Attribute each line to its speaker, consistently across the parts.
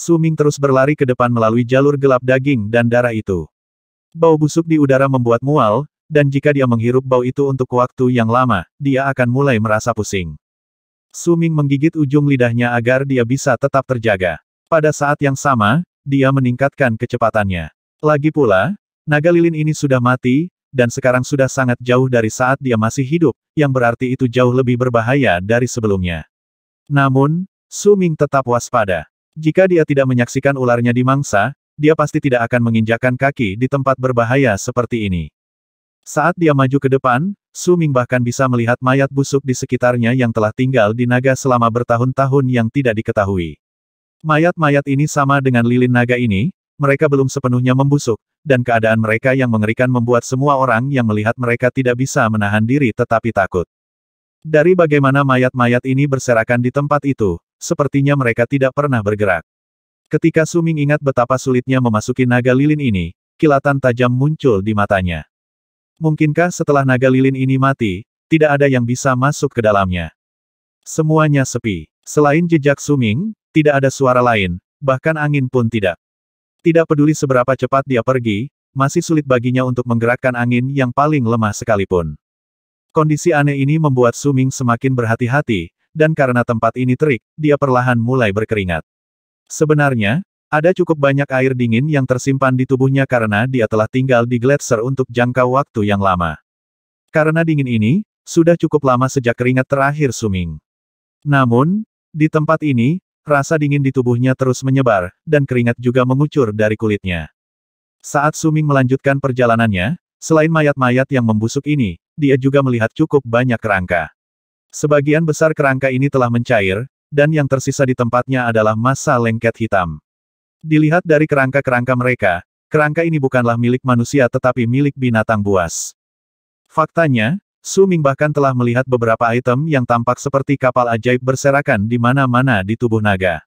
Speaker 1: Suming terus berlari ke depan melalui jalur gelap daging dan darah itu. Bau busuk di udara membuat mual, dan jika dia menghirup bau itu untuk waktu yang lama, dia akan mulai merasa pusing. Suming menggigit ujung lidahnya agar dia bisa tetap terjaga. Pada saat yang sama, dia meningkatkan kecepatannya. Lagi pula, naga lilin ini sudah mati, dan sekarang sudah sangat jauh dari saat dia masih hidup, yang berarti itu jauh lebih berbahaya dari sebelumnya. Namun, Suming tetap waspada. Jika dia tidak menyaksikan ularnya di mangsa, dia pasti tidak akan menginjakan kaki di tempat berbahaya seperti ini. Saat dia maju ke depan, Su Ming bahkan bisa melihat mayat busuk di sekitarnya yang telah tinggal di naga selama bertahun-tahun yang tidak diketahui. Mayat-mayat ini sama dengan lilin naga ini, mereka belum sepenuhnya membusuk, dan keadaan mereka yang mengerikan membuat semua orang yang melihat mereka tidak bisa menahan diri tetapi takut. Dari bagaimana mayat-mayat ini berserakan di tempat itu, sepertinya mereka tidak pernah bergerak. Ketika Suming ingat betapa sulitnya memasuki naga lilin ini, kilatan tajam muncul di matanya. Mungkinkah setelah naga lilin ini mati, tidak ada yang bisa masuk ke dalamnya? Semuanya sepi. Selain jejak Suming, tidak ada suara lain, bahkan angin pun tidak. Tidak peduli seberapa cepat dia pergi, masih sulit baginya untuk menggerakkan angin yang paling lemah sekalipun. Kondisi aneh ini membuat Suming semakin berhati-hati, dan karena tempat ini terik, dia perlahan mulai berkeringat. Sebenarnya, ada cukup banyak air dingin yang tersimpan di tubuhnya karena dia telah tinggal di gletser untuk jangka waktu yang lama. Karena dingin ini, sudah cukup lama sejak keringat terakhir Suming. Namun, di tempat ini, rasa dingin di tubuhnya terus menyebar, dan keringat juga mengucur dari kulitnya. Saat Suming melanjutkan perjalanannya, selain mayat-mayat yang membusuk ini, dia juga melihat cukup banyak kerangka. Sebagian besar kerangka ini telah mencair, dan yang tersisa di tempatnya adalah massa lengket hitam. Dilihat dari kerangka-kerangka mereka, kerangka ini bukanlah milik manusia tetapi milik binatang buas. Faktanya, Su Ming bahkan telah melihat beberapa item yang tampak seperti kapal ajaib berserakan di mana-mana di tubuh naga.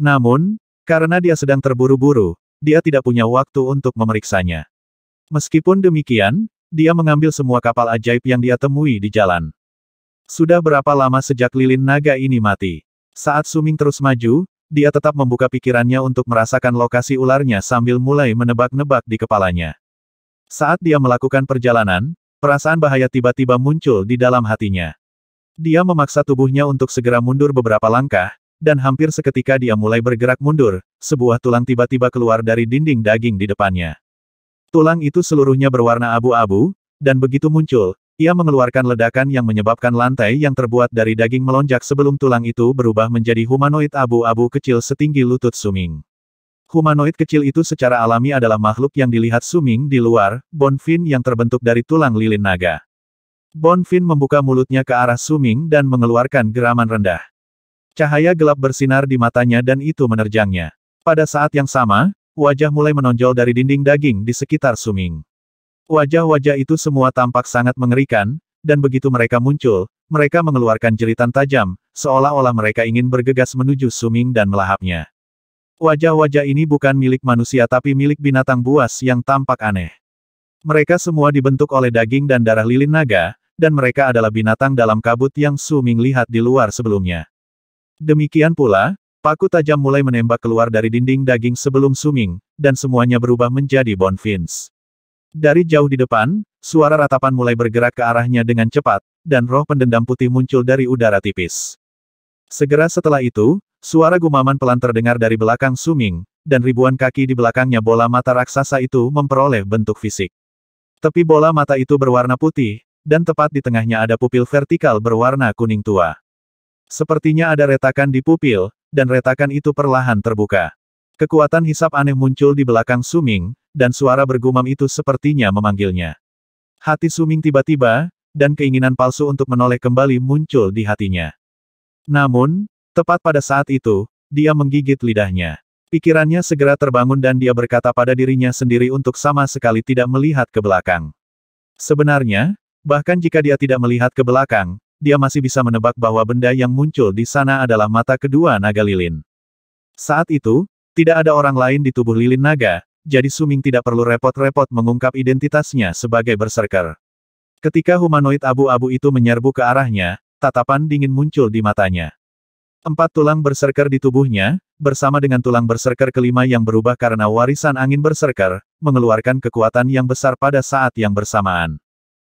Speaker 1: Namun, karena dia sedang terburu-buru, dia tidak punya waktu untuk memeriksanya. Meskipun demikian, dia mengambil semua kapal ajaib yang dia temui di jalan. Sudah berapa lama sejak lilin naga ini mati? Saat Suming terus maju, dia tetap membuka pikirannya untuk merasakan lokasi ularnya sambil mulai menebak-nebak di kepalanya. Saat dia melakukan perjalanan, perasaan bahaya tiba-tiba muncul di dalam hatinya. Dia memaksa tubuhnya untuk segera mundur beberapa langkah, dan hampir seketika dia mulai bergerak mundur, sebuah tulang tiba-tiba keluar dari dinding daging di depannya. Tulang itu seluruhnya berwarna abu-abu, dan begitu muncul, ia mengeluarkan ledakan yang menyebabkan lantai yang terbuat dari daging melonjak sebelum tulang itu berubah menjadi humanoid abu-abu kecil setinggi lutut Suming. Humanoid kecil itu secara alami adalah makhluk yang dilihat Suming di luar, bonfin yang terbentuk dari tulang lilin naga. Bonfin membuka mulutnya ke arah Suming dan mengeluarkan geraman rendah. Cahaya gelap bersinar di matanya dan itu menerjangnya. Pada saat yang sama, wajah mulai menonjol dari dinding daging di sekitar Suming. Wajah-wajah itu semua tampak sangat mengerikan, dan begitu mereka muncul, mereka mengeluarkan jeritan tajam, seolah-olah mereka ingin bergegas menuju Suming dan melahapnya. Wajah-wajah ini bukan milik manusia tapi milik binatang buas yang tampak aneh. Mereka semua dibentuk oleh daging dan darah lilin naga, dan mereka adalah binatang dalam kabut yang Suming lihat di luar sebelumnya. Demikian pula, paku tajam mulai menembak keluar dari dinding daging sebelum Suming, dan semuanya berubah menjadi bonfins. Dari jauh di depan, suara ratapan mulai bergerak ke arahnya dengan cepat, dan roh pendendam putih muncul dari udara tipis. Segera setelah itu, suara gumaman pelan terdengar dari belakang Suming, dan ribuan kaki di belakangnya bola mata raksasa itu memperoleh bentuk fisik. Tepi bola mata itu berwarna putih, dan tepat di tengahnya ada pupil vertikal berwarna kuning tua. Sepertinya ada retakan di pupil, dan retakan itu perlahan terbuka. Kekuatan hisap aneh muncul di belakang Suming, dan suara bergumam itu sepertinya memanggilnya. Hati Suming tiba-tiba, dan keinginan palsu untuk menoleh kembali muncul di hatinya. Namun, tepat pada saat itu, dia menggigit lidahnya. Pikirannya segera terbangun dan dia berkata pada dirinya sendiri untuk sama sekali tidak melihat ke belakang. Sebenarnya, bahkan jika dia tidak melihat ke belakang, dia masih bisa menebak bahwa benda yang muncul di sana adalah mata kedua naga lilin. Saat itu, tidak ada orang lain di tubuh lilin naga, jadi Suming tidak perlu repot-repot mengungkap identitasnya sebagai berserker. Ketika humanoid abu-abu itu menyerbu ke arahnya, tatapan dingin muncul di matanya. Empat tulang berserker di tubuhnya, bersama dengan tulang berserker kelima yang berubah karena warisan angin berserker, mengeluarkan kekuatan yang besar pada saat yang bersamaan.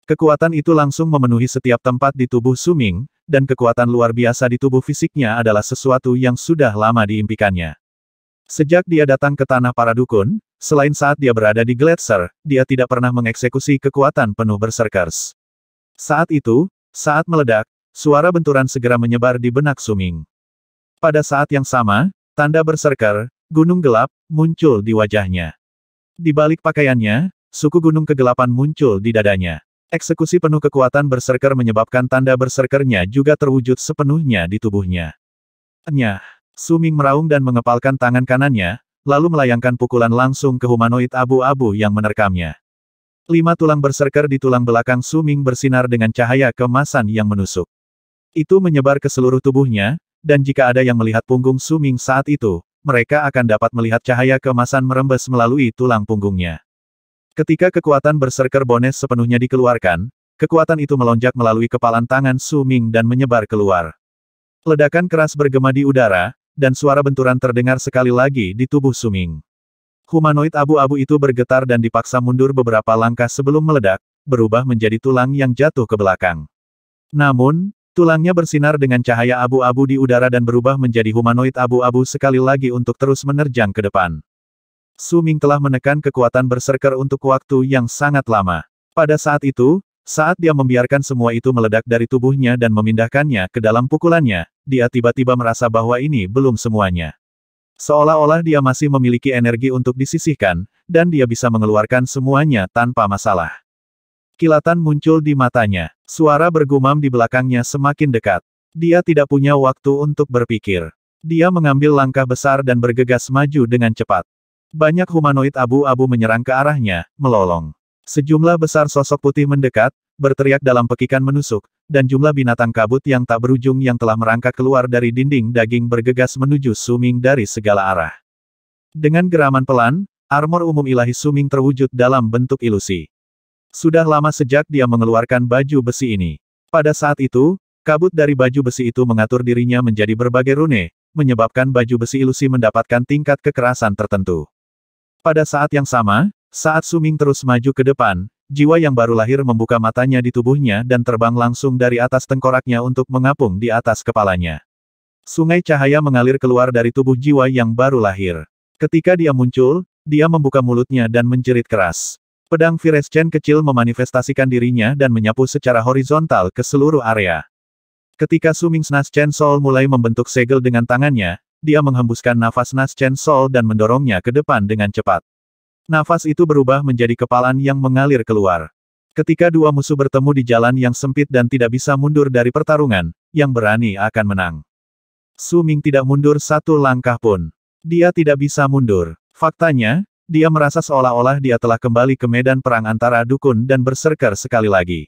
Speaker 1: Kekuatan itu langsung memenuhi setiap tempat di tubuh Suming, dan kekuatan luar biasa di tubuh fisiknya adalah sesuatu yang sudah lama diimpikannya. Sejak dia datang ke tanah para dukun, selain saat dia berada di Gletser, dia tidak pernah mengeksekusi kekuatan penuh berserkers. Saat itu, saat meledak, suara benturan segera menyebar di benak Suming. Pada saat yang sama, tanda berserker, gunung gelap, muncul di wajahnya. Di balik pakaiannya, suku gunung kegelapan muncul di dadanya. Eksekusi penuh kekuatan berserker menyebabkan tanda berserkernya juga terwujud sepenuhnya di tubuhnya. Nyah. Suming meraung dan mengepalkan tangan kanannya, lalu melayangkan pukulan langsung ke humanoid abu-abu yang menerkamnya. Lima tulang berserker di tulang belakang Suming bersinar dengan cahaya kemasan yang menusuk. Itu menyebar ke seluruh tubuhnya, dan jika ada yang melihat punggung Suming saat itu, mereka akan dapat melihat cahaya kemasan merembes melalui tulang punggungnya. Ketika kekuatan berserker bones sepenuhnya dikeluarkan, kekuatan itu melonjak melalui kepalan tangan Suming dan menyebar keluar. Ledakan keras bergema di udara, dan suara benturan terdengar sekali lagi di tubuh Suming. Humanoid abu-abu itu bergetar dan dipaksa mundur beberapa langkah sebelum meledak, berubah menjadi tulang yang jatuh ke belakang. Namun, tulangnya bersinar dengan cahaya abu-abu di udara dan berubah menjadi humanoid abu-abu sekali lagi untuk terus menerjang ke depan. Suming telah menekan kekuatan berserker untuk waktu yang sangat lama. Pada saat itu, saat dia membiarkan semua itu meledak dari tubuhnya dan memindahkannya ke dalam pukulannya, dia tiba-tiba merasa bahwa ini belum semuanya. Seolah-olah dia masih memiliki energi untuk disisihkan, dan dia bisa mengeluarkan semuanya tanpa masalah. Kilatan muncul di matanya. Suara bergumam di belakangnya semakin dekat. Dia tidak punya waktu untuk berpikir. Dia mengambil langkah besar dan bergegas maju dengan cepat. Banyak humanoid abu-abu menyerang ke arahnya, melolong. Sejumlah besar sosok putih mendekat, berteriak dalam pekikan menusuk, dan jumlah binatang kabut yang tak berujung yang telah merangkak keluar dari dinding daging bergegas menuju Suming dari segala arah. Dengan geraman pelan, armor umum ilahi Suming terwujud dalam bentuk ilusi. Sudah lama sejak dia mengeluarkan baju besi ini. Pada saat itu, kabut dari baju besi itu mengatur dirinya menjadi berbagai rune, menyebabkan baju besi ilusi mendapatkan tingkat kekerasan tertentu. Pada saat yang sama, saat Suming terus maju ke depan, jiwa yang baru lahir membuka matanya di tubuhnya dan terbang langsung dari atas tengkoraknya untuk mengapung di atas kepalanya. Sungai cahaya mengalir keluar dari tubuh jiwa yang baru lahir. Ketika dia muncul, dia membuka mulutnya dan menjerit keras. Pedang Chen kecil memanifestasikan dirinya dan menyapu secara horizontal ke seluruh area. Ketika Suming Naschen Sol mulai membentuk segel dengan tangannya, dia menghembuskan nafas Naschen Sol dan mendorongnya ke depan dengan cepat. Nafas itu berubah menjadi kepalan yang mengalir keluar. Ketika dua musuh bertemu di jalan yang sempit dan tidak bisa mundur dari pertarungan, yang berani akan menang. Su Ming tidak mundur satu langkah pun. Dia tidak bisa mundur. Faktanya, dia merasa seolah-olah dia telah kembali ke medan perang antara dukun dan berserker sekali lagi.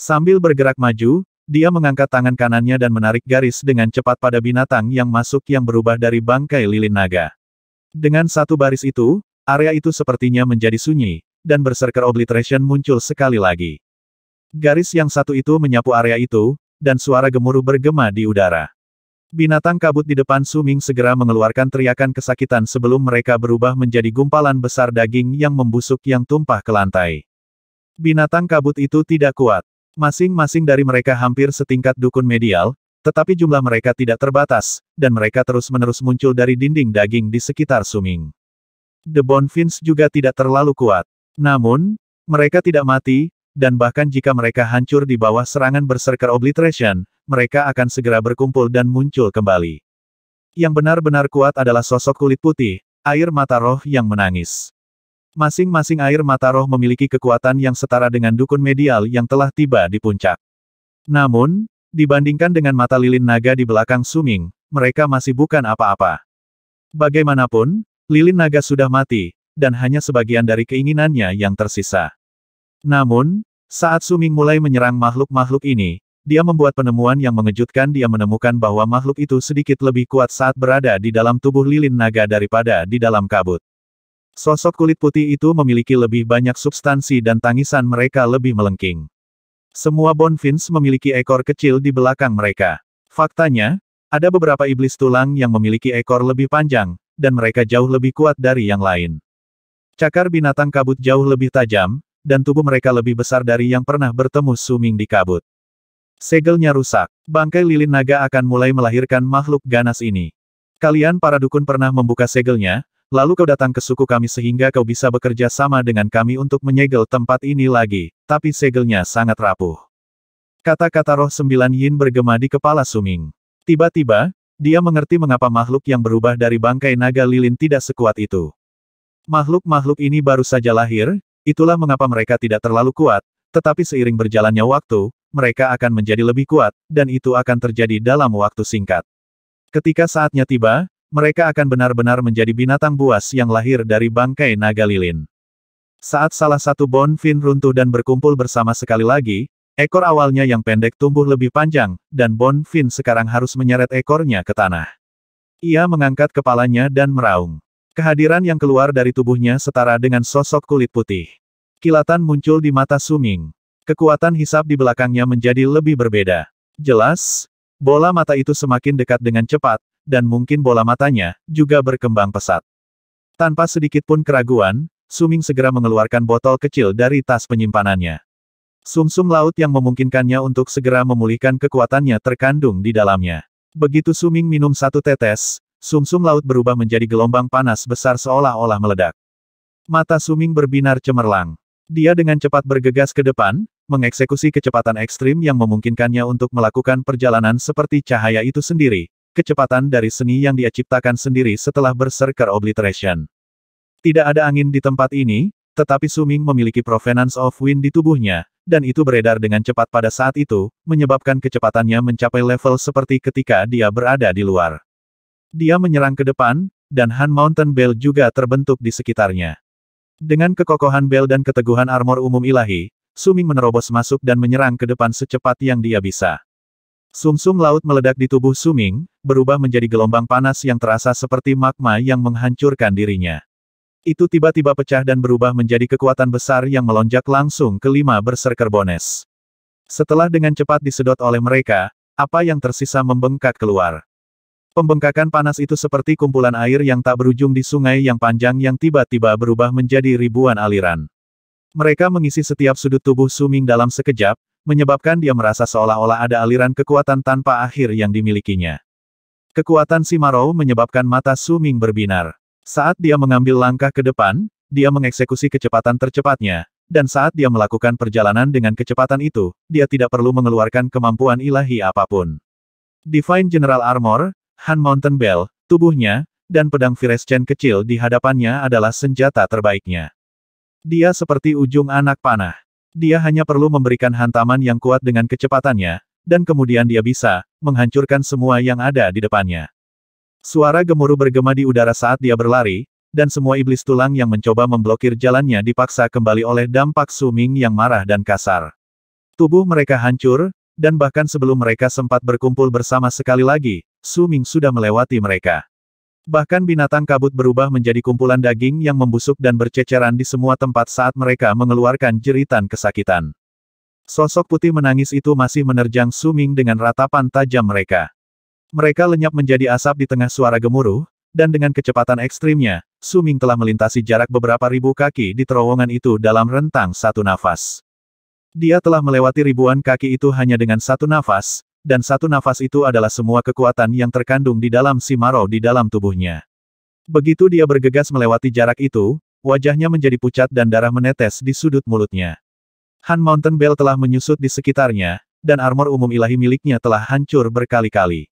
Speaker 1: Sambil bergerak maju, dia mengangkat tangan kanannya dan menarik garis dengan cepat pada binatang yang masuk yang berubah dari bangkai lilin naga. Dengan satu baris itu, Area itu sepertinya menjadi sunyi, dan berserker obliteration muncul sekali lagi. Garis yang satu itu menyapu area itu, dan suara gemuruh bergema di udara. Binatang kabut di depan Suming segera mengeluarkan teriakan kesakitan sebelum mereka berubah menjadi gumpalan besar daging yang membusuk yang tumpah ke lantai. Binatang kabut itu tidak kuat. Masing-masing dari mereka hampir setingkat dukun medial, tetapi jumlah mereka tidak terbatas, dan mereka terus-menerus muncul dari dinding daging di sekitar Suming. The Bonfins juga tidak terlalu kuat. Namun, mereka tidak mati, dan bahkan jika mereka hancur di bawah serangan berserker obliteration, mereka akan segera berkumpul dan muncul kembali. Yang benar-benar kuat adalah sosok kulit putih, air mata roh yang menangis. Masing-masing air mata roh memiliki kekuatan yang setara dengan dukun medial yang telah tiba di puncak. Namun, dibandingkan dengan mata lilin naga di belakang Suming, mereka masih bukan apa-apa. Bagaimanapun, Lilin naga sudah mati, dan hanya sebagian dari keinginannya yang tersisa. Namun, saat Suming mulai menyerang makhluk-makhluk ini, dia membuat penemuan yang mengejutkan dia menemukan bahwa makhluk itu sedikit lebih kuat saat berada di dalam tubuh lilin naga daripada di dalam kabut. Sosok kulit putih itu memiliki lebih banyak substansi dan tangisan mereka lebih melengking. Semua bonfins memiliki ekor kecil di belakang mereka. Faktanya, ada beberapa iblis tulang yang memiliki ekor lebih panjang, dan mereka jauh lebih kuat dari yang lain. Cakar binatang kabut jauh lebih tajam, dan tubuh mereka lebih besar dari yang pernah bertemu Suming di kabut. Segelnya rusak. Bangkai lilin naga akan mulai melahirkan makhluk ganas ini. Kalian para dukun pernah membuka segelnya, lalu kau datang ke suku kami sehingga kau bisa bekerja sama dengan kami untuk menyegel tempat ini lagi, tapi segelnya sangat rapuh. Kata-kata roh sembilan yin bergema di kepala Suming. Tiba-tiba, dia mengerti mengapa makhluk yang berubah dari bangkai naga lilin tidak sekuat itu. Makhluk-makhluk ini baru saja lahir, itulah mengapa mereka tidak terlalu kuat, tetapi seiring berjalannya waktu, mereka akan menjadi lebih kuat, dan itu akan terjadi dalam waktu singkat. Ketika saatnya tiba, mereka akan benar-benar menjadi binatang buas yang lahir dari bangkai naga lilin. Saat salah satu bonfin runtuh dan berkumpul bersama sekali lagi, Ekor awalnya yang pendek tumbuh lebih panjang, dan Bon Fin sekarang harus menyeret ekornya ke tanah. Ia mengangkat kepalanya dan meraung. Kehadiran yang keluar dari tubuhnya setara dengan sosok kulit putih. Kilatan muncul di mata Suming. Kekuatan hisap di belakangnya menjadi lebih berbeda. Jelas, bola mata itu semakin dekat dengan cepat, dan mungkin bola matanya juga berkembang pesat. Tanpa sedikit pun keraguan, Suming segera mengeluarkan botol kecil dari tas penyimpanannya. Sumsum -sum laut yang memungkinkannya untuk segera memulihkan kekuatannya terkandung di dalamnya. Begitu Suming minum satu tetes, sumsum -sum laut berubah menjadi gelombang panas besar seolah-olah meledak. Mata Suming berbinar cemerlang. Dia dengan cepat bergegas ke depan, mengeksekusi kecepatan ekstrim yang memungkinkannya untuk melakukan perjalanan seperti cahaya itu sendiri, kecepatan dari seni yang dia ciptakan sendiri setelah berserker obliteration. Tidak ada angin di tempat ini, tetapi Suming memiliki provenance of wind di tubuhnya, dan itu beredar dengan cepat pada saat itu, menyebabkan kecepatannya mencapai level seperti ketika dia berada di luar. Dia menyerang ke depan, dan Han Mountain Bell juga terbentuk di sekitarnya. Dengan kekokohan Bell dan keteguhan armor umum ilahi, Suming menerobos masuk dan menyerang ke depan secepat yang dia bisa. Sumsum -sum laut meledak di tubuh Suming, berubah menjadi gelombang panas yang terasa seperti magma yang menghancurkan dirinya. Itu tiba-tiba pecah dan berubah menjadi kekuatan besar yang melonjak langsung ke lima berserker bones. Setelah dengan cepat disedot oleh mereka, apa yang tersisa membengkak keluar. Pembengkakan panas itu seperti kumpulan air yang tak berujung di sungai yang panjang yang tiba-tiba berubah menjadi ribuan aliran. Mereka mengisi setiap sudut tubuh Suming dalam sekejap, menyebabkan dia merasa seolah-olah ada aliran kekuatan tanpa akhir yang dimilikinya. Kekuatan Simarou menyebabkan mata Suming berbinar. Saat dia mengambil langkah ke depan, dia mengeksekusi kecepatan tercepatnya, dan saat dia melakukan perjalanan dengan kecepatan itu, dia tidak perlu mengeluarkan kemampuan ilahi apapun. Divine General Armor, Han Mountain Bell, tubuhnya, dan pedang Virescen kecil di hadapannya adalah senjata terbaiknya. Dia seperti ujung anak panah. Dia hanya perlu memberikan hantaman yang kuat dengan kecepatannya, dan kemudian dia bisa menghancurkan semua yang ada di depannya. Suara gemuruh bergema di udara saat dia berlari, dan semua iblis tulang yang mencoba memblokir jalannya dipaksa kembali oleh dampak Suming yang marah dan kasar. Tubuh mereka hancur, dan bahkan sebelum mereka sempat berkumpul bersama sekali lagi, Suming sudah melewati mereka. Bahkan binatang kabut berubah menjadi kumpulan daging yang membusuk dan berceceran di semua tempat saat mereka mengeluarkan jeritan kesakitan. Sosok putih menangis itu masih menerjang Suming dengan ratapan tajam mereka. Mereka lenyap menjadi asap di tengah suara gemuruh, dan dengan kecepatan ekstrimnya, Suming telah melintasi jarak beberapa ribu kaki di terowongan itu dalam rentang satu nafas. Dia telah melewati ribuan kaki itu hanya dengan satu nafas, dan satu nafas itu adalah semua kekuatan yang terkandung di dalam si di dalam tubuhnya. Begitu dia bergegas melewati jarak itu, wajahnya menjadi pucat dan darah menetes di sudut mulutnya. Han Mountain Bell telah menyusut di sekitarnya, dan armor umum ilahi miliknya telah hancur berkali-kali.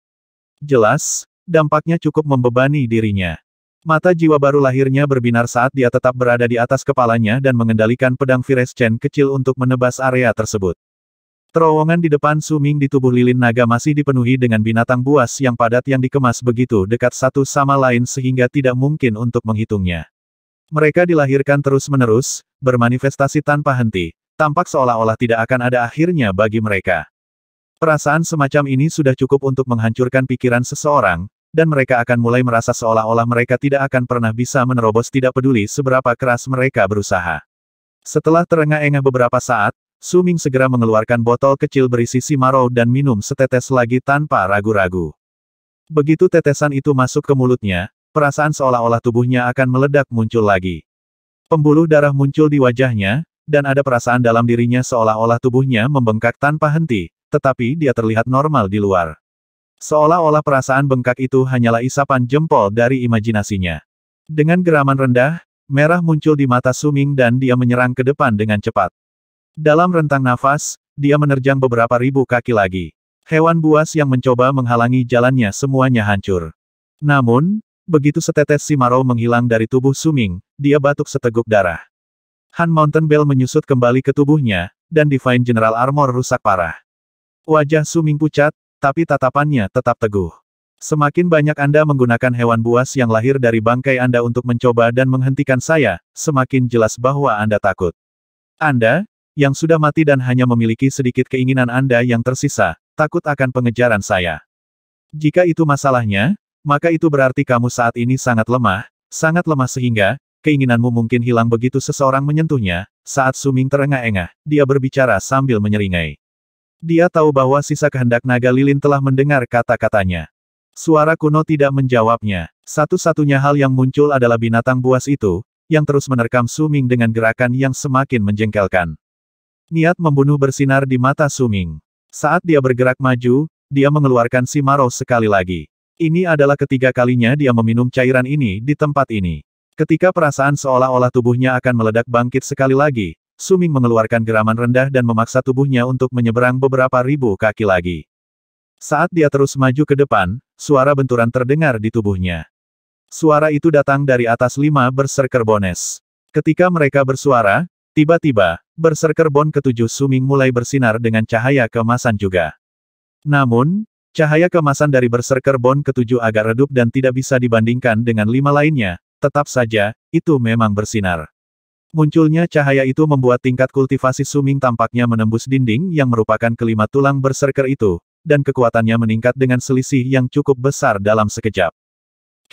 Speaker 1: Jelas, dampaknya cukup membebani dirinya. Mata jiwa baru lahirnya berbinar saat dia tetap berada di atas kepalanya dan mengendalikan pedang Virescen kecil untuk menebas area tersebut. Terowongan di depan Suming di tubuh lilin naga masih dipenuhi dengan binatang buas yang padat yang dikemas begitu dekat satu sama lain sehingga tidak mungkin untuk menghitungnya. Mereka dilahirkan terus-menerus, bermanifestasi tanpa henti, tampak seolah-olah tidak akan ada akhirnya bagi mereka. Perasaan semacam ini sudah cukup untuk menghancurkan pikiran seseorang, dan mereka akan mulai merasa seolah-olah mereka tidak akan pernah bisa menerobos tidak peduli seberapa keras mereka berusaha. Setelah terengah-engah beberapa saat, Suming segera mengeluarkan botol kecil berisi si Simaro dan minum setetes lagi tanpa ragu-ragu. Begitu tetesan itu masuk ke mulutnya, perasaan seolah-olah tubuhnya akan meledak muncul lagi. Pembuluh darah muncul di wajahnya, dan ada perasaan dalam dirinya seolah-olah tubuhnya membengkak tanpa henti, tetapi dia terlihat normal di luar. Seolah-olah perasaan bengkak itu hanyalah isapan jempol dari imajinasinya. Dengan geraman rendah, merah muncul di mata Suming dan dia menyerang ke depan dengan cepat. Dalam rentang nafas, dia menerjang beberapa ribu kaki lagi. Hewan buas yang mencoba menghalangi jalannya semuanya hancur. Namun, begitu setetes Simaro menghilang dari tubuh Suming, dia batuk seteguk darah. Han Mountain Bell menyusut kembali ke tubuhnya, dan Divine General Armor rusak parah. Wajah Suming pucat, tapi tatapannya tetap teguh. Semakin banyak Anda menggunakan hewan buas yang lahir dari bangkai Anda untuk mencoba dan menghentikan saya, semakin jelas bahwa Anda takut. Anda, yang sudah mati dan hanya memiliki sedikit keinginan Anda yang tersisa, takut akan pengejaran saya. Jika itu masalahnya, maka itu berarti kamu saat ini sangat lemah, sangat lemah sehingga, keinginanmu mungkin hilang begitu seseorang menyentuhnya, saat Suming terengah-engah, dia berbicara sambil menyeringai. Dia tahu bahwa sisa kehendak naga lilin telah mendengar kata-katanya. Suara kuno tidak menjawabnya. Satu-satunya hal yang muncul adalah binatang buas itu, yang terus menerkam Suming dengan gerakan yang semakin menjengkelkan. Niat membunuh bersinar di mata Suming. Saat dia bergerak maju, dia mengeluarkan si Maro sekali lagi. Ini adalah ketiga kalinya dia meminum cairan ini di tempat ini. Ketika perasaan seolah-olah tubuhnya akan meledak bangkit sekali lagi, Suming mengeluarkan geraman rendah dan memaksa tubuhnya untuk menyeberang beberapa ribu kaki lagi. Saat dia terus maju ke depan, suara benturan terdengar di tubuhnya. Suara itu datang dari atas lima berserker bones. Ketika mereka bersuara, tiba-tiba, berserker bon ketujuh Suming mulai bersinar dengan cahaya kemasan juga. Namun, cahaya kemasan dari berserker bon ketujuh agak redup dan tidak bisa dibandingkan dengan lima lainnya, tetap saja, itu memang bersinar. Munculnya cahaya itu membuat tingkat kultivasi Suming tampaknya menembus dinding yang merupakan kelima tulang berserker itu, dan kekuatannya meningkat dengan selisih yang cukup besar dalam sekejap.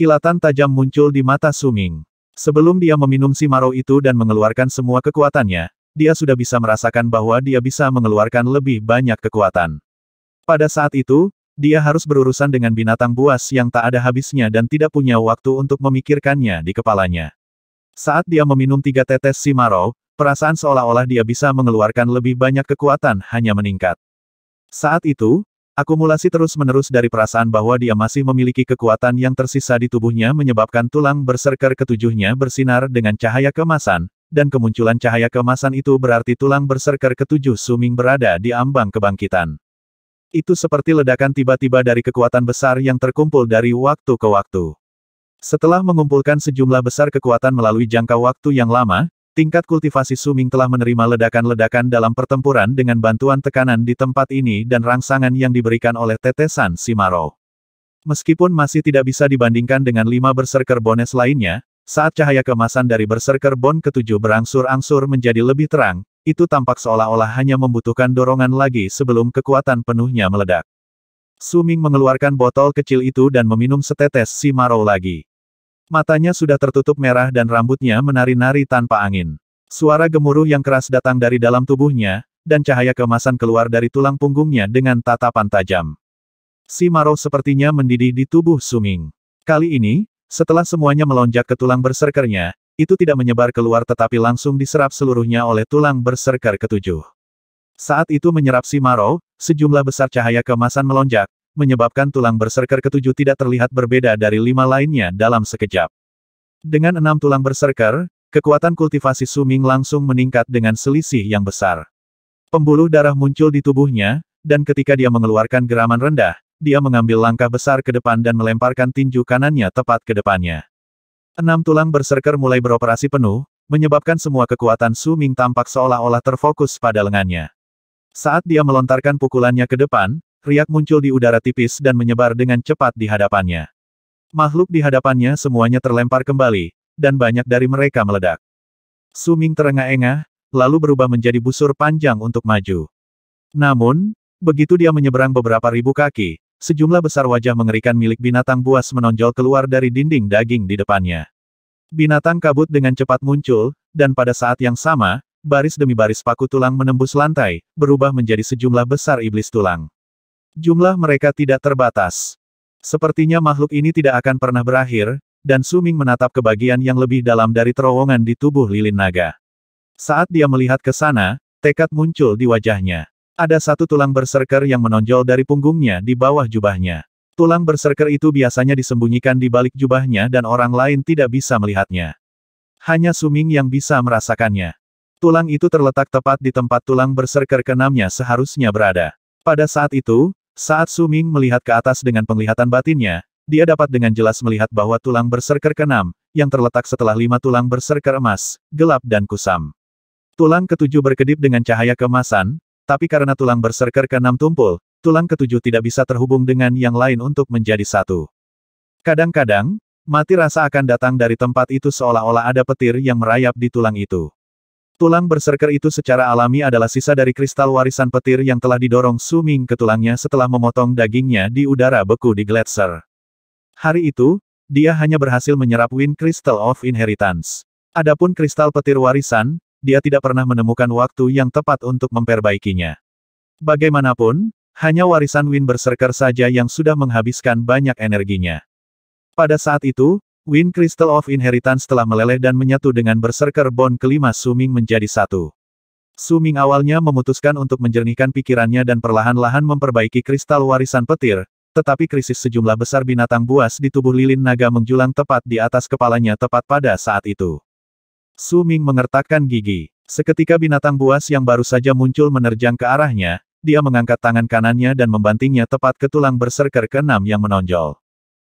Speaker 1: Kilatan tajam muncul di mata Suming. Sebelum dia meminum si Maro itu dan mengeluarkan semua kekuatannya, dia sudah bisa merasakan bahwa dia bisa mengeluarkan lebih banyak kekuatan. Pada saat itu, dia harus berurusan dengan binatang buas yang tak ada habisnya dan tidak punya waktu untuk memikirkannya di kepalanya. Saat dia meminum tiga tetes Simaro, perasaan seolah-olah dia bisa mengeluarkan lebih banyak kekuatan hanya meningkat. Saat itu, akumulasi terus-menerus dari perasaan bahwa dia masih memiliki kekuatan yang tersisa di tubuhnya menyebabkan tulang berserker ketujuhnya bersinar dengan cahaya kemasan, dan kemunculan cahaya kemasan itu berarti tulang berserker ketujuh Suming berada di ambang kebangkitan. Itu seperti ledakan tiba-tiba dari kekuatan besar yang terkumpul dari waktu ke waktu. Setelah mengumpulkan sejumlah besar kekuatan melalui jangka waktu yang lama, tingkat kultivasi Suming telah menerima ledakan-ledakan dalam pertempuran dengan bantuan tekanan di tempat ini dan rangsangan yang diberikan oleh tetesan Simaro. Meskipun masih tidak bisa dibandingkan dengan lima berserker bones lainnya, saat cahaya kemasan dari berserker bon ketujuh berangsur-angsur menjadi lebih terang, itu tampak seolah-olah hanya membutuhkan dorongan lagi sebelum kekuatan penuhnya meledak. Suming mengeluarkan botol kecil itu dan meminum setetes Simaro lagi. Matanya sudah tertutup merah dan rambutnya menari-nari tanpa angin. Suara gemuruh yang keras datang dari dalam tubuhnya, dan cahaya kemasan keluar dari tulang punggungnya dengan tatapan tajam. Si Maro sepertinya mendidih di tubuh Suming. Kali ini, setelah semuanya melonjak ke tulang berserkernya, itu tidak menyebar keluar tetapi langsung diserap seluruhnya oleh tulang berserker ketujuh. Saat itu menyerap Simaro, sejumlah besar cahaya kemasan melonjak, menyebabkan tulang berserker ketujuh tidak terlihat berbeda dari lima lainnya dalam sekejap. Dengan enam tulang berserker, kekuatan kultivasi Suming langsung meningkat dengan selisih yang besar. Pembuluh darah muncul di tubuhnya, dan ketika dia mengeluarkan geraman rendah, dia mengambil langkah besar ke depan dan melemparkan tinju kanannya tepat ke depannya. Enam tulang berserker mulai beroperasi penuh, menyebabkan semua kekuatan Suming tampak seolah-olah terfokus pada lengannya. Saat dia melontarkan pukulannya ke depan, riak muncul di udara tipis dan menyebar dengan cepat di hadapannya. Makhluk di hadapannya semuanya terlempar kembali, dan banyak dari mereka meledak. Suming terengah-engah, lalu berubah menjadi busur panjang untuk maju. Namun, begitu dia menyeberang beberapa ribu kaki, sejumlah besar wajah mengerikan milik binatang buas menonjol keluar dari dinding daging di depannya. Binatang kabut dengan cepat muncul, dan pada saat yang sama, baris demi baris paku tulang menembus lantai, berubah menjadi sejumlah besar iblis tulang. Jumlah mereka tidak terbatas. Sepertinya makhluk ini tidak akan pernah berakhir, dan Suming menatap ke bagian yang lebih dalam dari terowongan di tubuh lilin naga. Saat dia melihat ke sana, tekad muncul di wajahnya. Ada satu tulang berserker yang menonjol dari punggungnya di bawah jubahnya. Tulang berserker itu biasanya disembunyikan di balik jubahnya dan orang lain tidak bisa melihatnya. Hanya Suming yang bisa merasakannya. Tulang itu terletak tepat di tempat tulang berserker keenamnya seharusnya berada. Pada saat itu, saat Su Ming melihat ke atas dengan penglihatan batinnya, dia dapat dengan jelas melihat bahwa tulang berserker keenam, yang terletak setelah lima tulang berserker emas, gelap dan kusam. Tulang ketujuh berkedip dengan cahaya kemasan, tapi karena tulang berserker keenam tumpul, tulang ketujuh tidak bisa terhubung dengan yang lain untuk menjadi satu. Kadang-kadang, mati rasa akan datang dari tempat itu seolah-olah ada petir yang merayap di tulang itu. Tulang berserker itu secara alami adalah sisa dari kristal warisan petir yang telah didorong Su Ming ke tulangnya setelah memotong dagingnya di udara beku di Gletser. Hari itu, dia hanya berhasil menyerap Wind Crystal of Inheritance. Adapun kristal petir warisan, dia tidak pernah menemukan waktu yang tepat untuk memperbaikinya. Bagaimanapun, hanya warisan Wind Berserker saja yang sudah menghabiskan banyak energinya. Pada saat itu, Wind Crystal of Inheritance telah meleleh dan menyatu dengan Berserker Bond kelima Suming menjadi satu. Suming awalnya memutuskan untuk menjernihkan pikirannya dan perlahan-lahan memperbaiki kristal warisan petir, tetapi krisis sejumlah besar binatang buas di tubuh lilin naga menjulang tepat di atas kepalanya tepat pada saat itu. Suming mengertakkan gigi. Seketika binatang buas yang baru saja muncul menerjang ke arahnya, dia mengangkat tangan kanannya dan membantingnya tepat ke tulang berserker keenam yang menonjol.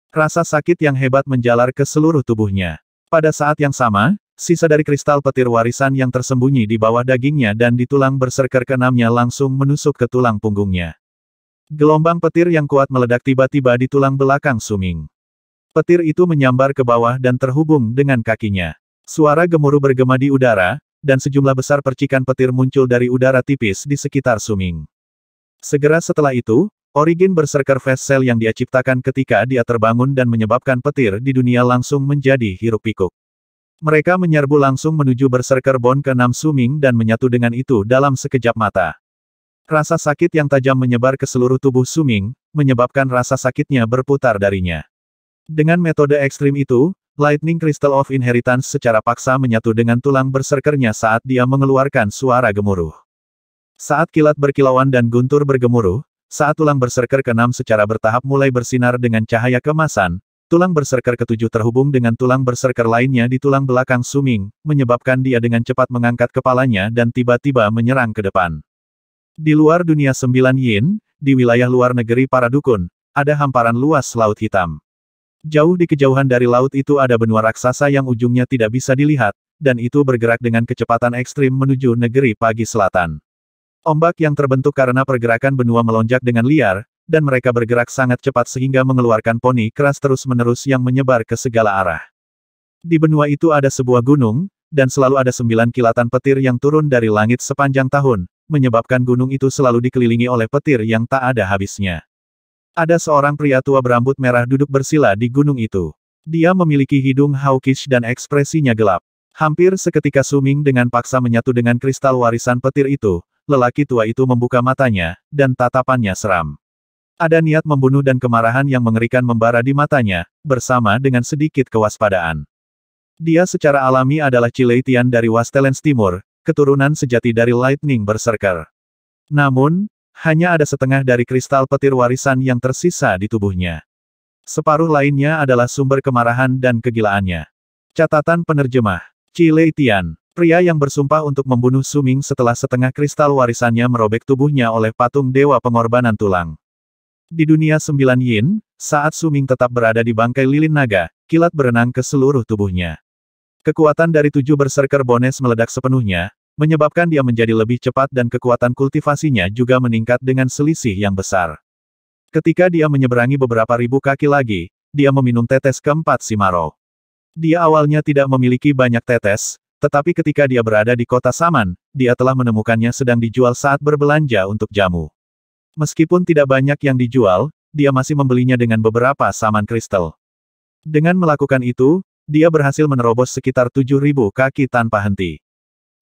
Speaker 1: Rasa sakit yang hebat menjalar ke seluruh tubuhnya. Pada saat yang sama, sisa dari kristal petir warisan yang tersembunyi di bawah dagingnya dan di tulang berserker keenamnya langsung menusuk ke tulang punggungnya. Gelombang petir yang kuat meledak tiba-tiba di tulang belakang Suming. Petir itu menyambar ke bawah dan terhubung dengan kakinya. Suara gemuruh bergema di udara, dan sejumlah besar percikan petir muncul dari udara tipis di sekitar Suming. Segera setelah itu, Origin berserker Fast Cell yang dia ciptakan ketika dia terbangun dan menyebabkan petir di dunia langsung menjadi hiruk-pikuk. Mereka menyerbu langsung menuju berserker Bon ke-6 Suming dan menyatu dengan itu dalam sekejap mata. Rasa sakit yang tajam menyebar ke seluruh tubuh Suming, menyebabkan rasa sakitnya berputar darinya. Dengan metode ekstrim itu, Lightning Crystal of Inheritance secara paksa menyatu dengan tulang berserkernya saat dia mengeluarkan suara gemuruh. Saat kilat berkilauan dan guntur bergemuruh, saat tulang berserker keenam secara bertahap mulai bersinar dengan cahaya kemasan, tulang berserker ketujuh terhubung dengan tulang berserker lainnya di tulang belakang Suming, menyebabkan dia dengan cepat mengangkat kepalanya dan tiba-tiba menyerang ke depan. Di luar dunia sembilan yin, di wilayah luar negeri para dukun, ada hamparan luas Laut Hitam. Jauh di kejauhan dari laut itu ada benua raksasa yang ujungnya tidak bisa dilihat, dan itu bergerak dengan kecepatan ekstrim menuju negeri pagi selatan. Ombak yang terbentuk karena pergerakan benua melonjak dengan liar, dan mereka bergerak sangat cepat sehingga mengeluarkan poni keras terus-menerus yang menyebar ke segala arah. Di benua itu ada sebuah gunung, dan selalu ada sembilan kilatan petir yang turun dari langit sepanjang tahun, menyebabkan gunung itu selalu dikelilingi oleh petir yang tak ada habisnya. Ada seorang pria tua berambut merah duduk bersila di gunung itu. Dia memiliki hidung hawkish dan ekspresinya gelap. Hampir seketika Suming dengan paksa menyatu dengan kristal warisan petir itu, lelaki tua itu membuka matanya, dan tatapannya seram. Ada niat membunuh dan kemarahan yang mengerikan membara di matanya, bersama dengan sedikit kewaspadaan. Dia secara alami adalah Cileitian dari Wastelens Timur, keturunan sejati dari Lightning Berserker. Namun, hanya ada setengah dari kristal petir warisan yang tersisa di tubuhnya. Separuh lainnya adalah sumber kemarahan dan kegilaannya. Catatan penerjemah. Cileitian. Pria yang bersumpah untuk membunuh Suming setelah setengah kristal warisannya merobek tubuhnya oleh patung Dewa Pengorbanan Tulang. Di dunia sembilan yin, saat Suming tetap berada di bangkai lilin naga, kilat berenang ke seluruh tubuhnya. Kekuatan dari tujuh berserker bones meledak sepenuhnya, menyebabkan dia menjadi lebih cepat dan kekuatan kultivasinya juga meningkat dengan selisih yang besar. Ketika dia menyeberangi beberapa ribu kaki lagi, dia meminum tetes keempat Simaro. Dia awalnya tidak memiliki banyak tetes, tetapi ketika dia berada di kota Saman, dia telah menemukannya sedang dijual saat berbelanja untuk jamu. Meskipun tidak banyak yang dijual, dia masih membelinya dengan beberapa Saman kristal. Dengan melakukan itu, dia berhasil menerobos sekitar 7.000 kaki tanpa henti.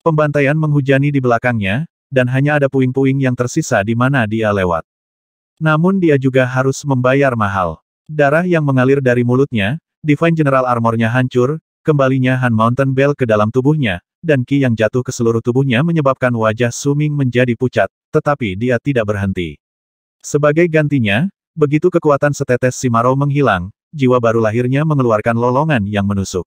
Speaker 1: Pembantaian menghujani di belakangnya, dan hanya ada puing-puing yang tersisa di mana dia lewat. Namun dia juga harus membayar mahal. Darah yang mengalir dari mulutnya, Divine General Armornya hancur, Kembalinya Han Mountain Bell ke dalam tubuhnya, dan Ki yang jatuh ke seluruh tubuhnya menyebabkan wajah Suming menjadi pucat, tetapi dia tidak berhenti. Sebagai gantinya, begitu kekuatan setetes Simaro menghilang, jiwa baru lahirnya mengeluarkan lolongan yang menusuk.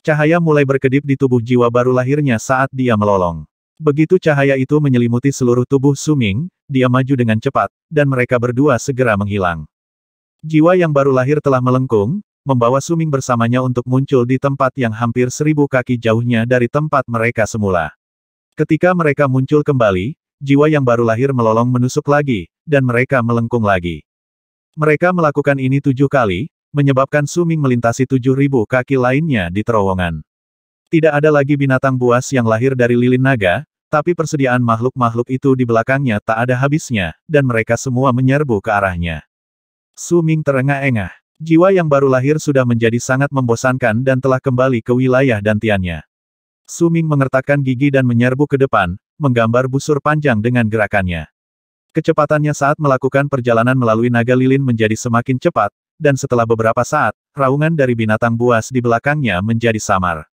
Speaker 1: Cahaya mulai berkedip di tubuh jiwa baru lahirnya saat dia melolong. Begitu cahaya itu menyelimuti seluruh tubuh Suming, dia maju dengan cepat, dan mereka berdua segera menghilang. Jiwa yang baru lahir telah melengkung, membawa Suming bersamanya untuk muncul di tempat yang hampir seribu kaki jauhnya dari tempat mereka semula. Ketika mereka muncul kembali, jiwa yang baru lahir melolong menusuk lagi, dan mereka melengkung lagi. Mereka melakukan ini tujuh kali, menyebabkan Suming melintasi tujuh ribu kaki lainnya di terowongan. Tidak ada lagi binatang buas yang lahir dari lilin naga, tapi persediaan makhluk-makhluk itu di belakangnya tak ada habisnya, dan mereka semua menyerbu ke arahnya. Suming terengah-engah. Jiwa yang baru lahir sudah menjadi sangat membosankan dan telah kembali ke wilayah dantiannya. Suming mengertakkan gigi dan menyerbu ke depan, menggambar busur panjang dengan gerakannya. Kecepatannya saat melakukan perjalanan melalui naga lilin menjadi semakin cepat, dan setelah beberapa saat, raungan dari binatang buas di belakangnya menjadi samar.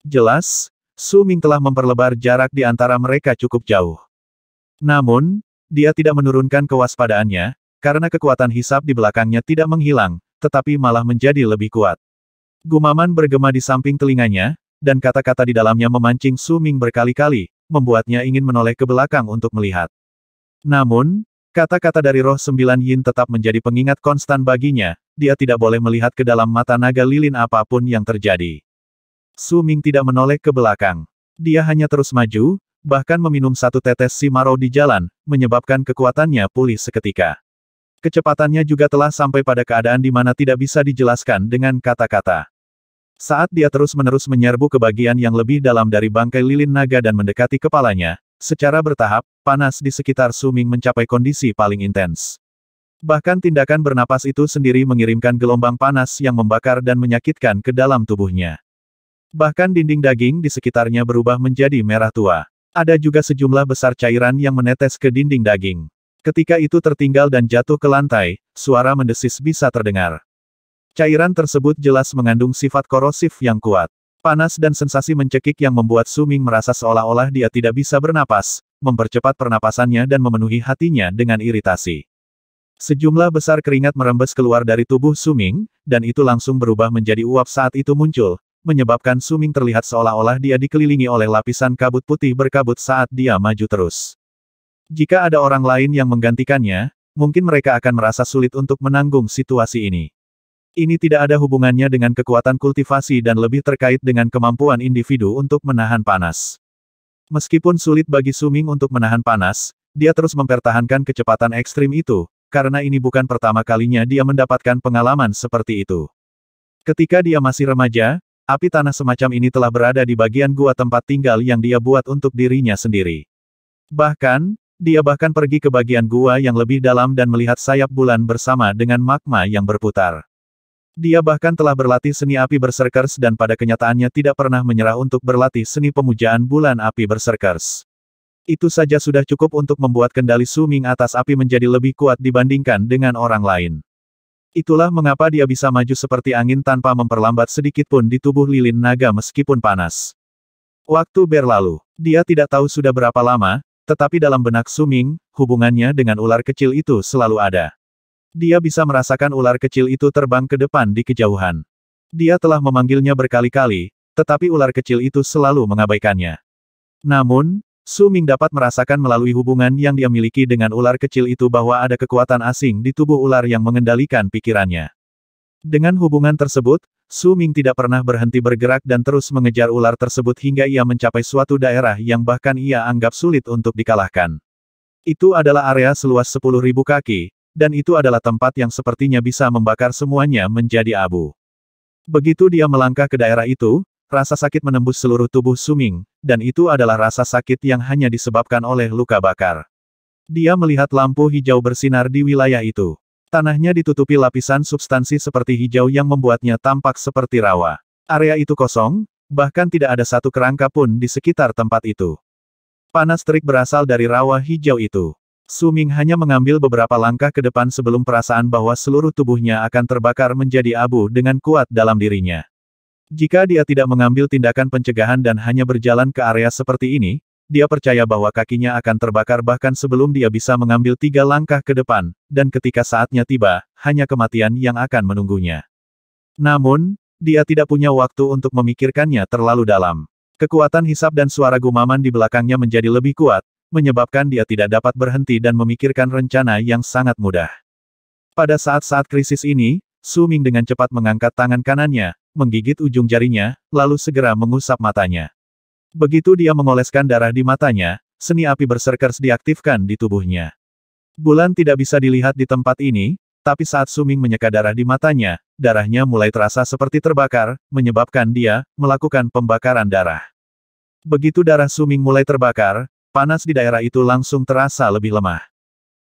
Speaker 1: Jelas, Suming telah memperlebar jarak di antara mereka cukup jauh. Namun, dia tidak menurunkan kewaspadaannya, karena kekuatan hisap di belakangnya tidak menghilang, tetapi malah menjadi lebih kuat. Gumaman bergema di samping telinganya, dan kata-kata di dalamnya memancing Su Ming berkali-kali, membuatnya ingin menoleh ke belakang untuk melihat. Namun, kata-kata dari roh sembilan yin tetap menjadi pengingat konstan baginya, dia tidak boleh melihat ke dalam mata naga lilin apapun yang terjadi. Su Ming tidak menoleh ke belakang. Dia hanya terus maju, bahkan meminum satu tetes si Maro di jalan, menyebabkan kekuatannya pulih seketika. Kecepatannya juga telah sampai pada keadaan di mana tidak bisa dijelaskan dengan kata-kata. Saat dia terus-menerus menyerbu ke bagian yang lebih dalam dari bangkai lilin naga dan mendekati kepalanya, secara bertahap, panas di sekitar Suming mencapai kondisi paling intens. Bahkan tindakan bernapas itu sendiri mengirimkan gelombang panas yang membakar dan menyakitkan ke dalam tubuhnya. Bahkan dinding daging di sekitarnya berubah menjadi merah tua. Ada juga sejumlah besar cairan yang menetes ke dinding daging. Ketika itu tertinggal dan jatuh ke lantai, suara mendesis bisa terdengar. Cairan tersebut jelas mengandung sifat korosif yang kuat. Panas dan sensasi mencekik yang membuat Suming merasa seolah-olah dia tidak bisa bernapas, mempercepat pernapasannya dan memenuhi hatinya dengan iritasi. Sejumlah besar keringat merembes keluar dari tubuh Suming, dan itu langsung berubah menjadi uap saat itu muncul, menyebabkan Suming terlihat seolah-olah dia dikelilingi oleh lapisan kabut putih berkabut saat dia maju terus. Jika ada orang lain yang menggantikannya, mungkin mereka akan merasa sulit untuk menanggung situasi ini. Ini tidak ada hubungannya dengan kekuatan kultivasi dan lebih terkait dengan kemampuan individu untuk menahan panas. Meskipun sulit bagi Suming untuk menahan panas, dia terus mempertahankan kecepatan ekstrim itu, karena ini bukan pertama kalinya dia mendapatkan pengalaman seperti itu. Ketika dia masih remaja, api tanah semacam ini telah berada di bagian gua tempat tinggal yang dia buat untuk dirinya sendiri. Bahkan, dia bahkan pergi ke bagian gua yang lebih dalam dan melihat sayap bulan bersama dengan magma yang berputar. Dia bahkan telah berlatih seni api berserkers dan pada kenyataannya tidak pernah menyerah untuk berlatih seni pemujaan bulan api berserkers. Itu saja sudah cukup untuk membuat kendali Suming atas api menjadi lebih kuat dibandingkan dengan orang lain. Itulah mengapa dia bisa maju seperti angin tanpa memperlambat sedikit pun di tubuh lilin naga meskipun panas. Waktu berlalu. Dia tidak tahu sudah berapa lama, tetapi dalam benak Suming, hubungannya dengan ular kecil itu selalu ada. Dia bisa merasakan ular kecil itu terbang ke depan di kejauhan. Dia telah memanggilnya berkali-kali, tetapi ular kecil itu selalu mengabaikannya. Namun, Suming dapat merasakan melalui hubungan yang dia miliki dengan ular kecil itu bahwa ada kekuatan asing di tubuh ular yang mengendalikan pikirannya. Dengan hubungan tersebut, Su Ming tidak pernah berhenti bergerak dan terus mengejar ular tersebut hingga ia mencapai suatu daerah yang bahkan ia anggap sulit untuk dikalahkan. Itu adalah area seluas 10.000 kaki, dan itu adalah tempat yang sepertinya bisa membakar semuanya menjadi abu. Begitu dia melangkah ke daerah itu, rasa sakit menembus seluruh tubuh Suming, dan itu adalah rasa sakit yang hanya disebabkan oleh luka bakar. Dia melihat lampu hijau bersinar di wilayah itu. Tanahnya ditutupi lapisan substansi seperti hijau yang membuatnya tampak seperti rawa. Area itu kosong, bahkan tidak ada satu kerangka pun di sekitar tempat itu. Panas terik berasal dari rawa hijau itu. Suming hanya mengambil beberapa langkah ke depan sebelum perasaan bahwa seluruh tubuhnya akan terbakar menjadi abu dengan kuat dalam dirinya. Jika dia tidak mengambil tindakan pencegahan dan hanya berjalan ke area seperti ini, dia percaya bahwa kakinya akan terbakar bahkan sebelum dia bisa mengambil tiga langkah ke depan, dan ketika saatnya tiba, hanya kematian yang akan menunggunya. Namun, dia tidak punya waktu untuk memikirkannya terlalu dalam. Kekuatan hisap dan suara gumaman di belakangnya menjadi lebih kuat, menyebabkan dia tidak dapat berhenti dan memikirkan rencana yang sangat mudah. Pada saat-saat krisis ini, Su Ming dengan cepat mengangkat tangan kanannya, menggigit ujung jarinya, lalu segera mengusap matanya. Begitu dia mengoleskan darah di matanya, seni api berserkers diaktifkan di tubuhnya. Bulan tidak bisa dilihat di tempat ini, tapi saat Suming menyeka darah di matanya, darahnya mulai terasa seperti terbakar, menyebabkan dia melakukan pembakaran darah. Begitu darah Suming mulai terbakar, panas di daerah itu langsung terasa lebih lemah.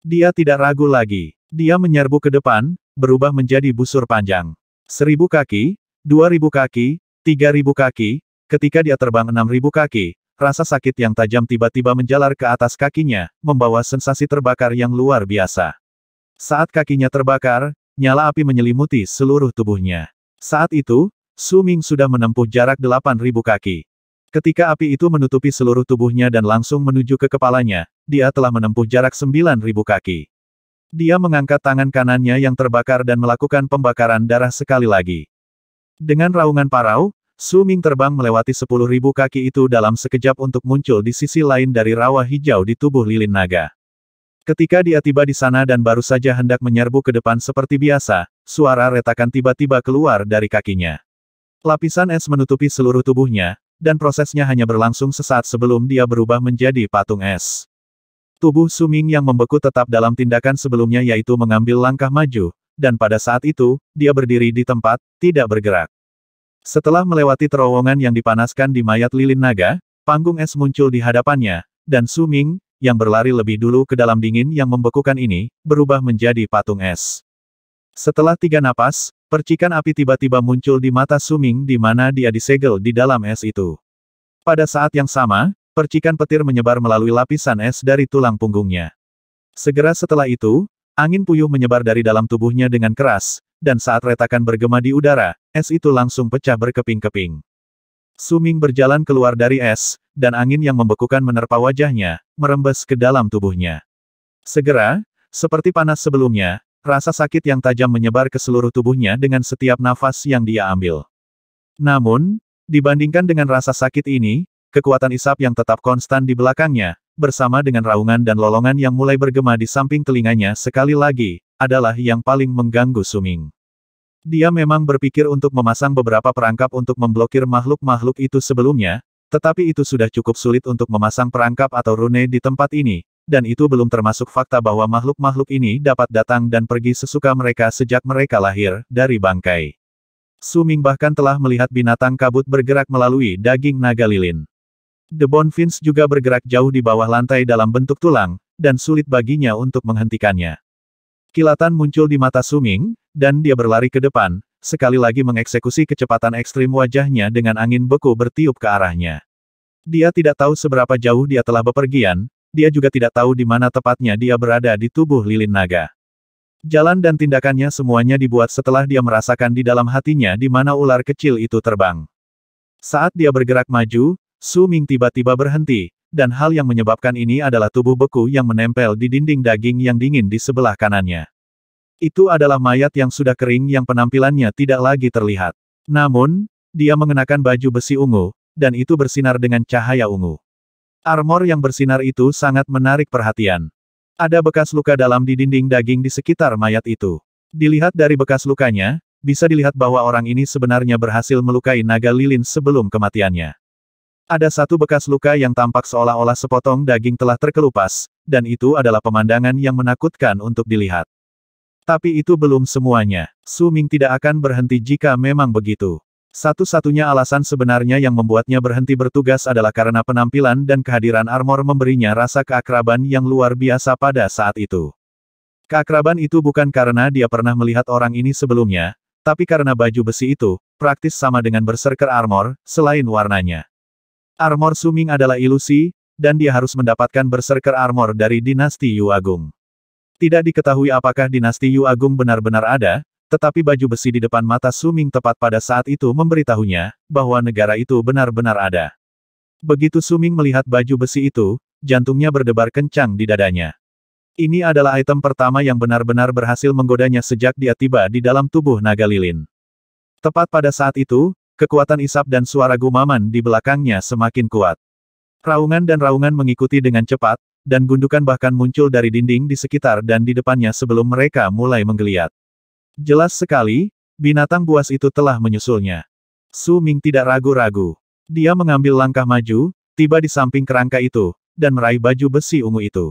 Speaker 1: Dia tidak ragu lagi. Dia menyerbu ke depan, berubah menjadi busur panjang. Seribu kaki, dua ribu kaki, tiga ribu kaki, Ketika dia terbang 6.000 kaki, rasa sakit yang tajam tiba-tiba menjalar ke atas kakinya, membawa sensasi terbakar yang luar biasa. Saat kakinya terbakar, nyala api menyelimuti seluruh tubuhnya. Saat itu, Su Ming sudah menempuh jarak 8.000 kaki. Ketika api itu menutupi seluruh tubuhnya dan langsung menuju ke kepalanya, dia telah menempuh jarak 9.000 kaki. Dia mengangkat tangan kanannya yang terbakar dan melakukan pembakaran darah sekali lagi. Dengan raungan parau, Su Ming terbang melewati sepuluh ribu kaki itu dalam sekejap untuk muncul di sisi lain dari rawa hijau di tubuh lilin naga. Ketika dia tiba di sana dan baru saja hendak menyerbu ke depan seperti biasa, suara retakan tiba-tiba keluar dari kakinya. Lapisan es menutupi seluruh tubuhnya, dan prosesnya hanya berlangsung sesaat sebelum dia berubah menjadi patung es. Tubuh Suming yang membeku tetap dalam tindakan sebelumnya yaitu mengambil langkah maju, dan pada saat itu, dia berdiri di tempat, tidak bergerak. Setelah melewati terowongan yang dipanaskan di mayat lilin naga, panggung es muncul di hadapannya, dan Su Ming, yang berlari lebih dulu ke dalam dingin yang membekukan ini, berubah menjadi patung es. Setelah tiga napas, percikan api tiba-tiba muncul di mata Su Ming di mana dia disegel di dalam es itu. Pada saat yang sama, percikan petir menyebar melalui lapisan es dari tulang punggungnya. Segera setelah itu, angin puyuh menyebar dari dalam tubuhnya dengan keras, dan saat retakan bergema di udara, Es itu langsung pecah berkeping-keping. Suming berjalan keluar dari es, dan angin yang membekukan menerpa wajahnya, merembes ke dalam tubuhnya. Segera, seperti panas sebelumnya, rasa sakit yang tajam menyebar ke seluruh tubuhnya dengan setiap nafas yang dia ambil. Namun, dibandingkan dengan rasa sakit ini, kekuatan isap yang tetap konstan di belakangnya, bersama dengan raungan dan lolongan yang mulai bergema di samping telinganya sekali lagi, adalah yang paling mengganggu Suming. Dia memang berpikir untuk memasang beberapa perangkap untuk memblokir makhluk-makhluk itu sebelumnya, tetapi itu sudah cukup sulit untuk memasang perangkap atau rune di tempat ini, dan itu belum termasuk fakta bahwa makhluk-makhluk ini dapat datang dan pergi sesuka mereka sejak mereka lahir dari bangkai. Suming bahkan telah melihat binatang kabut bergerak melalui daging naga lilin. The Bonfins juga bergerak jauh di bawah lantai dalam bentuk tulang, dan sulit baginya untuk menghentikannya. Kilatan muncul di mata Suming, dan dia berlari ke depan, sekali lagi mengeksekusi kecepatan ekstrim wajahnya dengan angin beku bertiup ke arahnya. Dia tidak tahu seberapa jauh dia telah bepergian, dia juga tidak tahu di mana tepatnya dia berada di tubuh lilin naga. Jalan dan tindakannya semuanya dibuat setelah dia merasakan di dalam hatinya di mana ular kecil itu terbang. Saat dia bergerak maju, Su Ming tiba-tiba berhenti, dan hal yang menyebabkan ini adalah tubuh beku yang menempel di dinding daging yang dingin di sebelah kanannya. Itu adalah mayat yang sudah kering yang penampilannya tidak lagi terlihat. Namun, dia mengenakan baju besi ungu, dan itu bersinar dengan cahaya ungu. Armor yang bersinar itu sangat menarik perhatian. Ada bekas luka dalam di dinding daging di sekitar mayat itu. Dilihat dari bekas lukanya, bisa dilihat bahwa orang ini sebenarnya berhasil melukai naga lilin sebelum kematiannya. Ada satu bekas luka yang tampak seolah-olah sepotong daging telah terkelupas, dan itu adalah pemandangan yang menakutkan untuk dilihat. Tapi itu belum semuanya. Su Ming tidak akan berhenti jika memang begitu. Satu-satunya alasan sebenarnya yang membuatnya berhenti bertugas adalah karena penampilan dan kehadiran Armor memberinya rasa keakraban yang luar biasa pada saat itu. Keakraban itu bukan karena dia pernah melihat orang ini sebelumnya, tapi karena baju besi itu, praktis sama dengan berserker Armor, selain warnanya. Armor Suming adalah ilusi, dan dia harus mendapatkan berserker Armor dari dinasti Yu Agung. Tidak diketahui apakah dinasti Yu Agung benar-benar ada, tetapi baju besi di depan mata Suming tepat pada saat itu memberitahunya, bahwa negara itu benar-benar ada. Begitu Suming melihat baju besi itu, jantungnya berdebar kencang di dadanya. Ini adalah item pertama yang benar-benar berhasil menggodanya sejak dia tiba di dalam tubuh naga lilin. Tepat pada saat itu, kekuatan isap dan suara gumaman di belakangnya semakin kuat. Raungan dan raungan mengikuti dengan cepat, dan gundukan bahkan muncul dari dinding di sekitar dan di depannya sebelum mereka mulai menggeliat. Jelas sekali, binatang buas itu telah menyusulnya. Su Ming tidak ragu-ragu. Dia mengambil langkah maju, tiba di samping kerangka itu, dan meraih baju besi ungu itu.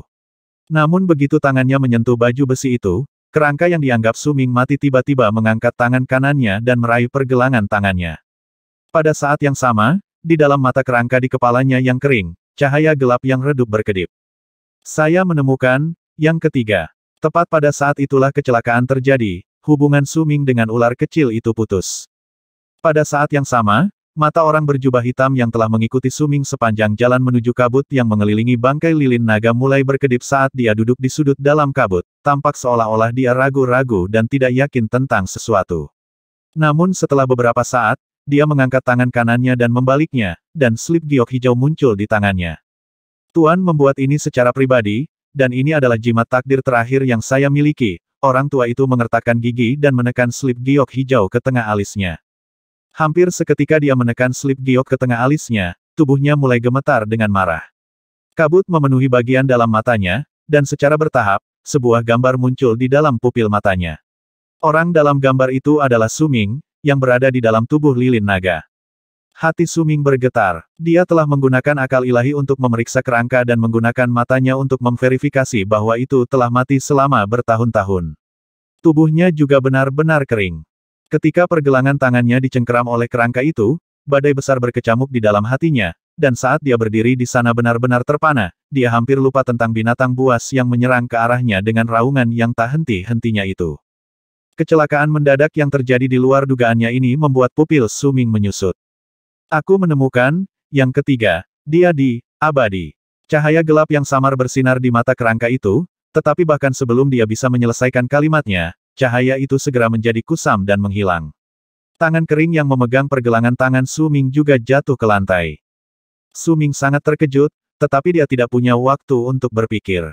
Speaker 1: Namun begitu tangannya menyentuh baju besi itu, kerangka yang dianggap Su Ming mati tiba-tiba mengangkat tangan kanannya dan meraih pergelangan tangannya. Pada saat yang sama, di dalam mata kerangka di kepalanya yang kering, cahaya gelap yang redup berkedip. Saya menemukan, yang ketiga. Tepat pada saat itulah kecelakaan terjadi, hubungan Suming dengan ular kecil itu putus. Pada saat yang sama, mata orang berjubah hitam yang telah mengikuti Suming sepanjang jalan menuju kabut yang mengelilingi bangkai lilin naga mulai berkedip saat dia duduk di sudut dalam kabut, tampak seolah-olah dia ragu-ragu dan tidak yakin tentang sesuatu. Namun setelah beberapa saat, dia mengangkat tangan kanannya dan membaliknya, dan slip giok hijau muncul di tangannya. Tuan membuat ini secara pribadi, dan ini adalah jimat takdir terakhir yang saya miliki. Orang tua itu mengertakkan gigi dan menekan slip giok hijau ke tengah alisnya. Hampir seketika dia menekan slip giok ke tengah alisnya, tubuhnya mulai gemetar dengan marah. Kabut memenuhi bagian dalam matanya, dan secara bertahap, sebuah gambar muncul di dalam pupil matanya. Orang dalam gambar itu adalah Suming, yang berada di dalam tubuh lilin naga. Hati Suming bergetar. Dia telah menggunakan akal ilahi untuk memeriksa kerangka dan menggunakan matanya untuk memverifikasi bahwa itu telah mati selama bertahun-tahun. Tubuhnya juga benar-benar kering. Ketika pergelangan tangannya dicengkeram oleh kerangka itu, badai besar berkecamuk di dalam hatinya, dan saat dia berdiri di sana benar-benar terpana, dia hampir lupa tentang binatang buas yang menyerang ke arahnya dengan raungan yang tak henti-hentinya itu. Kecelakaan mendadak yang terjadi di luar dugaannya ini membuat pupil Suming menyusut. Aku menemukan, yang ketiga, dia di, abadi. Cahaya gelap yang samar bersinar di mata kerangka itu, tetapi bahkan sebelum dia bisa menyelesaikan kalimatnya, cahaya itu segera menjadi kusam dan menghilang. Tangan kering yang memegang pergelangan tangan Su Ming juga jatuh ke lantai. Su Ming sangat terkejut, tetapi dia tidak punya waktu untuk berpikir.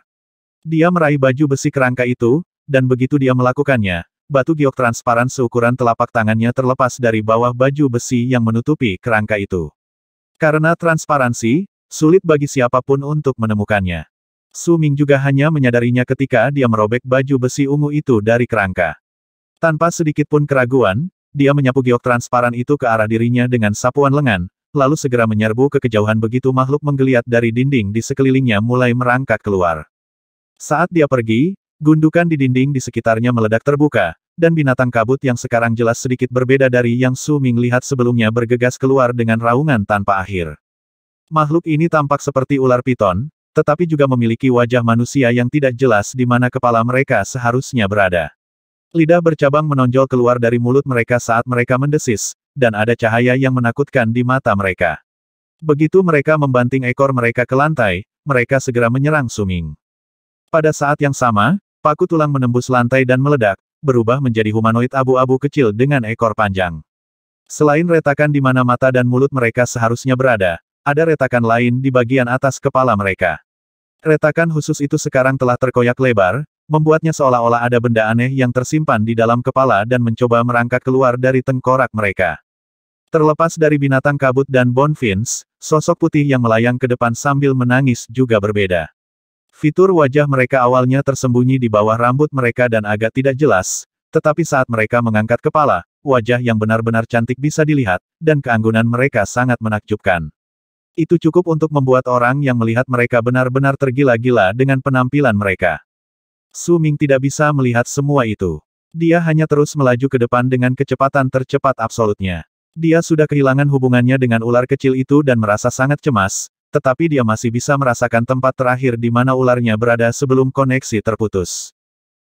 Speaker 1: Dia meraih baju besi kerangka itu, dan begitu dia melakukannya, Batu giok transparan seukuran telapak tangannya terlepas dari bawah baju besi yang menutupi kerangka itu. Karena transparansi, sulit bagi siapapun untuk menemukannya. Su Ming juga hanya menyadarinya ketika dia merobek baju besi ungu itu dari kerangka. Tanpa sedikit pun keraguan, dia menyapu giok transparan itu ke arah dirinya dengan sapuan lengan, lalu segera menyerbu ke kejauhan begitu makhluk menggeliat dari dinding di sekelilingnya mulai merangkak keluar. Saat dia pergi, Gundukan di dinding di sekitarnya meledak terbuka, dan binatang kabut yang sekarang jelas sedikit berbeda dari yang Su Ming lihat sebelumnya bergegas keluar dengan raungan tanpa akhir. Makhluk ini tampak seperti ular piton, tetapi juga memiliki wajah manusia yang tidak jelas di mana kepala mereka seharusnya berada. Lidah bercabang menonjol keluar dari mulut mereka saat mereka mendesis, dan ada cahaya yang menakutkan di mata mereka. Begitu mereka membanting ekor mereka ke lantai, mereka segera menyerang Suming. Pada saat yang sama, Paku tulang menembus lantai dan meledak, berubah menjadi humanoid abu-abu kecil dengan ekor panjang. Selain retakan di mana mata dan mulut mereka seharusnya berada, ada retakan lain di bagian atas kepala mereka. Retakan khusus itu sekarang telah terkoyak lebar, membuatnya seolah-olah ada benda aneh yang tersimpan di dalam kepala dan mencoba merangkak keluar dari tengkorak mereka. Terlepas dari binatang kabut dan bonfins, sosok putih yang melayang ke depan sambil menangis juga berbeda. Fitur wajah mereka awalnya tersembunyi di bawah rambut mereka dan agak tidak jelas, tetapi saat mereka mengangkat kepala, wajah yang benar-benar cantik bisa dilihat, dan keanggunan mereka sangat menakjubkan. Itu cukup untuk membuat orang yang melihat mereka benar-benar tergila-gila dengan penampilan mereka. Su Ming tidak bisa melihat semua itu. Dia hanya terus melaju ke depan dengan kecepatan tercepat absolutnya. Dia sudah kehilangan hubungannya dengan ular kecil itu dan merasa sangat cemas, tetapi dia masih bisa merasakan tempat terakhir di mana ularnya berada sebelum koneksi terputus.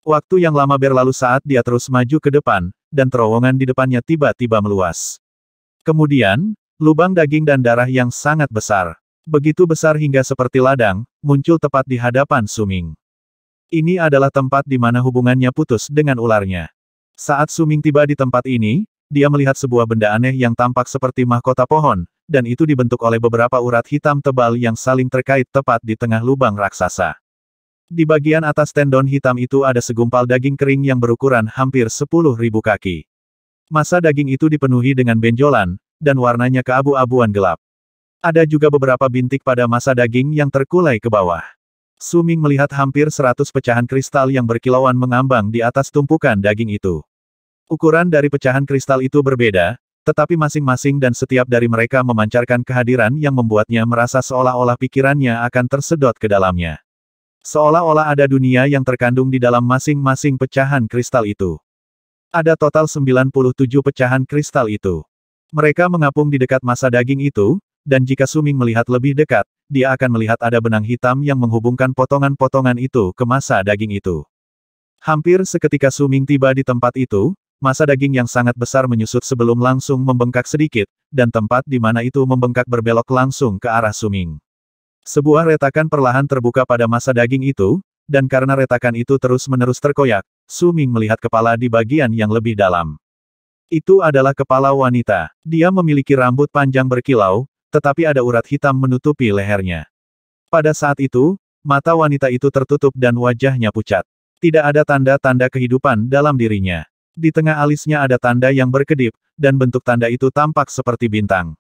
Speaker 1: Waktu yang lama berlalu saat dia terus maju ke depan, dan terowongan di depannya tiba-tiba meluas. Kemudian, lubang daging dan darah yang sangat besar, begitu besar hingga seperti ladang, muncul tepat di hadapan Suming. Ini adalah tempat di mana hubungannya putus dengan ularnya. Saat Suming tiba di tempat ini, dia melihat sebuah benda aneh yang tampak seperti mahkota pohon, dan itu dibentuk oleh beberapa urat hitam tebal yang saling terkait tepat di tengah lubang raksasa. Di bagian atas tendon hitam itu ada segumpal daging kering yang berukuran hampir 10.000 kaki. Masa daging itu dipenuhi dengan benjolan, dan warnanya keabu-abuan gelap. Ada juga beberapa bintik pada masa daging yang terkulai ke bawah. Suming melihat hampir 100 pecahan kristal yang berkilauan mengambang di atas tumpukan daging itu. Ukuran dari pecahan kristal itu berbeda, tetapi masing-masing dan setiap dari mereka memancarkan kehadiran yang membuatnya merasa seolah-olah pikirannya akan tersedot ke dalamnya. Seolah-olah ada dunia yang terkandung di dalam masing-masing pecahan kristal itu. Ada total 97 pecahan kristal itu. Mereka mengapung di dekat masa daging itu, dan jika Suming melihat lebih dekat, dia akan melihat ada benang hitam yang menghubungkan potongan-potongan itu ke masa daging itu. Hampir seketika Suming tiba di tempat itu, masa daging yang sangat besar menyusut sebelum langsung membengkak sedikit, dan tempat di mana itu membengkak berbelok langsung ke arah Suming. Sebuah retakan perlahan terbuka pada masa daging itu, dan karena retakan itu terus-menerus terkoyak, Suming melihat kepala di bagian yang lebih dalam. Itu adalah kepala wanita. Dia memiliki rambut panjang berkilau, tetapi ada urat hitam menutupi lehernya. Pada saat itu, mata wanita itu tertutup dan wajahnya pucat. Tidak ada tanda-tanda kehidupan dalam dirinya. Di tengah alisnya ada tanda yang berkedip, dan bentuk tanda itu tampak seperti bintang.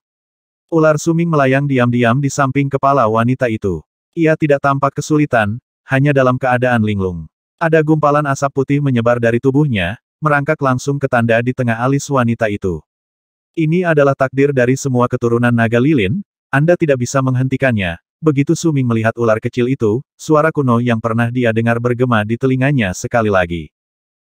Speaker 1: Ular suming melayang diam-diam di samping kepala wanita itu. Ia tidak tampak kesulitan, hanya dalam keadaan linglung. Ada gumpalan asap putih menyebar dari tubuhnya, merangkak langsung ke tanda di tengah alis wanita itu. Ini adalah takdir dari semua keturunan naga lilin, Anda tidak bisa menghentikannya. Begitu Suming melihat ular kecil itu, suara kuno yang pernah dia dengar bergema di telinganya sekali lagi.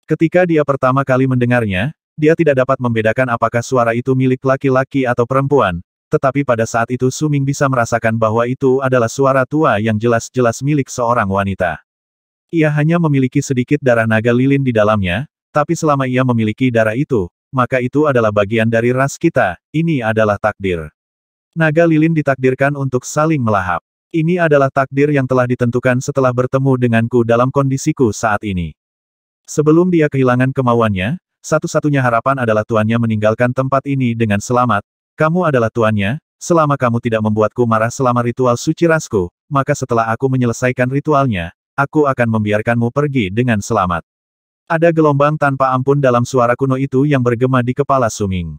Speaker 1: Ketika dia pertama kali mendengarnya, dia tidak dapat membedakan apakah suara itu milik laki-laki atau perempuan, tetapi pada saat itu Suming bisa merasakan bahwa itu adalah suara tua yang jelas-jelas milik seorang wanita. Ia hanya memiliki sedikit darah naga lilin di dalamnya, tapi selama ia memiliki darah itu, maka itu adalah bagian dari ras kita, ini adalah takdir. Naga lilin ditakdirkan untuk saling melahap. Ini adalah takdir yang telah ditentukan setelah bertemu denganku dalam kondisiku saat ini. Sebelum dia kehilangan kemauannya, satu-satunya harapan adalah tuannya meninggalkan tempat ini dengan selamat. Kamu adalah tuannya, selama kamu tidak membuatku marah selama ritual suci rasku, maka setelah aku menyelesaikan ritualnya, aku akan membiarkanmu pergi dengan selamat. Ada gelombang tanpa ampun dalam suara kuno itu yang bergema di kepala Suming.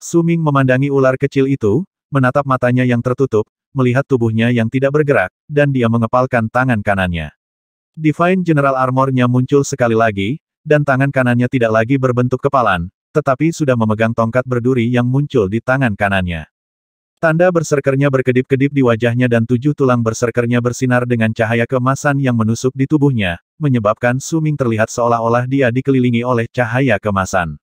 Speaker 1: Suming memandangi ular kecil itu, menatap matanya yang tertutup, melihat tubuhnya yang tidak bergerak, dan dia mengepalkan tangan kanannya. Divine General Armornya muncul sekali lagi, dan tangan kanannya tidak lagi berbentuk kepalan, tetapi sudah memegang tongkat berduri yang muncul di tangan kanannya. Tanda berserkernya berkedip-kedip di wajahnya dan tujuh tulang berserkernya bersinar dengan cahaya kemasan yang menusuk di tubuhnya, menyebabkan Suming terlihat seolah-olah dia dikelilingi oleh cahaya kemasan.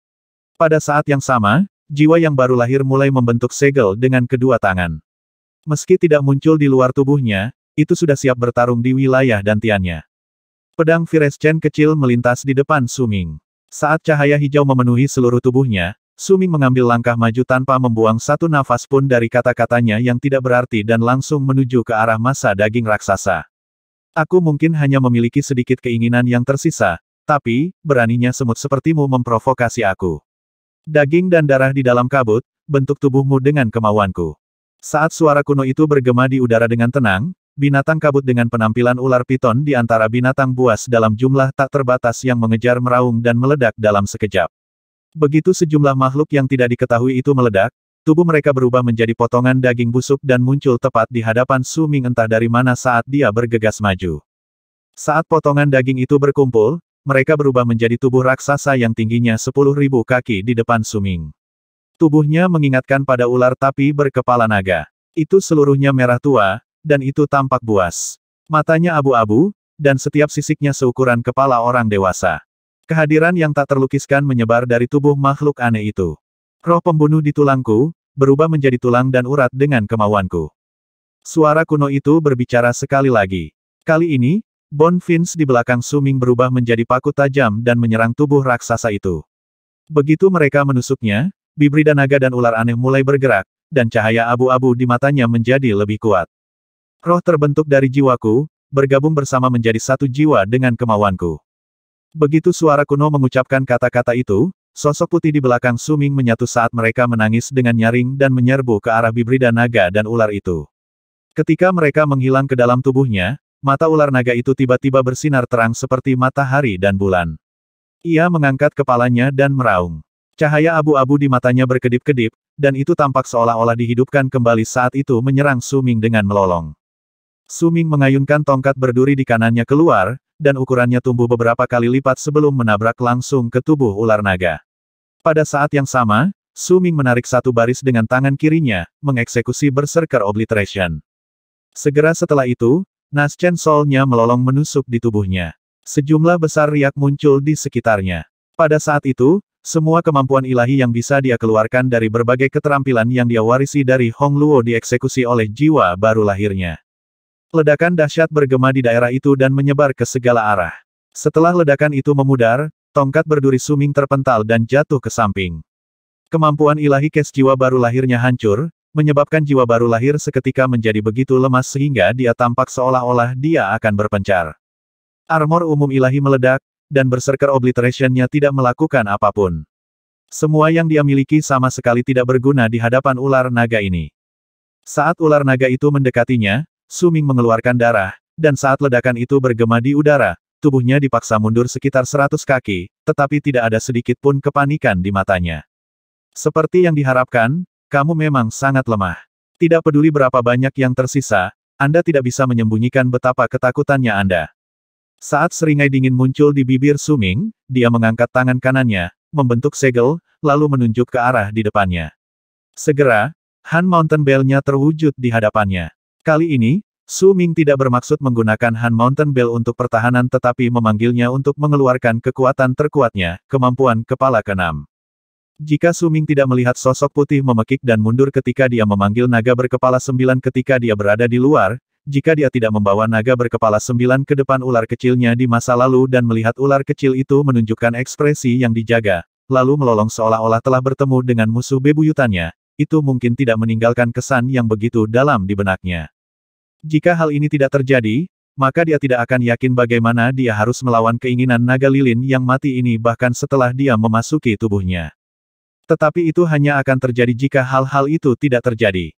Speaker 1: Pada saat yang sama, jiwa yang baru lahir mulai membentuk segel dengan kedua tangan. Meski tidak muncul di luar tubuhnya, itu sudah siap bertarung di wilayah dantiannya. Pedang Virescen kecil melintas di depan Suming. Saat cahaya hijau memenuhi seluruh tubuhnya, Suming mengambil langkah maju tanpa membuang satu nafas pun dari kata-katanya yang tidak berarti dan langsung menuju ke arah masa daging raksasa. Aku mungkin hanya memiliki sedikit keinginan yang tersisa, tapi, beraninya semut sepertimu memprovokasi aku. Daging dan darah di dalam kabut, bentuk tubuhmu dengan kemauanku. Saat suara kuno itu bergema di udara dengan tenang, binatang kabut dengan penampilan ular piton di antara binatang buas dalam jumlah tak terbatas yang mengejar meraung dan meledak dalam sekejap. Begitu sejumlah makhluk yang tidak diketahui itu meledak, tubuh mereka berubah menjadi potongan daging busuk dan muncul tepat di hadapan Su Ming entah dari mana saat dia bergegas maju. Saat potongan daging itu berkumpul, mereka berubah menjadi tubuh raksasa yang tingginya 10.000 kaki di depan Su Ming. Tubuhnya mengingatkan pada ular tapi berkepala naga. Itu seluruhnya merah tua, dan itu tampak buas. Matanya abu-abu, dan setiap sisiknya seukuran kepala orang dewasa. Kehadiran yang tak terlukiskan menyebar dari tubuh makhluk aneh itu. Roh pembunuh di tulangku, berubah menjadi tulang dan urat dengan kemauanku. Suara kuno itu berbicara sekali lagi. Kali ini, Bon fins di belakang Suming berubah menjadi paku tajam dan menyerang tubuh raksasa itu. Begitu mereka menusuknya, bibir dan naga dan ular aneh mulai bergerak, dan cahaya abu-abu di matanya menjadi lebih kuat. Roh terbentuk dari jiwaku, bergabung bersama menjadi satu jiwa dengan kemauanku. Begitu suara kuno mengucapkan kata-kata itu, sosok putih di belakang Suming menyatu saat mereka menangis dengan nyaring dan menyerbu ke arah bibrida naga dan ular itu. Ketika mereka menghilang ke dalam tubuhnya, mata ular naga itu tiba-tiba bersinar terang seperti matahari dan bulan. Ia mengangkat kepalanya dan meraung. Cahaya abu-abu di matanya berkedip-kedip, dan itu tampak seolah-olah dihidupkan kembali saat itu menyerang Suming dengan melolong. Suming mengayunkan tongkat berduri di kanannya keluar, dan ukurannya tumbuh beberapa kali lipat sebelum menabrak langsung ke tubuh ular naga. Pada saat yang sama, Suming menarik satu baris dengan tangan kirinya, mengeksekusi berserker obliteration. Segera setelah itu, Naschen Solnya melolong menusuk di tubuhnya. Sejumlah besar riak muncul di sekitarnya. Pada saat itu, semua kemampuan ilahi yang bisa dia keluarkan dari berbagai keterampilan yang dia warisi dari Hong Luo dieksekusi oleh jiwa baru lahirnya. Ledakan dahsyat bergema di daerah itu dan menyebar ke segala arah. Setelah ledakan itu memudar, tongkat berduri suming terpental dan jatuh ke samping. Kemampuan ilahi kes jiwa baru lahirnya hancur, menyebabkan jiwa baru lahir seketika menjadi begitu lemas sehingga dia tampak seolah-olah dia akan berpencar. Armor umum ilahi meledak, dan berserker obliterationnya tidak melakukan apapun. Semua yang dia miliki sama sekali tidak berguna di hadapan ular naga ini. Saat ular naga itu mendekatinya, Suming mengeluarkan darah, dan saat ledakan itu bergema di udara, tubuhnya dipaksa mundur sekitar 100 kaki, tetapi tidak ada sedikit pun kepanikan di matanya. Seperti yang diharapkan, kamu memang sangat lemah. Tidak peduli berapa banyak yang tersisa, Anda tidak bisa menyembunyikan betapa ketakutannya Anda. Saat seringai dingin muncul di bibir Suming, dia mengangkat tangan kanannya, membentuk segel, lalu menunjuk ke arah di depannya. Segera, Han Mountain Bell-nya terwujud di hadapannya. Kali ini, Su Ming tidak bermaksud menggunakan Han Mountain Bell untuk pertahanan tetapi memanggilnya untuk mengeluarkan kekuatan terkuatnya, kemampuan kepala keenam. Jika Su Ming tidak melihat sosok putih memekik dan mundur ketika dia memanggil naga berkepala sembilan ketika dia berada di luar, jika dia tidak membawa naga berkepala sembilan ke depan ular kecilnya di masa lalu dan melihat ular kecil itu menunjukkan ekspresi yang dijaga, lalu melolong seolah-olah telah bertemu dengan musuh bebuyutannya, itu mungkin tidak meninggalkan kesan yang begitu dalam di benaknya. Jika hal ini tidak terjadi, maka dia tidak akan yakin bagaimana dia harus melawan keinginan naga lilin yang mati ini bahkan setelah dia memasuki tubuhnya. Tetapi itu hanya akan terjadi jika hal-hal itu tidak terjadi.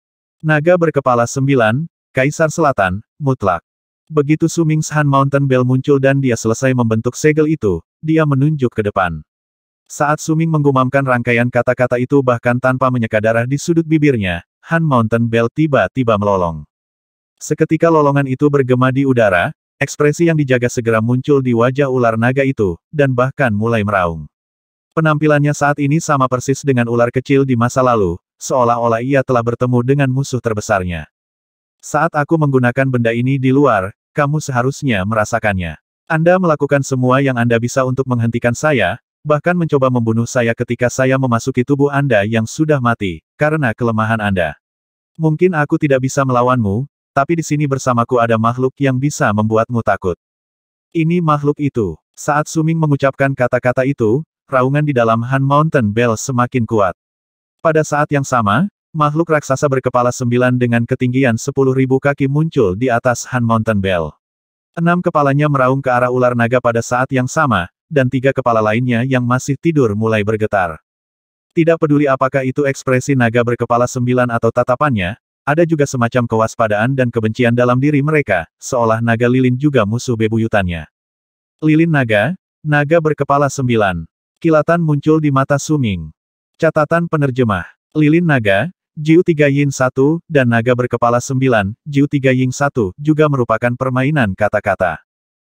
Speaker 1: Naga berkepala sembilan, Kaisar Selatan, mutlak. Begitu Suming Mountain Bell muncul dan dia selesai membentuk segel itu, dia menunjuk ke depan. Saat Suming menggumamkan rangkaian kata-kata itu bahkan tanpa menyeka darah di sudut bibirnya, Han Mountain Bell tiba-tiba melolong. Seketika lolongan itu bergema di udara, ekspresi yang dijaga segera muncul di wajah ular naga itu, dan bahkan mulai meraung. Penampilannya saat ini sama persis dengan ular kecil di masa lalu, seolah-olah ia telah bertemu dengan musuh terbesarnya. Saat aku menggunakan benda ini di luar, kamu seharusnya merasakannya. Anda melakukan semua yang Anda bisa untuk menghentikan saya, bahkan mencoba membunuh saya ketika saya memasuki tubuh Anda yang sudah mati, karena kelemahan Anda. Mungkin aku tidak bisa melawanmu, tapi di sini bersamaku ada makhluk yang bisa membuatmu takut. Ini makhluk itu. Saat Suming mengucapkan kata-kata itu, raungan di dalam Han Mountain Bell semakin kuat. Pada saat yang sama, makhluk raksasa berkepala sembilan dengan ketinggian sepuluh ribu kaki muncul di atas Han Mountain Bell. Enam kepalanya meraung ke arah ular naga pada saat yang sama, dan tiga kepala lainnya yang masih tidur mulai bergetar. Tidak peduli apakah itu ekspresi naga berkepala sembilan atau tatapannya, ada juga semacam kewaspadaan dan kebencian dalam diri mereka, seolah naga lilin juga musuh bebuyutannya. Lilin naga, naga berkepala sembilan. Kilatan muncul di mata Suming. Catatan penerjemah. Lilin naga, Jiu 3 Yin 1, dan naga berkepala sembilan, Jiu 3 Yin 1, juga merupakan permainan kata-kata.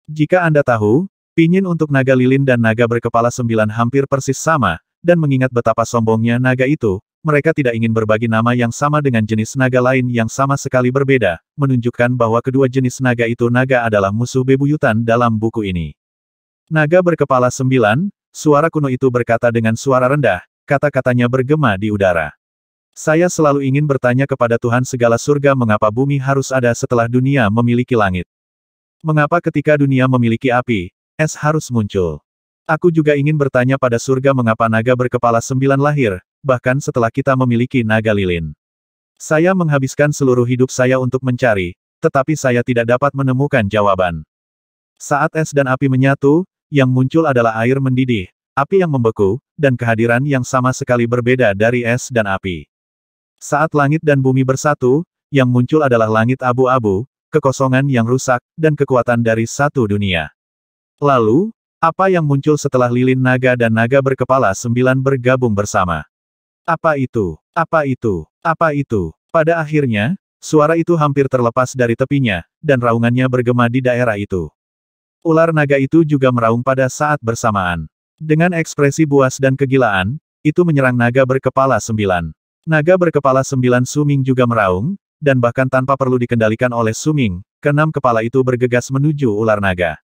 Speaker 1: Jika Anda tahu, Pinyin untuk naga lilin dan naga berkepala sembilan hampir persis sama, dan mengingat betapa sombongnya naga itu, mereka tidak ingin berbagi nama yang sama dengan jenis naga lain yang sama sekali berbeda, menunjukkan bahwa kedua jenis naga itu naga adalah musuh bebuyutan dalam buku ini. Naga berkepala sembilan, suara kuno itu berkata dengan suara rendah, kata-katanya bergema di udara. Saya selalu ingin bertanya kepada Tuhan segala surga mengapa bumi harus ada setelah dunia memiliki langit. Mengapa ketika dunia memiliki api, Es harus muncul. Aku juga ingin bertanya pada surga mengapa naga berkepala sembilan lahir, bahkan setelah kita memiliki naga lilin. Saya menghabiskan seluruh hidup saya untuk mencari, tetapi saya tidak dapat menemukan jawaban. Saat es dan api menyatu, yang muncul adalah air mendidih, api yang membeku, dan kehadiran yang sama sekali berbeda dari es dan api. Saat langit dan bumi bersatu, yang muncul adalah langit abu-abu, kekosongan yang rusak, dan kekuatan dari satu dunia. Lalu, apa yang muncul setelah lilin naga dan naga berkepala sembilan bergabung bersama? Apa itu? Apa itu? Apa itu? Pada akhirnya, suara itu hampir terlepas dari tepinya, dan raungannya bergema di daerah itu. Ular naga itu juga meraung pada saat bersamaan. Dengan ekspresi buas dan kegilaan, itu menyerang naga berkepala sembilan. Naga berkepala sembilan Suming juga meraung, dan bahkan tanpa perlu dikendalikan oleh Suming, keenam kepala itu bergegas menuju ular naga.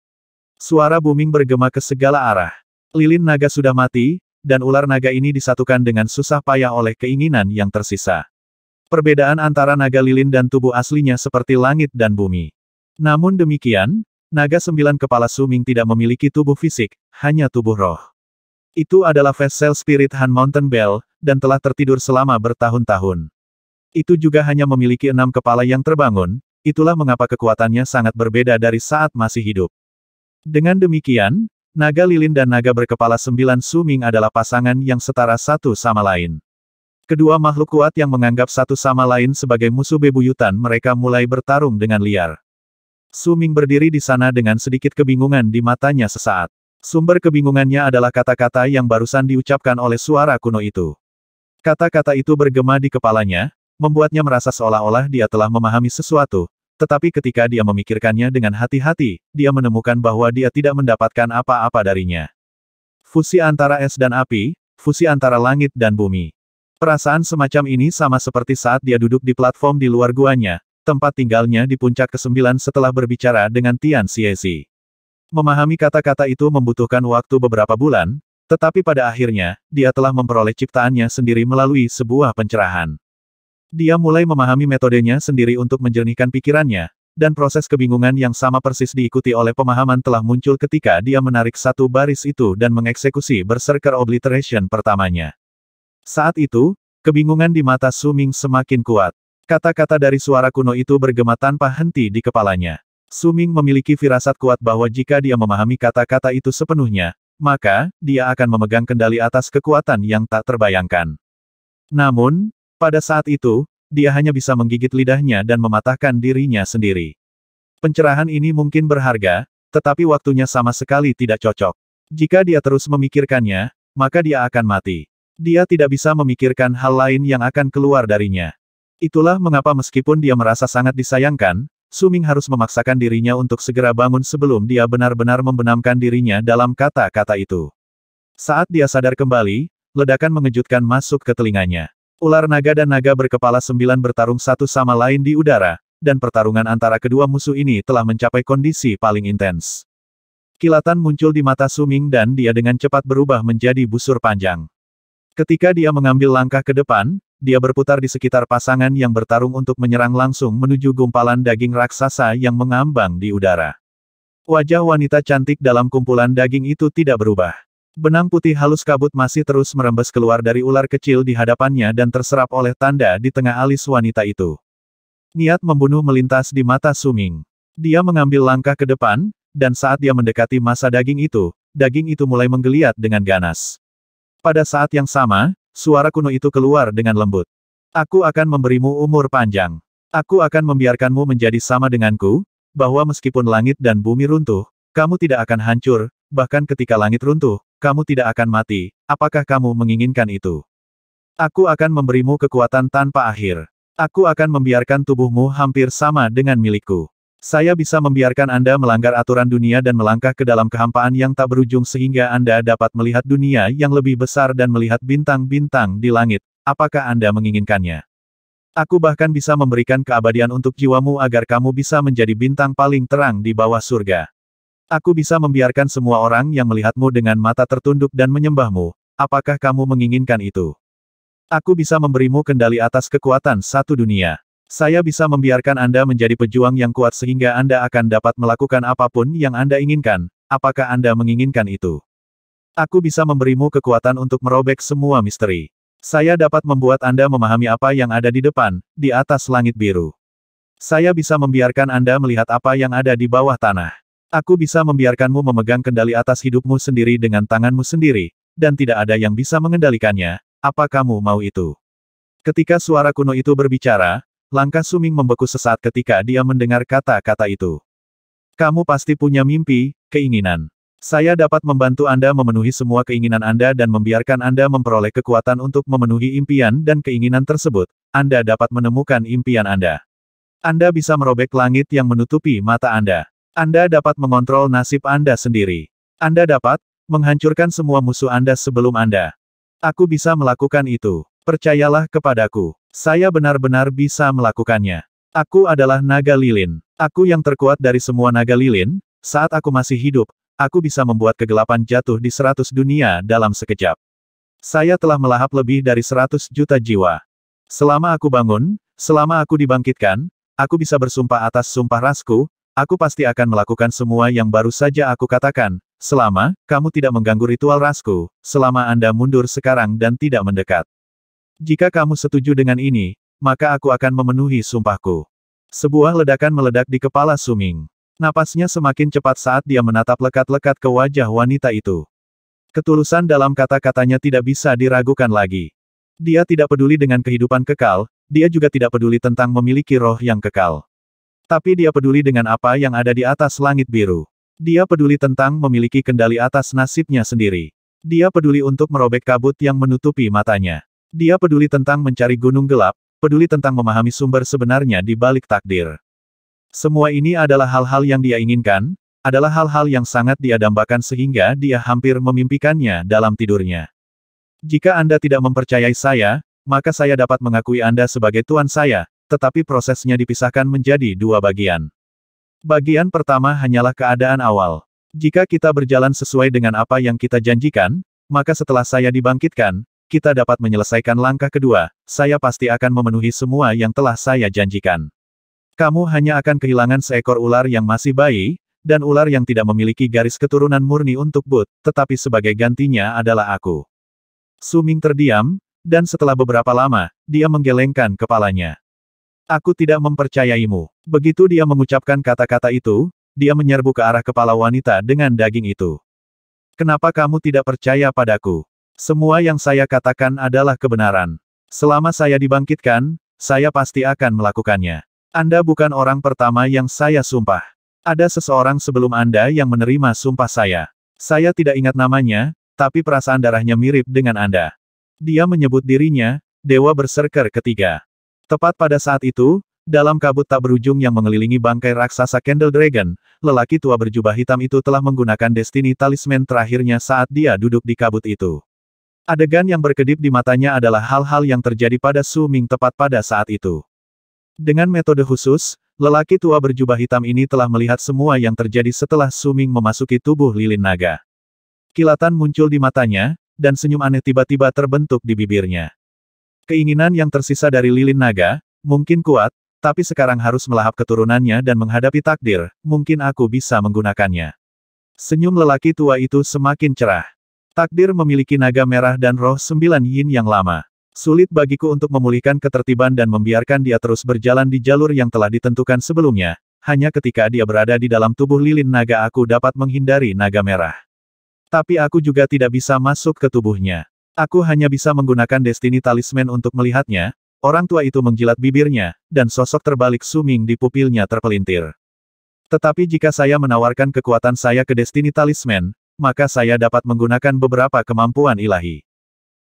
Speaker 1: Suara booming bergema ke segala arah. Lilin naga sudah mati, dan ular naga ini disatukan dengan susah payah oleh keinginan yang tersisa. Perbedaan antara naga lilin dan tubuh aslinya seperti langit dan bumi. Namun demikian, naga sembilan kepala suming tidak memiliki tubuh fisik, hanya tubuh roh. Itu adalah vessel spirit Han Mountain Bell, dan telah tertidur selama bertahun-tahun. Itu juga hanya memiliki enam kepala yang terbangun, itulah mengapa kekuatannya sangat berbeda dari saat masih hidup. Dengan demikian, naga lilin dan naga berkepala sembilan suming adalah pasangan yang setara satu sama lain. Kedua makhluk kuat yang menganggap satu sama lain sebagai musuh bebuyutan mereka mulai bertarung dengan liar. Suming berdiri di sana dengan sedikit kebingungan di matanya sesaat. Sumber kebingungannya adalah kata-kata yang barusan diucapkan oleh suara kuno itu. Kata-kata itu bergema di kepalanya, membuatnya merasa seolah-olah dia telah memahami sesuatu, tetapi ketika dia memikirkannya dengan hati-hati, dia menemukan bahwa dia tidak mendapatkan apa-apa darinya. Fusi antara es dan api, fusi antara langit dan bumi. Perasaan semacam ini sama seperti saat dia duduk di platform di luar guanya, tempat tinggalnya di puncak ke-9 setelah berbicara dengan Tian Xiezi. Memahami kata-kata itu membutuhkan waktu beberapa bulan, tetapi pada akhirnya, dia telah memperoleh ciptaannya sendiri melalui sebuah pencerahan. Dia mulai memahami metodenya sendiri untuk menjernihkan pikirannya, dan proses kebingungan yang sama persis diikuti oleh pemahaman telah muncul ketika dia menarik satu baris itu dan mengeksekusi berserker obliteration pertamanya. Saat itu, kebingungan di mata Suming semakin kuat. Kata-kata dari suara kuno itu bergema tanpa henti di kepalanya. Suming memiliki firasat kuat bahwa jika dia memahami kata-kata itu sepenuhnya, maka, dia akan memegang kendali atas kekuatan yang tak terbayangkan. Namun, pada saat itu, dia hanya bisa menggigit lidahnya dan mematahkan dirinya sendiri. Pencerahan ini mungkin berharga, tetapi waktunya sama sekali tidak cocok. Jika dia terus memikirkannya, maka dia akan mati. Dia tidak bisa memikirkan hal lain yang akan keluar darinya. Itulah mengapa meskipun dia merasa sangat disayangkan, Suming harus memaksakan dirinya untuk segera bangun sebelum dia benar-benar membenamkan dirinya dalam kata-kata itu. Saat dia sadar kembali, ledakan mengejutkan masuk ke telinganya. Ular naga dan naga berkepala sembilan bertarung satu sama lain di udara, dan pertarungan antara kedua musuh ini telah mencapai kondisi paling intens. Kilatan muncul di mata Suming dan dia dengan cepat berubah menjadi busur panjang. Ketika dia mengambil langkah ke depan, dia berputar di sekitar pasangan yang bertarung untuk menyerang langsung menuju gumpalan daging raksasa yang mengambang di udara. Wajah wanita cantik dalam kumpulan daging itu tidak berubah. Benang putih halus kabut masih terus merembes keluar dari ular kecil di hadapannya dan terserap oleh tanda di tengah alis wanita itu. Niat membunuh melintas di mata Suming. Dia mengambil langkah ke depan, dan saat dia mendekati masa daging itu, daging itu mulai menggeliat dengan ganas. Pada saat yang sama, suara kuno itu keluar dengan lembut. Aku akan memberimu umur panjang. Aku akan membiarkanmu menjadi sama denganku, bahwa meskipun langit dan bumi runtuh, kamu tidak akan hancur, bahkan ketika langit runtuh, kamu tidak akan mati, apakah kamu menginginkan itu? Aku akan memberimu kekuatan tanpa akhir. Aku akan membiarkan tubuhmu hampir sama dengan milikku. Saya bisa membiarkan Anda melanggar aturan dunia dan melangkah ke dalam kehampaan yang tak berujung sehingga Anda dapat melihat dunia yang lebih besar dan melihat bintang-bintang di langit. Apakah Anda menginginkannya? Aku bahkan bisa memberikan keabadian untuk jiwamu agar kamu bisa menjadi bintang paling terang di bawah surga. Aku bisa membiarkan semua orang yang melihatmu dengan mata tertunduk dan menyembahmu, apakah kamu menginginkan itu? Aku bisa memberimu kendali atas kekuatan satu dunia. Saya bisa membiarkan Anda menjadi pejuang yang kuat sehingga Anda akan dapat melakukan apapun yang Anda inginkan, apakah Anda menginginkan itu? Aku bisa memberimu kekuatan untuk merobek semua misteri. Saya dapat membuat Anda memahami apa yang ada di depan, di atas langit biru. Saya bisa membiarkan Anda melihat apa yang ada di bawah tanah. Aku bisa membiarkanmu memegang kendali atas hidupmu sendiri dengan tanganmu sendiri, dan tidak ada yang bisa mengendalikannya, apa kamu mau itu? Ketika suara kuno itu berbicara, langkah Suming membeku sesaat ketika dia mendengar kata-kata itu. Kamu pasti punya mimpi, keinginan. Saya dapat membantu Anda memenuhi semua keinginan Anda dan membiarkan Anda memperoleh kekuatan untuk memenuhi impian dan keinginan tersebut. Anda dapat menemukan impian Anda. Anda bisa merobek langit yang menutupi mata Anda. Anda dapat mengontrol nasib Anda sendiri. Anda dapat menghancurkan semua musuh Anda sebelum Anda. Aku bisa melakukan itu. Percayalah kepadaku. Saya benar-benar bisa melakukannya. Aku adalah naga lilin. Aku yang terkuat dari semua naga lilin. Saat aku masih hidup, aku bisa membuat kegelapan jatuh di seratus dunia dalam sekejap. Saya telah melahap lebih dari seratus juta jiwa. Selama aku bangun, selama aku dibangkitkan, aku bisa bersumpah atas sumpah rasku, Aku pasti akan melakukan semua yang baru saja aku katakan, selama kamu tidak mengganggu ritual rasku, selama Anda mundur sekarang dan tidak mendekat. Jika kamu setuju dengan ini, maka aku akan memenuhi sumpahku. Sebuah ledakan meledak di kepala Suming. Napasnya semakin cepat saat dia menatap lekat-lekat ke wajah wanita itu. Ketulusan dalam kata-katanya tidak bisa diragukan lagi. Dia tidak peduli dengan kehidupan kekal, dia juga tidak peduli tentang memiliki roh yang kekal. Tapi dia peduli dengan apa yang ada di atas langit biru. Dia peduli tentang memiliki kendali atas nasibnya sendiri. Dia peduli untuk merobek kabut yang menutupi matanya. Dia peduli tentang mencari gunung gelap, peduli tentang memahami sumber sebenarnya di balik takdir. Semua ini adalah hal-hal yang dia inginkan, adalah hal-hal yang sangat dia dambakan sehingga dia hampir memimpikannya dalam tidurnya. Jika Anda tidak mempercayai saya, maka saya dapat mengakui Anda sebagai tuan saya, tetapi prosesnya dipisahkan menjadi dua bagian. Bagian pertama hanyalah keadaan awal. Jika kita berjalan sesuai dengan apa yang kita janjikan, maka setelah saya dibangkitkan, kita dapat menyelesaikan langkah kedua, saya pasti akan memenuhi semua yang telah saya janjikan. Kamu hanya akan kehilangan seekor ular yang masih bayi, dan ular yang tidak memiliki garis keturunan murni untuk But. tetapi sebagai gantinya adalah aku. Suming terdiam, dan setelah beberapa lama, dia menggelengkan kepalanya. Aku tidak mempercayaimu. Begitu dia mengucapkan kata-kata itu, dia menyerbu ke arah kepala wanita dengan daging itu. Kenapa kamu tidak percaya padaku? Semua yang saya katakan adalah kebenaran. Selama saya dibangkitkan, saya pasti akan melakukannya. Anda bukan orang pertama yang saya sumpah. Ada seseorang sebelum Anda yang menerima sumpah saya. Saya tidak ingat namanya, tapi perasaan darahnya mirip dengan Anda. Dia menyebut dirinya, Dewa Berserker ketiga. Tepat pada saat itu, dalam kabut tak berujung yang mengelilingi bangkai raksasa Candle Dragon, lelaki tua berjubah hitam itu telah menggunakan destiny talisman terakhirnya saat dia duduk di kabut itu. Adegan yang berkedip di matanya adalah hal-hal yang terjadi pada Su Ming tepat pada saat itu. Dengan metode khusus, lelaki tua berjubah hitam ini telah melihat semua yang terjadi setelah Su Ming memasuki tubuh lilin naga. Kilatan muncul di matanya, dan senyum aneh tiba-tiba terbentuk di bibirnya. Keinginan yang tersisa dari lilin naga, mungkin kuat, tapi sekarang harus melahap keturunannya dan menghadapi takdir, mungkin aku bisa menggunakannya. Senyum lelaki tua itu semakin cerah. Takdir memiliki naga merah dan roh sembilan yin yang lama. Sulit bagiku untuk memulihkan ketertiban dan membiarkan dia terus berjalan di jalur yang telah ditentukan sebelumnya, hanya ketika dia berada di dalam tubuh lilin naga aku dapat menghindari naga merah. Tapi aku juga tidak bisa masuk ke tubuhnya. Aku hanya bisa menggunakan Destiny Talisman untuk melihatnya, orang tua itu menjilat bibirnya, dan sosok terbalik suming di pupilnya terpelintir. Tetapi jika saya menawarkan kekuatan saya ke Destiny Talisman, maka saya dapat menggunakan beberapa kemampuan ilahi.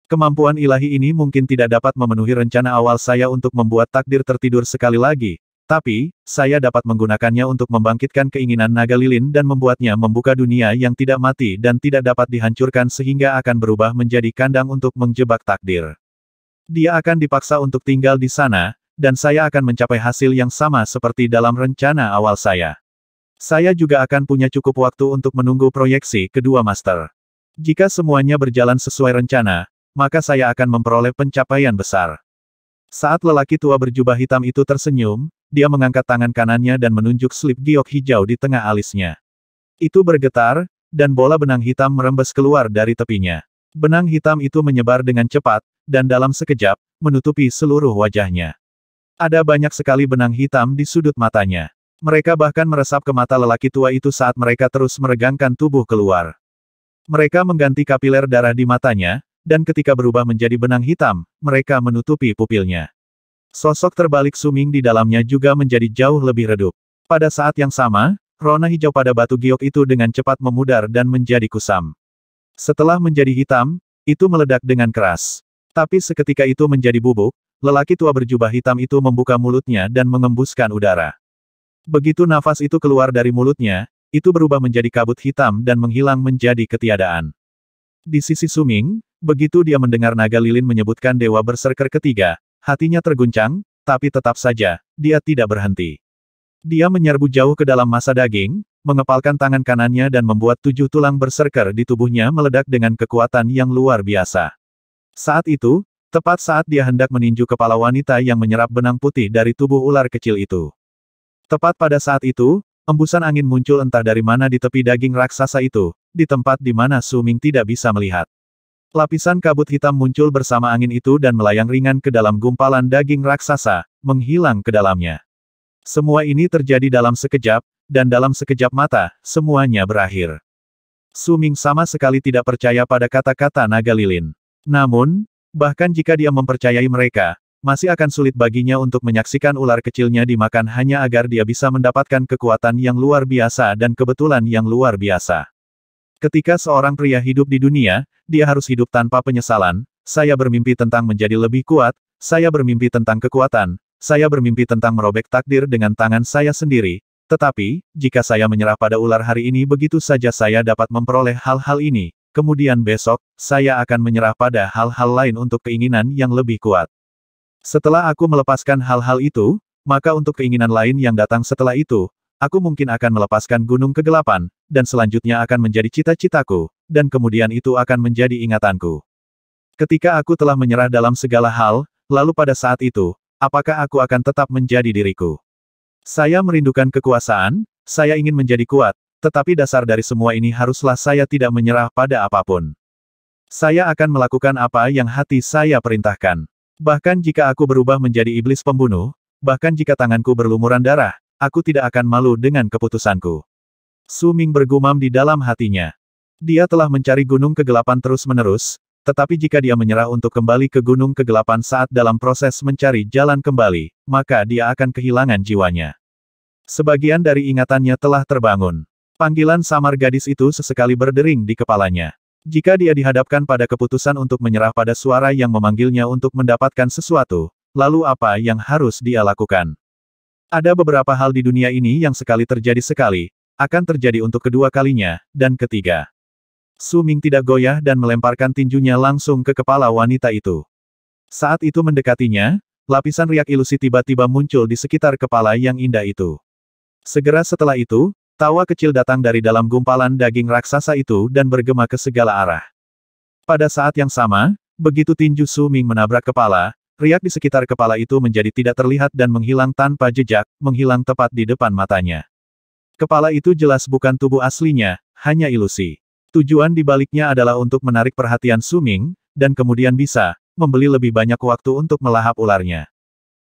Speaker 1: Kemampuan ilahi ini mungkin tidak dapat memenuhi rencana awal saya untuk membuat takdir tertidur sekali lagi, tapi, saya dapat menggunakannya untuk membangkitkan keinginan naga lilin dan membuatnya membuka dunia yang tidak mati dan tidak dapat dihancurkan sehingga akan berubah menjadi kandang untuk menjebak takdir. Dia akan dipaksa untuk tinggal di sana, dan saya akan mencapai hasil yang sama seperti dalam rencana awal saya. Saya juga akan punya cukup waktu untuk menunggu proyeksi kedua master. Jika semuanya berjalan sesuai rencana, maka saya akan memperoleh pencapaian besar. Saat lelaki tua berjubah hitam itu tersenyum, dia mengangkat tangan kanannya dan menunjuk slip giok hijau di tengah alisnya. Itu bergetar, dan bola benang hitam merembes keluar dari tepinya. Benang hitam itu menyebar dengan cepat, dan dalam sekejap, menutupi seluruh wajahnya. Ada banyak sekali benang hitam di sudut matanya. Mereka bahkan meresap ke mata lelaki tua itu saat mereka terus meregangkan tubuh keluar. Mereka mengganti kapiler darah di matanya, dan ketika berubah menjadi benang hitam, mereka menutupi pupilnya. Sosok terbalik Suming di dalamnya juga menjadi jauh lebih redup. Pada saat yang sama, rona hijau pada batu giok itu dengan cepat memudar dan menjadi kusam. Setelah menjadi hitam, itu meledak dengan keras. Tapi seketika itu menjadi bubuk, lelaki tua berjubah hitam itu membuka mulutnya dan mengembuskan udara. Begitu nafas itu keluar dari mulutnya, itu berubah menjadi kabut hitam dan menghilang menjadi ketiadaan. Di sisi Suming, begitu dia mendengar naga lilin menyebutkan dewa berserker ketiga, Hatinya terguncang, tapi tetap saja, dia tidak berhenti. Dia menyerbu jauh ke dalam masa daging, mengepalkan tangan kanannya dan membuat tujuh tulang berserker di tubuhnya meledak dengan kekuatan yang luar biasa. Saat itu, tepat saat dia hendak meninju kepala wanita yang menyerap benang putih dari tubuh ular kecil itu. Tepat pada saat itu, embusan angin muncul entah dari mana di tepi daging raksasa itu, di tempat di mana Suming tidak bisa melihat. Lapisan kabut hitam muncul bersama angin itu dan melayang ringan ke dalam gumpalan daging raksasa, menghilang ke dalamnya. Semua ini terjadi dalam sekejap, dan dalam sekejap mata, semuanya berakhir. Suming sama sekali tidak percaya pada kata-kata naga lilin. Namun, bahkan jika dia mempercayai mereka, masih akan sulit baginya untuk menyaksikan ular kecilnya dimakan hanya agar dia bisa mendapatkan kekuatan yang luar biasa dan kebetulan yang luar biasa. Ketika seorang pria hidup di dunia, dia harus hidup tanpa penyesalan, saya bermimpi tentang menjadi lebih kuat, saya bermimpi tentang kekuatan, saya bermimpi tentang merobek takdir dengan tangan saya sendiri. Tetapi, jika saya menyerah pada ular hari ini begitu saja saya dapat memperoleh hal-hal ini, kemudian besok, saya akan menyerah pada hal-hal lain untuk keinginan yang lebih kuat. Setelah aku melepaskan hal-hal itu, maka untuk keinginan lain yang datang setelah itu, aku mungkin akan melepaskan gunung kegelapan, dan selanjutnya akan menjadi cita-citaku, dan kemudian itu akan menjadi ingatanku. Ketika aku telah menyerah dalam segala hal, lalu pada saat itu, apakah aku akan tetap menjadi diriku? Saya merindukan kekuasaan, saya ingin menjadi kuat, tetapi dasar dari semua ini haruslah saya tidak menyerah pada apapun. Saya akan melakukan apa yang hati saya perintahkan. Bahkan jika aku berubah menjadi iblis pembunuh, bahkan jika tanganku berlumuran darah, aku tidak akan malu dengan keputusanku. Su Ming bergumam di dalam hatinya. Dia telah mencari gunung kegelapan terus-menerus, tetapi jika dia menyerah untuk kembali ke gunung kegelapan saat dalam proses mencari jalan kembali, maka dia akan kehilangan jiwanya. Sebagian dari ingatannya telah terbangun. Panggilan samar gadis itu sesekali berdering di kepalanya. Jika dia dihadapkan pada keputusan untuk menyerah pada suara yang memanggilnya untuk mendapatkan sesuatu, lalu apa yang harus dia lakukan? Ada beberapa hal di dunia ini yang sekali terjadi sekali, akan terjadi untuk kedua kalinya, dan ketiga. Su Ming tidak goyah dan melemparkan tinjunya langsung ke kepala wanita itu. Saat itu mendekatinya, lapisan riak ilusi tiba-tiba muncul di sekitar kepala yang indah itu. Segera setelah itu, tawa kecil datang dari dalam gumpalan daging raksasa itu dan bergema ke segala arah. Pada saat yang sama, begitu tinju Su Ming menabrak kepala, riak di sekitar kepala itu menjadi tidak terlihat dan menghilang tanpa jejak, menghilang tepat di depan matanya. Kepala itu jelas bukan tubuh aslinya, hanya ilusi. Tujuan dibaliknya adalah untuk menarik perhatian Suming, dan kemudian bisa, membeli lebih banyak waktu untuk melahap ularnya.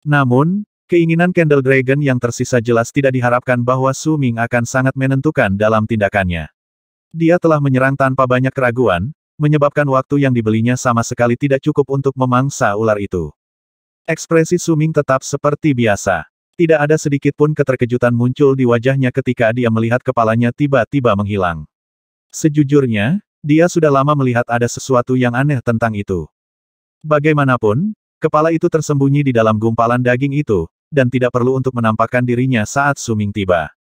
Speaker 1: Namun, keinginan Candle Dragon yang tersisa jelas tidak diharapkan bahwa Suming akan sangat menentukan dalam tindakannya. Dia telah menyerang tanpa banyak keraguan, menyebabkan waktu yang dibelinya sama sekali tidak cukup untuk memangsa ular itu. Ekspresi Suming tetap seperti biasa. Tidak ada sedikit pun keterkejutan muncul di wajahnya ketika dia melihat kepalanya tiba-tiba menghilang. Sejujurnya, dia sudah lama melihat ada sesuatu yang aneh tentang itu. Bagaimanapun, kepala itu tersembunyi di dalam gumpalan daging itu, dan tidak perlu untuk menampakkan dirinya saat Suming tiba.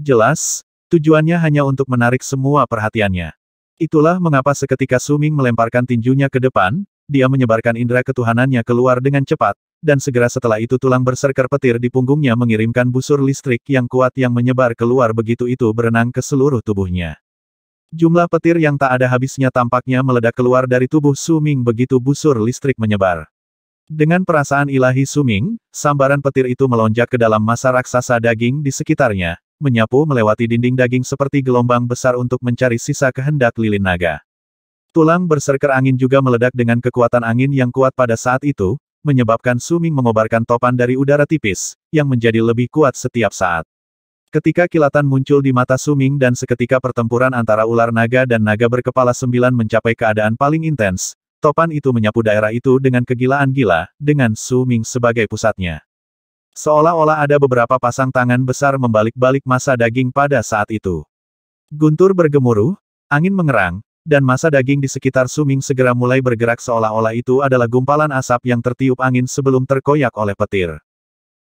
Speaker 1: Jelas, tujuannya hanya untuk menarik semua perhatiannya. Itulah mengapa seketika Suming melemparkan tinjunya ke depan, dia menyebarkan indera ketuhanannya keluar dengan cepat, dan segera setelah itu tulang berserker petir di punggungnya mengirimkan busur listrik yang kuat yang menyebar keluar begitu itu berenang ke seluruh tubuhnya. Jumlah petir yang tak ada habisnya tampaknya meledak keluar dari tubuh Suming begitu busur listrik menyebar. Dengan perasaan ilahi Suming, sambaran petir itu melonjak ke dalam masa raksasa daging di sekitarnya, menyapu melewati dinding daging seperti gelombang besar untuk mencari sisa kehendak lilin naga. Tulang berserker angin juga meledak dengan kekuatan angin yang kuat pada saat itu, menyebabkan Suming mengobarkan topan dari udara tipis, yang menjadi lebih kuat setiap saat. Ketika kilatan muncul di mata Suming dan seketika pertempuran antara ular naga dan naga berkepala sembilan mencapai keadaan paling intens, topan itu menyapu daerah itu dengan kegilaan gila, dengan Suming sebagai pusatnya. Seolah-olah ada beberapa pasang tangan besar membalik-balik masa daging pada saat itu. Guntur bergemuruh, angin mengerang, dan masa daging di sekitar Suming segera mulai bergerak seolah-olah itu adalah gumpalan asap yang tertiup angin sebelum terkoyak oleh petir.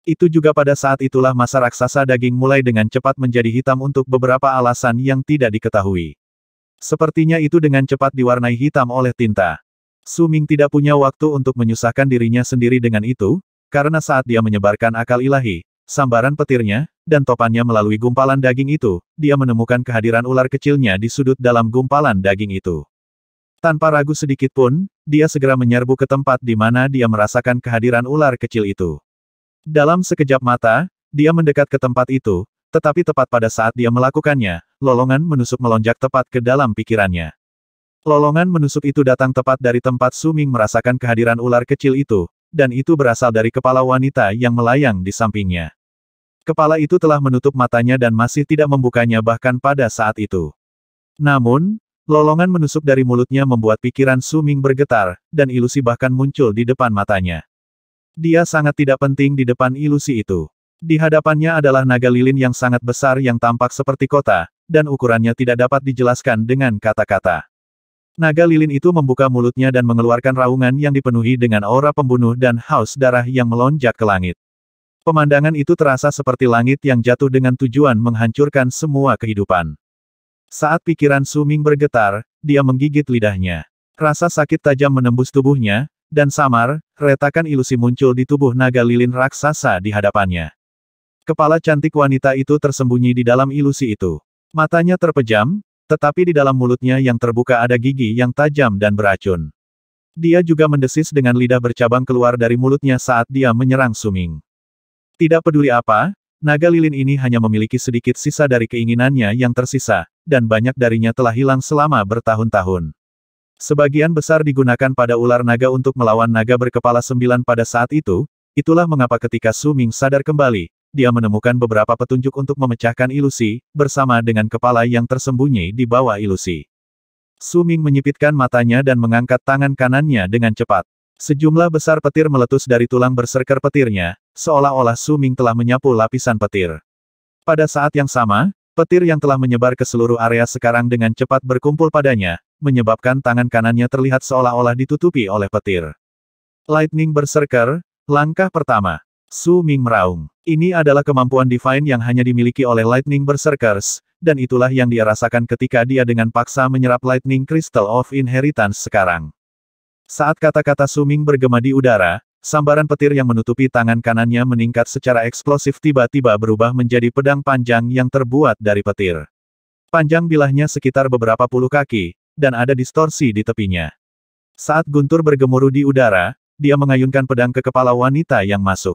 Speaker 1: Itu juga pada saat itulah masa raksasa daging mulai dengan cepat menjadi hitam untuk beberapa alasan yang tidak diketahui. Sepertinya itu dengan cepat diwarnai hitam oleh tinta. Suming tidak punya waktu untuk menyusahkan dirinya sendiri dengan itu, karena saat dia menyebarkan akal ilahi, sambaran petirnya, dan topannya melalui gumpalan daging itu, dia menemukan kehadiran ular kecilnya di sudut dalam gumpalan daging itu. Tanpa ragu sedikit pun, dia segera menyerbu ke tempat di mana dia merasakan kehadiran ular kecil itu. Dalam sekejap mata, dia mendekat ke tempat itu, tetapi tepat pada saat dia melakukannya, lolongan menusuk melonjak tepat ke dalam pikirannya. Lolongan menusuk itu datang tepat dari tempat Suming merasakan kehadiran ular kecil itu, dan itu berasal dari kepala wanita yang melayang di sampingnya. Kepala itu telah menutup matanya dan masih tidak membukanya bahkan pada saat itu. Namun, lolongan menusuk dari mulutnya membuat pikiran Suming bergetar, dan ilusi bahkan muncul di depan matanya. Dia sangat tidak penting di depan ilusi itu. Di hadapannya adalah naga lilin yang sangat besar yang tampak seperti kota, dan ukurannya tidak dapat dijelaskan dengan kata-kata. Naga lilin itu membuka mulutnya dan mengeluarkan raungan yang dipenuhi dengan aura pembunuh dan haus darah yang melonjak ke langit. Pemandangan itu terasa seperti langit yang jatuh dengan tujuan menghancurkan semua kehidupan. Saat pikiran Suming bergetar, dia menggigit lidahnya. Rasa sakit tajam menembus tubuhnya, dan samar, retakan ilusi muncul di tubuh naga lilin raksasa di hadapannya. Kepala cantik wanita itu tersembunyi di dalam ilusi itu. Matanya terpejam, tetapi di dalam mulutnya yang terbuka ada gigi yang tajam dan beracun. Dia juga mendesis dengan lidah bercabang keluar dari mulutnya saat dia menyerang Suming. Tidak peduli apa, naga lilin ini hanya memiliki sedikit sisa dari keinginannya yang tersisa, dan banyak darinya telah hilang selama bertahun-tahun. Sebagian besar digunakan pada ular naga untuk melawan naga berkepala sembilan pada saat itu, itulah mengapa ketika Su Ming sadar kembali, dia menemukan beberapa petunjuk untuk memecahkan ilusi, bersama dengan kepala yang tersembunyi di bawah ilusi. Su Ming menyipitkan matanya dan mengangkat tangan kanannya dengan cepat. Sejumlah besar petir meletus dari tulang berserker petirnya, seolah-olah Su Ming telah menyapu lapisan petir. Pada saat yang sama, petir yang telah menyebar ke seluruh area sekarang dengan cepat berkumpul padanya, menyebabkan tangan kanannya terlihat seolah-olah ditutupi oleh petir. Lightning Berserker, langkah pertama. Su Ming meraung. Ini adalah kemampuan divine yang hanya dimiliki oleh Lightning Berserkers, dan itulah yang dia rasakan ketika dia dengan paksa menyerap Lightning Crystal of Inheritance sekarang. Saat kata-kata Su Ming bergema di udara, Sambaran petir yang menutupi tangan kanannya meningkat secara eksplosif tiba-tiba berubah menjadi pedang panjang yang terbuat dari petir. Panjang bilahnya sekitar beberapa puluh kaki, dan ada distorsi di tepinya. Saat guntur bergemuruh di udara, dia mengayunkan pedang ke kepala wanita yang masuk.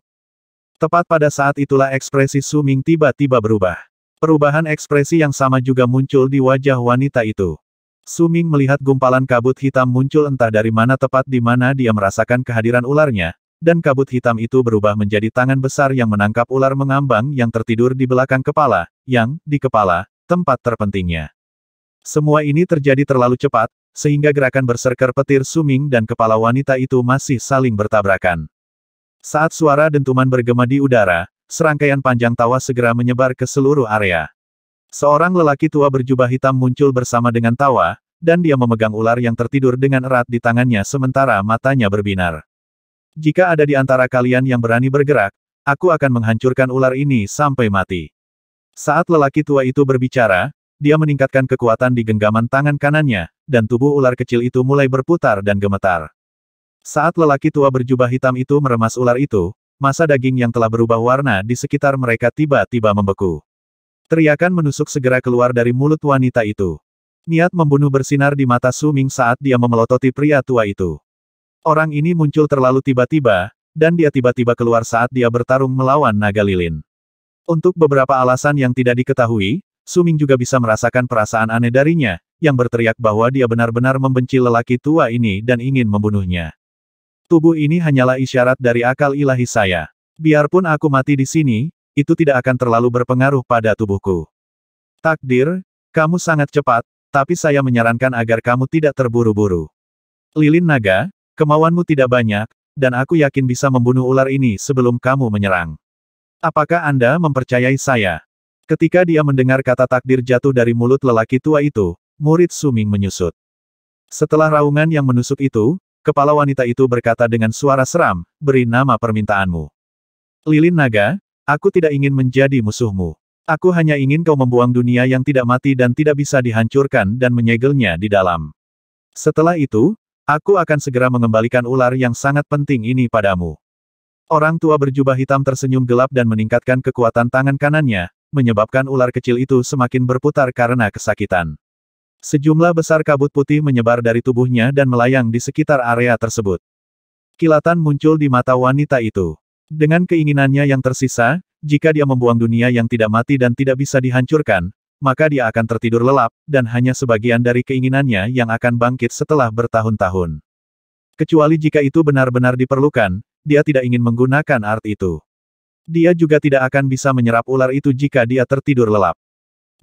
Speaker 1: Tepat pada saat itulah ekspresi Suming tiba-tiba berubah. Perubahan ekspresi yang sama juga muncul di wajah wanita itu. Suming melihat gumpalan kabut hitam muncul entah dari mana tepat di mana dia merasakan kehadiran ularnya, dan kabut hitam itu berubah menjadi tangan besar yang menangkap ular mengambang yang tertidur di belakang kepala, yang, di kepala, tempat terpentingnya. Semua ini terjadi terlalu cepat, sehingga gerakan berserker petir suming dan kepala wanita itu masih saling bertabrakan. Saat suara dentuman bergema di udara, serangkaian panjang tawa segera menyebar ke seluruh area. Seorang lelaki tua berjubah hitam muncul bersama dengan tawa, dan dia memegang ular yang tertidur dengan erat di tangannya sementara matanya berbinar. Jika ada di antara kalian yang berani bergerak, aku akan menghancurkan ular ini sampai mati. Saat lelaki tua itu berbicara, dia meningkatkan kekuatan di genggaman tangan kanannya, dan tubuh ular kecil itu mulai berputar dan gemetar. Saat lelaki tua berjubah hitam itu meremas ular itu, masa daging yang telah berubah warna di sekitar mereka tiba-tiba membeku. Teriakan menusuk segera keluar dari mulut wanita itu. Niat membunuh bersinar di mata Suming saat dia memelototi pria tua itu. Orang ini muncul terlalu tiba-tiba, dan dia tiba-tiba keluar saat dia bertarung melawan naga lilin. Untuk beberapa alasan yang tidak diketahui, Suming juga bisa merasakan perasaan aneh darinya, yang berteriak bahwa dia benar-benar membenci lelaki tua ini dan ingin membunuhnya. Tubuh ini hanyalah isyarat dari akal ilahi saya. Biarpun aku mati di sini, itu tidak akan terlalu berpengaruh pada tubuhku. Takdir, kamu sangat cepat, tapi saya menyarankan agar kamu tidak terburu-buru. Lilin naga, Kemauanmu tidak banyak, dan aku yakin bisa membunuh ular ini sebelum kamu menyerang. Apakah Anda mempercayai saya? Ketika dia mendengar kata takdir jatuh dari mulut lelaki tua itu, murid Suming menyusut. Setelah raungan yang menusuk itu, kepala wanita itu berkata dengan suara seram, beri nama permintaanmu. Lilin naga, aku tidak ingin menjadi musuhmu. Aku hanya ingin kau membuang dunia yang tidak mati dan tidak bisa dihancurkan dan menyegelnya di dalam. Setelah itu, Aku akan segera mengembalikan ular yang sangat penting ini padamu. Orang tua berjubah hitam tersenyum gelap dan meningkatkan kekuatan tangan kanannya, menyebabkan ular kecil itu semakin berputar karena kesakitan. Sejumlah besar kabut putih menyebar dari tubuhnya dan melayang di sekitar area tersebut. Kilatan muncul di mata wanita itu. Dengan keinginannya yang tersisa, jika dia membuang dunia yang tidak mati dan tidak bisa dihancurkan, maka dia akan tertidur lelap, dan hanya sebagian dari keinginannya yang akan bangkit setelah bertahun-tahun. Kecuali jika itu benar-benar diperlukan, dia tidak ingin menggunakan art itu. Dia juga tidak akan bisa menyerap ular itu jika dia tertidur lelap.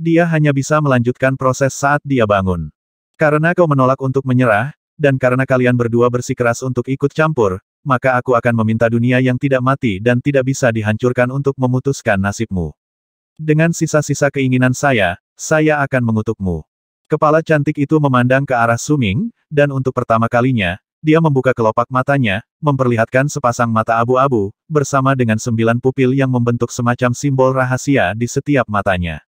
Speaker 1: Dia hanya bisa melanjutkan proses saat dia bangun. Karena kau menolak untuk menyerah, dan karena kalian berdua bersikeras untuk ikut campur, maka aku akan meminta dunia yang tidak mati dan tidak bisa dihancurkan untuk memutuskan nasibmu. Dengan sisa-sisa keinginan saya, saya akan mengutukmu. Kepala cantik itu memandang ke arah Suming, dan untuk pertama kalinya, dia membuka kelopak matanya, memperlihatkan sepasang mata abu-abu, bersama dengan sembilan pupil yang membentuk semacam simbol rahasia di setiap matanya.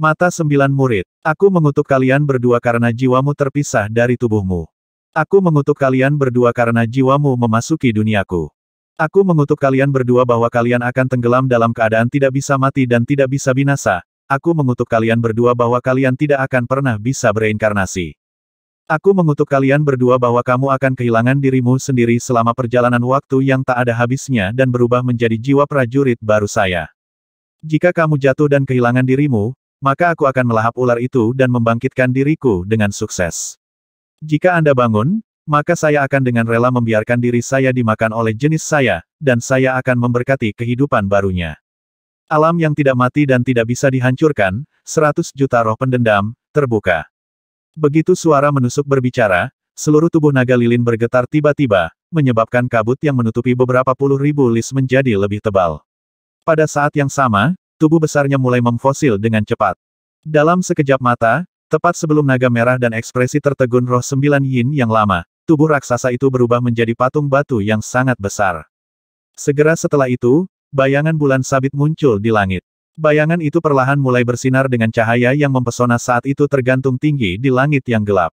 Speaker 1: Mata sembilan murid, aku mengutuk kalian berdua karena jiwamu terpisah dari tubuhmu. Aku mengutuk kalian berdua karena jiwamu memasuki duniaku. Aku mengutuk kalian berdua bahwa kalian akan tenggelam dalam keadaan tidak bisa mati dan tidak bisa binasa. Aku mengutuk kalian berdua bahwa kalian tidak akan pernah bisa bereinkarnasi. Aku mengutuk kalian berdua bahwa kamu akan kehilangan dirimu sendiri selama perjalanan waktu yang tak ada habisnya dan berubah menjadi jiwa prajurit baru saya. Jika kamu jatuh dan kehilangan dirimu, maka aku akan melahap ular itu dan membangkitkan diriku dengan sukses. Jika Anda bangun, maka saya akan dengan rela membiarkan diri saya dimakan oleh jenis saya, dan saya akan memberkati kehidupan barunya. Alam yang tidak mati dan tidak bisa dihancurkan, 100 juta roh pendendam, terbuka. Begitu suara menusuk berbicara, seluruh tubuh naga lilin bergetar tiba-tiba, menyebabkan kabut yang menutupi beberapa puluh ribu lis menjadi lebih tebal. Pada saat yang sama, tubuh besarnya mulai memfosil dengan cepat. Dalam sekejap mata, tepat sebelum naga merah dan ekspresi tertegun roh sembilan yin yang lama, tubuh raksasa itu berubah menjadi patung batu yang sangat besar. Segera setelah itu, bayangan bulan sabit muncul di langit. Bayangan itu perlahan mulai bersinar dengan cahaya yang mempesona saat itu tergantung tinggi di langit yang gelap.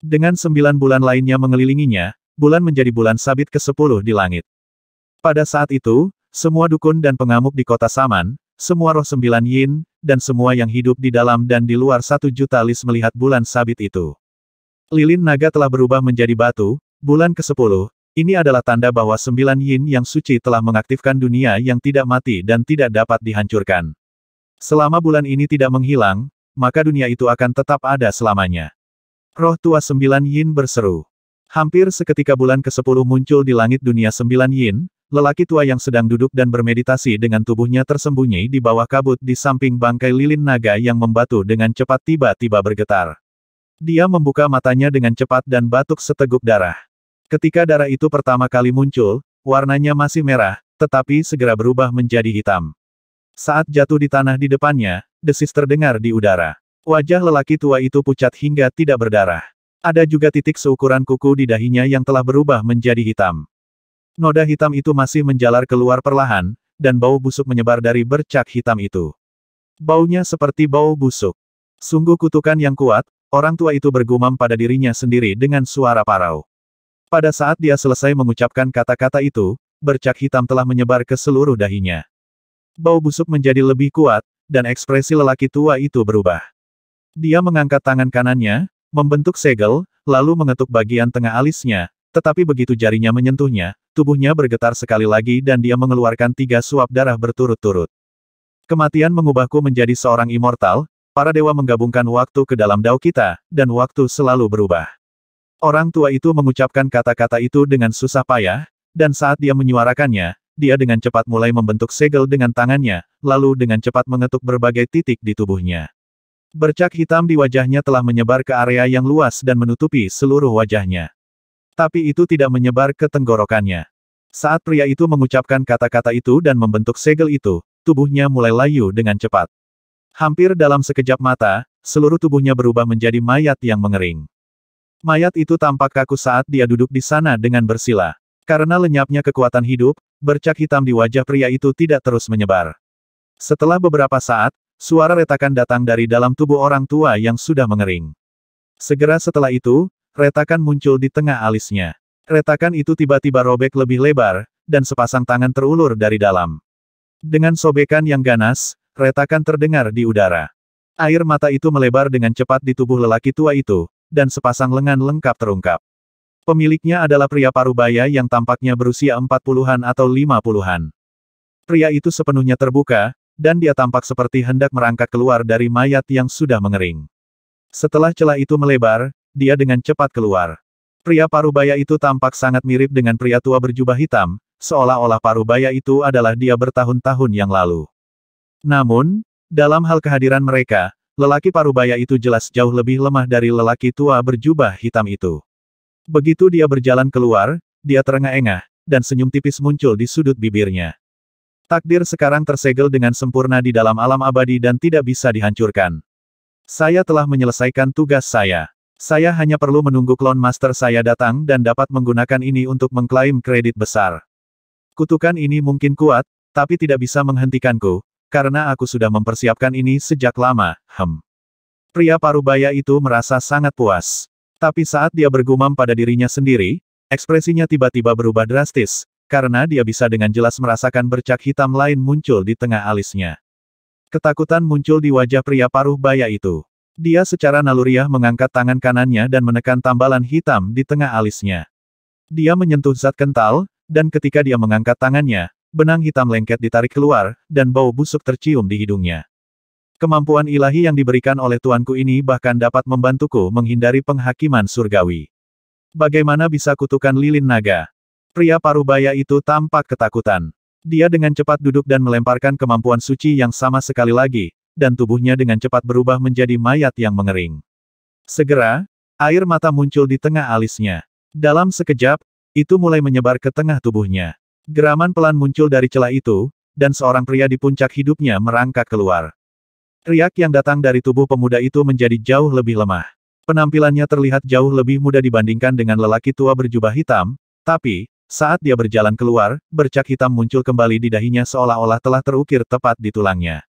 Speaker 1: Dengan sembilan bulan lainnya mengelilinginya, bulan menjadi bulan sabit ke-10 di langit. Pada saat itu, semua dukun dan pengamuk di kota Saman, semua roh sembilan yin, dan semua yang hidup di dalam dan di luar satu juta lis melihat bulan sabit itu. Lilin naga telah berubah menjadi batu, bulan ke-10, ini adalah tanda bahwa sembilan yin yang suci telah mengaktifkan dunia yang tidak mati dan tidak dapat dihancurkan. Selama bulan ini tidak menghilang, maka dunia itu akan tetap ada selamanya. Roh tua sembilan yin berseru. Hampir seketika bulan ke-10 muncul di langit dunia sembilan yin, lelaki tua yang sedang duduk dan bermeditasi dengan tubuhnya tersembunyi di bawah kabut di samping bangkai lilin naga yang membatu dengan cepat tiba-tiba bergetar. Dia membuka matanya dengan cepat dan batuk seteguk darah. Ketika darah itu pertama kali muncul, warnanya masih merah, tetapi segera berubah menjadi hitam. Saat jatuh di tanah di depannya, desis terdengar di udara. Wajah lelaki tua itu pucat hingga tidak berdarah. Ada juga titik seukuran kuku di dahinya yang telah berubah menjadi hitam. Noda hitam itu masih menjalar keluar perlahan, dan bau busuk menyebar dari bercak hitam itu. Baunya seperti bau busuk. Sungguh kutukan yang kuat, Orang tua itu bergumam pada dirinya sendiri dengan suara parau. Pada saat dia selesai mengucapkan kata-kata itu, bercak hitam telah menyebar ke seluruh dahinya. Bau busuk menjadi lebih kuat, dan ekspresi lelaki tua itu berubah. Dia mengangkat tangan kanannya, membentuk segel, lalu mengetuk bagian tengah alisnya, tetapi begitu jarinya menyentuhnya, tubuhnya bergetar sekali lagi dan dia mengeluarkan tiga suap darah berturut-turut. Kematian mengubahku menjadi seorang immortal, Para dewa menggabungkan waktu ke dalam dao kita, dan waktu selalu berubah. Orang tua itu mengucapkan kata-kata itu dengan susah payah, dan saat dia menyuarakannya, dia dengan cepat mulai membentuk segel dengan tangannya, lalu dengan cepat mengetuk berbagai titik di tubuhnya. Bercak hitam di wajahnya telah menyebar ke area yang luas dan menutupi seluruh wajahnya. Tapi itu tidak menyebar ke tenggorokannya. Saat pria itu mengucapkan kata-kata itu dan membentuk segel itu, tubuhnya mulai layu dengan cepat. Hampir dalam sekejap mata, seluruh tubuhnya berubah menjadi mayat yang mengering. Mayat itu tampak kaku saat dia duduk di sana dengan bersila. Karena lenyapnya kekuatan hidup, bercak hitam di wajah pria itu tidak terus menyebar. Setelah beberapa saat, suara retakan datang dari dalam tubuh orang tua yang sudah mengering. Segera setelah itu, retakan muncul di tengah alisnya. Retakan itu tiba-tiba robek lebih lebar, dan sepasang tangan terulur dari dalam. Dengan sobekan yang ganas, retakan terdengar di udara. Air mata itu melebar dengan cepat di tubuh lelaki tua itu, dan sepasang lengan lengkap terungkap. Pemiliknya adalah pria parubaya yang tampaknya berusia empat puluhan atau lima puluhan. Pria itu sepenuhnya terbuka, dan dia tampak seperti hendak merangkak keluar dari mayat yang sudah mengering. Setelah celah itu melebar, dia dengan cepat keluar. Pria parubaya itu tampak sangat mirip dengan pria tua berjubah hitam, seolah-olah parubaya itu adalah dia bertahun-tahun yang lalu. Namun, dalam hal kehadiran mereka, lelaki parubaya itu jelas jauh lebih lemah dari lelaki tua berjubah hitam itu. Begitu dia berjalan keluar, dia terengah-engah, dan senyum tipis muncul di sudut bibirnya. Takdir sekarang tersegel dengan sempurna di dalam alam abadi dan tidak bisa dihancurkan. Saya telah menyelesaikan tugas saya. Saya hanya perlu menunggu klon master saya datang dan dapat menggunakan ini untuk mengklaim kredit besar. Kutukan ini mungkin kuat, tapi tidak bisa menghentikanku, karena aku sudah mempersiapkan ini sejak lama, hem. Pria parubaya itu merasa sangat puas. Tapi saat dia bergumam pada dirinya sendiri, ekspresinya tiba-tiba berubah drastis, karena dia bisa dengan jelas merasakan bercak hitam lain muncul di tengah alisnya. Ketakutan muncul di wajah pria paruh baya itu. Dia secara naluriah mengangkat tangan kanannya dan menekan tambalan hitam di tengah alisnya. Dia menyentuh zat kental, dan ketika dia mengangkat tangannya, Benang hitam lengket ditarik keluar, dan bau busuk tercium di hidungnya. Kemampuan ilahi yang diberikan oleh tuanku ini bahkan dapat membantuku menghindari penghakiman surgawi. Bagaimana bisa kutukan lilin naga? Pria parubaya itu tampak ketakutan. Dia dengan cepat duduk dan melemparkan kemampuan suci yang sama sekali lagi, dan tubuhnya dengan cepat berubah menjadi mayat yang mengering. Segera, air mata muncul di tengah alisnya. Dalam sekejap, itu mulai menyebar ke tengah tubuhnya. Geraman pelan muncul dari celah itu, dan seorang pria di puncak hidupnya merangkak keluar. Riak yang datang dari tubuh pemuda itu menjadi jauh lebih lemah. Penampilannya terlihat jauh lebih muda dibandingkan dengan lelaki tua berjubah hitam, tapi, saat dia berjalan keluar, bercak hitam muncul kembali di dahinya seolah-olah telah terukir tepat di tulangnya.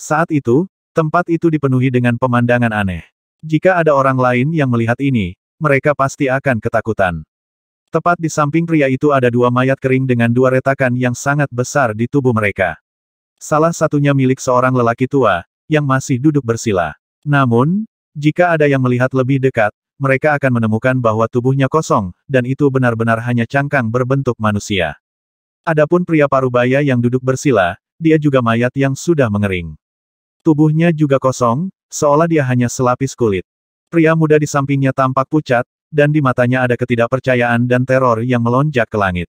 Speaker 1: Saat itu, tempat itu dipenuhi dengan pemandangan aneh. Jika ada orang lain yang melihat ini, mereka pasti akan ketakutan. Tepat di samping pria itu ada dua mayat kering dengan dua retakan yang sangat besar di tubuh mereka. Salah satunya milik seorang lelaki tua, yang masih duduk bersila. Namun, jika ada yang melihat lebih dekat, mereka akan menemukan bahwa tubuhnya kosong, dan itu benar-benar hanya cangkang berbentuk manusia. Adapun pria parubaya yang duduk bersila, dia juga mayat yang sudah mengering. Tubuhnya juga kosong, seolah dia hanya selapis kulit. Pria muda di sampingnya tampak pucat, dan di matanya ada ketidakpercayaan dan teror yang melonjak ke langit.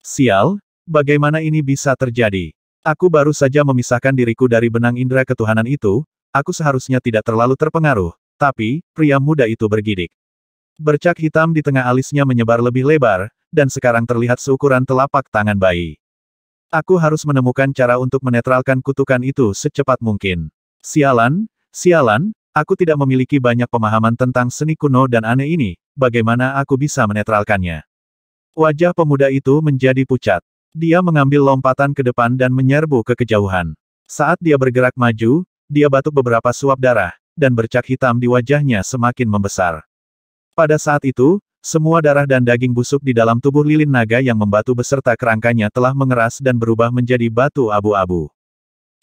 Speaker 1: Sial, bagaimana ini bisa terjadi? Aku baru saja memisahkan diriku dari benang indera ketuhanan itu, aku seharusnya tidak terlalu terpengaruh, tapi, pria muda itu bergidik. Bercak hitam di tengah alisnya menyebar lebih lebar, dan sekarang terlihat seukuran telapak tangan bayi. Aku harus menemukan cara untuk menetralkan kutukan itu secepat mungkin. Sialan, sialan, Aku tidak memiliki banyak pemahaman tentang seni kuno dan aneh ini, bagaimana aku bisa menetralkannya? Wajah pemuda itu menjadi pucat. Dia mengambil lompatan ke depan dan menyerbu ke kejauhan. Saat dia bergerak maju, dia batuk beberapa suap darah, dan bercak hitam di wajahnya semakin membesar. Pada saat itu, semua darah dan daging busuk di dalam tubuh lilin naga yang membatu beserta kerangkanya telah mengeras dan berubah menjadi batu abu-abu.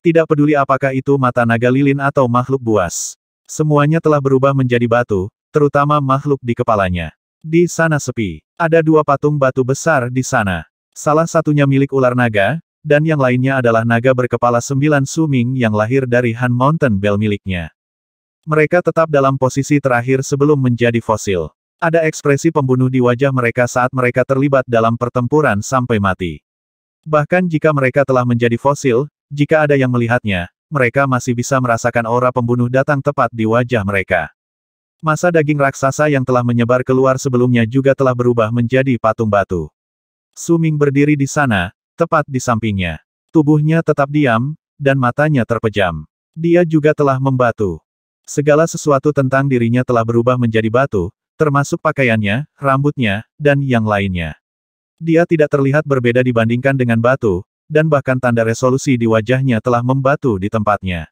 Speaker 1: Tidak peduli apakah itu mata naga lilin atau makhluk buas, Semuanya telah berubah menjadi batu, terutama makhluk di kepalanya. Di sana sepi. Ada dua patung batu besar di sana. Salah satunya milik ular naga, dan yang lainnya adalah naga berkepala sembilan suming yang lahir dari Han Mountain Bell miliknya. Mereka tetap dalam posisi terakhir sebelum menjadi fosil. Ada ekspresi pembunuh di wajah mereka saat mereka terlibat dalam pertempuran sampai mati. Bahkan jika mereka telah menjadi fosil, jika ada yang melihatnya, mereka masih bisa merasakan aura pembunuh datang tepat di wajah mereka. Masa daging raksasa yang telah menyebar keluar sebelumnya juga telah berubah menjadi patung batu. Suming berdiri di sana, tepat di sampingnya. Tubuhnya tetap diam, dan matanya terpejam. Dia juga telah membatu. Segala sesuatu tentang dirinya telah berubah menjadi batu, termasuk pakaiannya, rambutnya, dan yang lainnya. Dia tidak terlihat berbeda dibandingkan dengan batu, dan bahkan tanda resolusi di wajahnya telah membatu di tempatnya.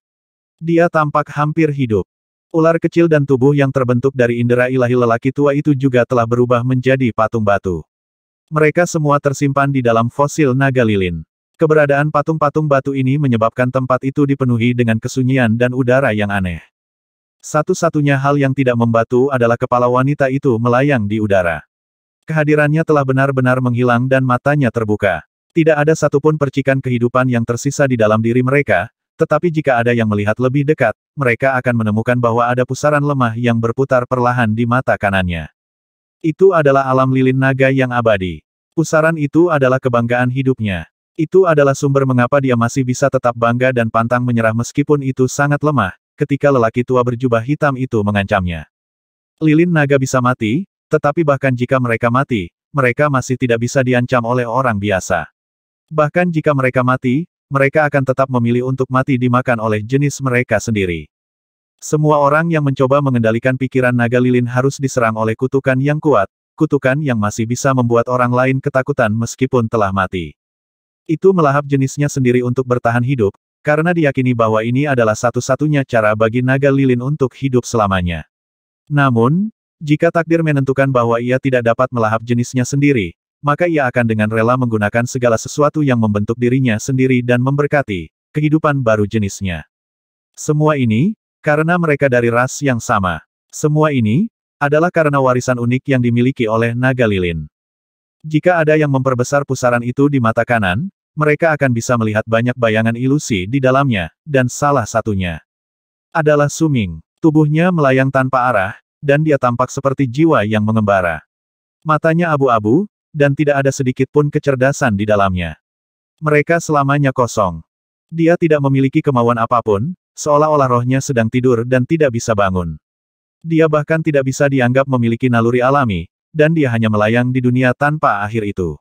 Speaker 1: Dia tampak hampir hidup. Ular kecil dan tubuh yang terbentuk dari indera ilahi lelaki tua itu juga telah berubah menjadi patung batu. Mereka semua tersimpan di dalam fosil naga lilin. Keberadaan patung-patung batu ini menyebabkan tempat itu dipenuhi dengan kesunyian dan udara yang aneh. Satu-satunya hal yang tidak membatu adalah kepala wanita itu melayang di udara. Kehadirannya telah benar-benar menghilang dan matanya terbuka. Tidak ada satupun percikan kehidupan yang tersisa di dalam diri mereka, tetapi jika ada yang melihat lebih dekat, mereka akan menemukan bahwa ada pusaran lemah yang berputar perlahan di mata kanannya. Itu adalah alam lilin naga yang abadi. Pusaran itu adalah kebanggaan hidupnya. Itu adalah sumber mengapa dia masih bisa tetap bangga dan pantang menyerah meskipun itu sangat lemah, ketika lelaki tua berjubah hitam itu mengancamnya. Lilin naga bisa mati, tetapi bahkan jika mereka mati, mereka masih tidak bisa diancam oleh orang biasa. Bahkan jika mereka mati, mereka akan tetap memilih untuk mati dimakan oleh jenis mereka sendiri. Semua orang yang mencoba mengendalikan pikiran naga lilin harus diserang oleh kutukan yang kuat, kutukan yang masih bisa membuat orang lain ketakutan meskipun telah mati. Itu melahap jenisnya sendiri untuk bertahan hidup, karena diyakini bahwa ini adalah satu-satunya cara bagi naga lilin untuk hidup selamanya. Namun, jika takdir menentukan bahwa ia tidak dapat melahap jenisnya sendiri, maka ia akan dengan rela menggunakan segala sesuatu yang membentuk dirinya sendiri dan memberkati kehidupan baru jenisnya. Semua ini, karena mereka dari ras yang sama. Semua ini, adalah karena warisan unik yang dimiliki oleh naga lilin. Jika ada yang memperbesar pusaran itu di mata kanan, mereka akan bisa melihat banyak bayangan ilusi di dalamnya, dan salah satunya adalah Suming. Tubuhnya melayang tanpa arah, dan dia tampak seperti jiwa yang mengembara. Matanya abu-abu, dan tidak ada sedikit pun kecerdasan di dalamnya. Mereka selamanya kosong. Dia tidak memiliki kemauan apapun, seolah-olah rohnya sedang tidur dan tidak bisa bangun. Dia bahkan tidak bisa dianggap memiliki naluri alami, dan dia hanya melayang di dunia tanpa akhir itu.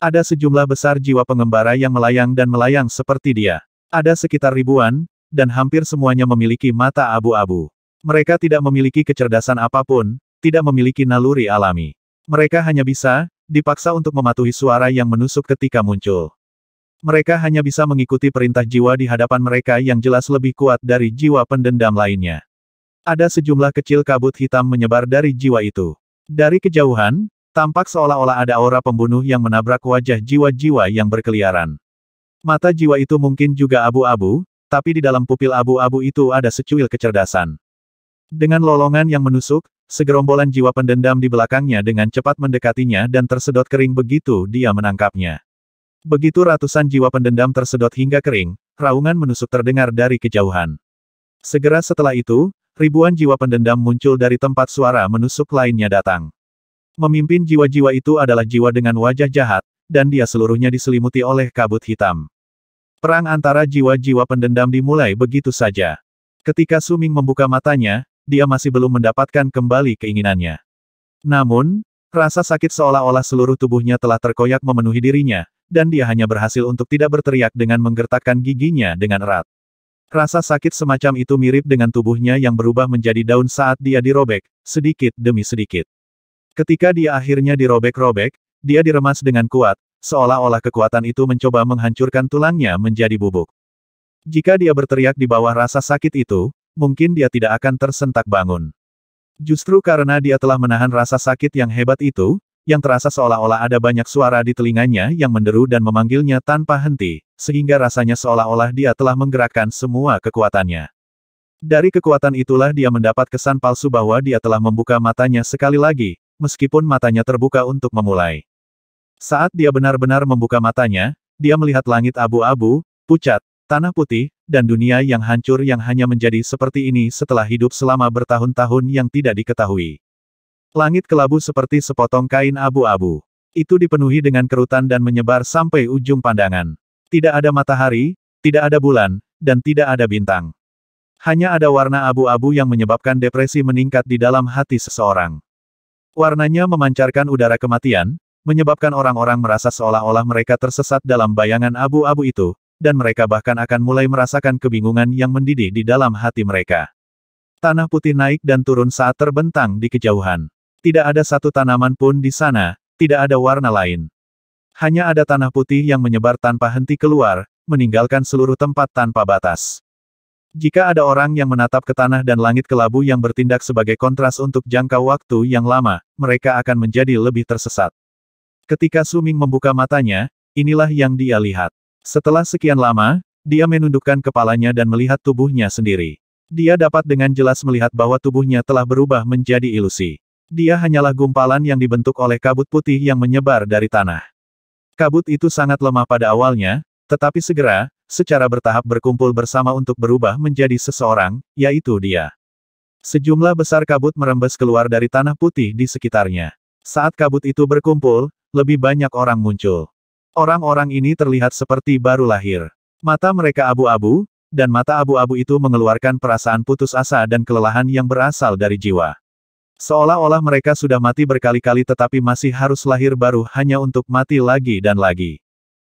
Speaker 1: Ada sejumlah besar jiwa pengembara yang melayang dan melayang seperti dia. Ada sekitar ribuan, dan hampir semuanya memiliki mata abu-abu. Mereka tidak memiliki kecerdasan apapun, tidak memiliki naluri alami. Mereka hanya bisa, dipaksa untuk mematuhi suara yang menusuk ketika muncul. Mereka hanya bisa mengikuti perintah jiwa di hadapan mereka yang jelas lebih kuat dari jiwa pendendam lainnya. Ada sejumlah kecil kabut hitam menyebar dari jiwa itu. Dari kejauhan, tampak seolah-olah ada aura pembunuh yang menabrak wajah jiwa-jiwa yang berkeliaran. Mata jiwa itu mungkin juga abu-abu, tapi di dalam pupil abu-abu itu ada secuil kecerdasan. Dengan lolongan yang menusuk, Segerombolan jiwa pendendam di belakangnya dengan cepat mendekatinya dan tersedot kering begitu dia menangkapnya. Begitu ratusan jiwa pendendam tersedot hingga kering, raungan menusuk terdengar dari kejauhan. Segera setelah itu, ribuan jiwa pendendam muncul dari tempat suara menusuk lainnya datang. Memimpin jiwa-jiwa itu adalah jiwa dengan wajah jahat, dan dia seluruhnya diselimuti oleh kabut hitam. Perang antara jiwa-jiwa pendendam dimulai begitu saja. Ketika Suming membuka matanya, dia masih belum mendapatkan kembali keinginannya. Namun, rasa sakit seolah-olah seluruh tubuhnya telah terkoyak memenuhi dirinya, dan dia hanya berhasil untuk tidak berteriak dengan menggertakkan giginya dengan erat. Rasa sakit semacam itu mirip dengan tubuhnya yang berubah menjadi daun saat dia dirobek, sedikit demi sedikit. Ketika dia akhirnya dirobek-robek, dia diremas dengan kuat, seolah-olah kekuatan itu mencoba menghancurkan tulangnya menjadi bubuk. Jika dia berteriak di bawah rasa sakit itu, mungkin dia tidak akan tersentak bangun. Justru karena dia telah menahan rasa sakit yang hebat itu, yang terasa seolah-olah ada banyak suara di telinganya yang menderu dan memanggilnya tanpa henti, sehingga rasanya seolah-olah dia telah menggerakkan semua kekuatannya. Dari kekuatan itulah dia mendapat kesan palsu bahwa dia telah membuka matanya sekali lagi, meskipun matanya terbuka untuk memulai. Saat dia benar-benar membuka matanya, dia melihat langit abu-abu, pucat, tanah putih, dan dunia yang hancur yang hanya menjadi seperti ini setelah hidup selama bertahun-tahun yang tidak diketahui. Langit kelabu seperti sepotong kain abu-abu. Itu dipenuhi dengan kerutan dan menyebar sampai ujung pandangan. Tidak ada matahari, tidak ada bulan, dan tidak ada bintang. Hanya ada warna abu-abu yang menyebabkan depresi meningkat di dalam hati seseorang. Warnanya memancarkan udara kematian, menyebabkan orang-orang merasa seolah-olah mereka tersesat dalam bayangan abu-abu itu, dan mereka bahkan akan mulai merasakan kebingungan yang mendidih di dalam hati mereka. Tanah putih naik dan turun saat terbentang di kejauhan. Tidak ada satu tanaman pun di sana, tidak ada warna lain. Hanya ada tanah putih yang menyebar tanpa henti keluar, meninggalkan seluruh tempat tanpa batas. Jika ada orang yang menatap ke tanah dan langit kelabu yang bertindak sebagai kontras untuk jangka waktu yang lama, mereka akan menjadi lebih tersesat. Ketika Suming membuka matanya, inilah yang dia lihat. Setelah sekian lama, dia menundukkan kepalanya dan melihat tubuhnya sendiri. Dia dapat dengan jelas melihat bahwa tubuhnya telah berubah menjadi ilusi. Dia hanyalah gumpalan yang dibentuk oleh kabut putih yang menyebar dari tanah. Kabut itu sangat lemah pada awalnya, tetapi segera, secara bertahap berkumpul bersama untuk berubah menjadi seseorang, yaitu dia. Sejumlah besar kabut merembes keluar dari tanah putih di sekitarnya. Saat kabut itu berkumpul, lebih banyak orang muncul. Orang-orang ini terlihat seperti baru lahir. Mata mereka abu-abu, dan mata abu-abu itu mengeluarkan perasaan putus asa dan kelelahan yang berasal dari jiwa. Seolah-olah mereka sudah mati berkali-kali tetapi masih harus lahir baru hanya untuk mati lagi dan lagi.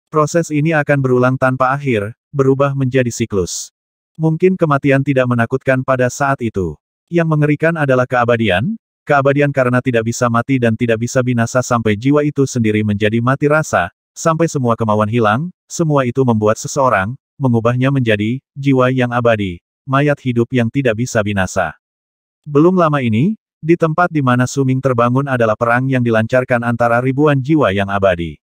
Speaker 1: Proses ini akan berulang tanpa akhir, berubah menjadi siklus. Mungkin kematian tidak menakutkan pada saat itu. Yang mengerikan adalah keabadian, keabadian karena tidak bisa mati dan tidak bisa binasa sampai jiwa itu sendiri menjadi mati rasa, Sampai semua kemauan hilang, semua itu membuat seseorang, mengubahnya menjadi, jiwa yang abadi, mayat hidup yang tidak bisa binasa. Belum lama ini, di tempat di mana Suming terbangun adalah perang yang dilancarkan antara ribuan jiwa yang abadi.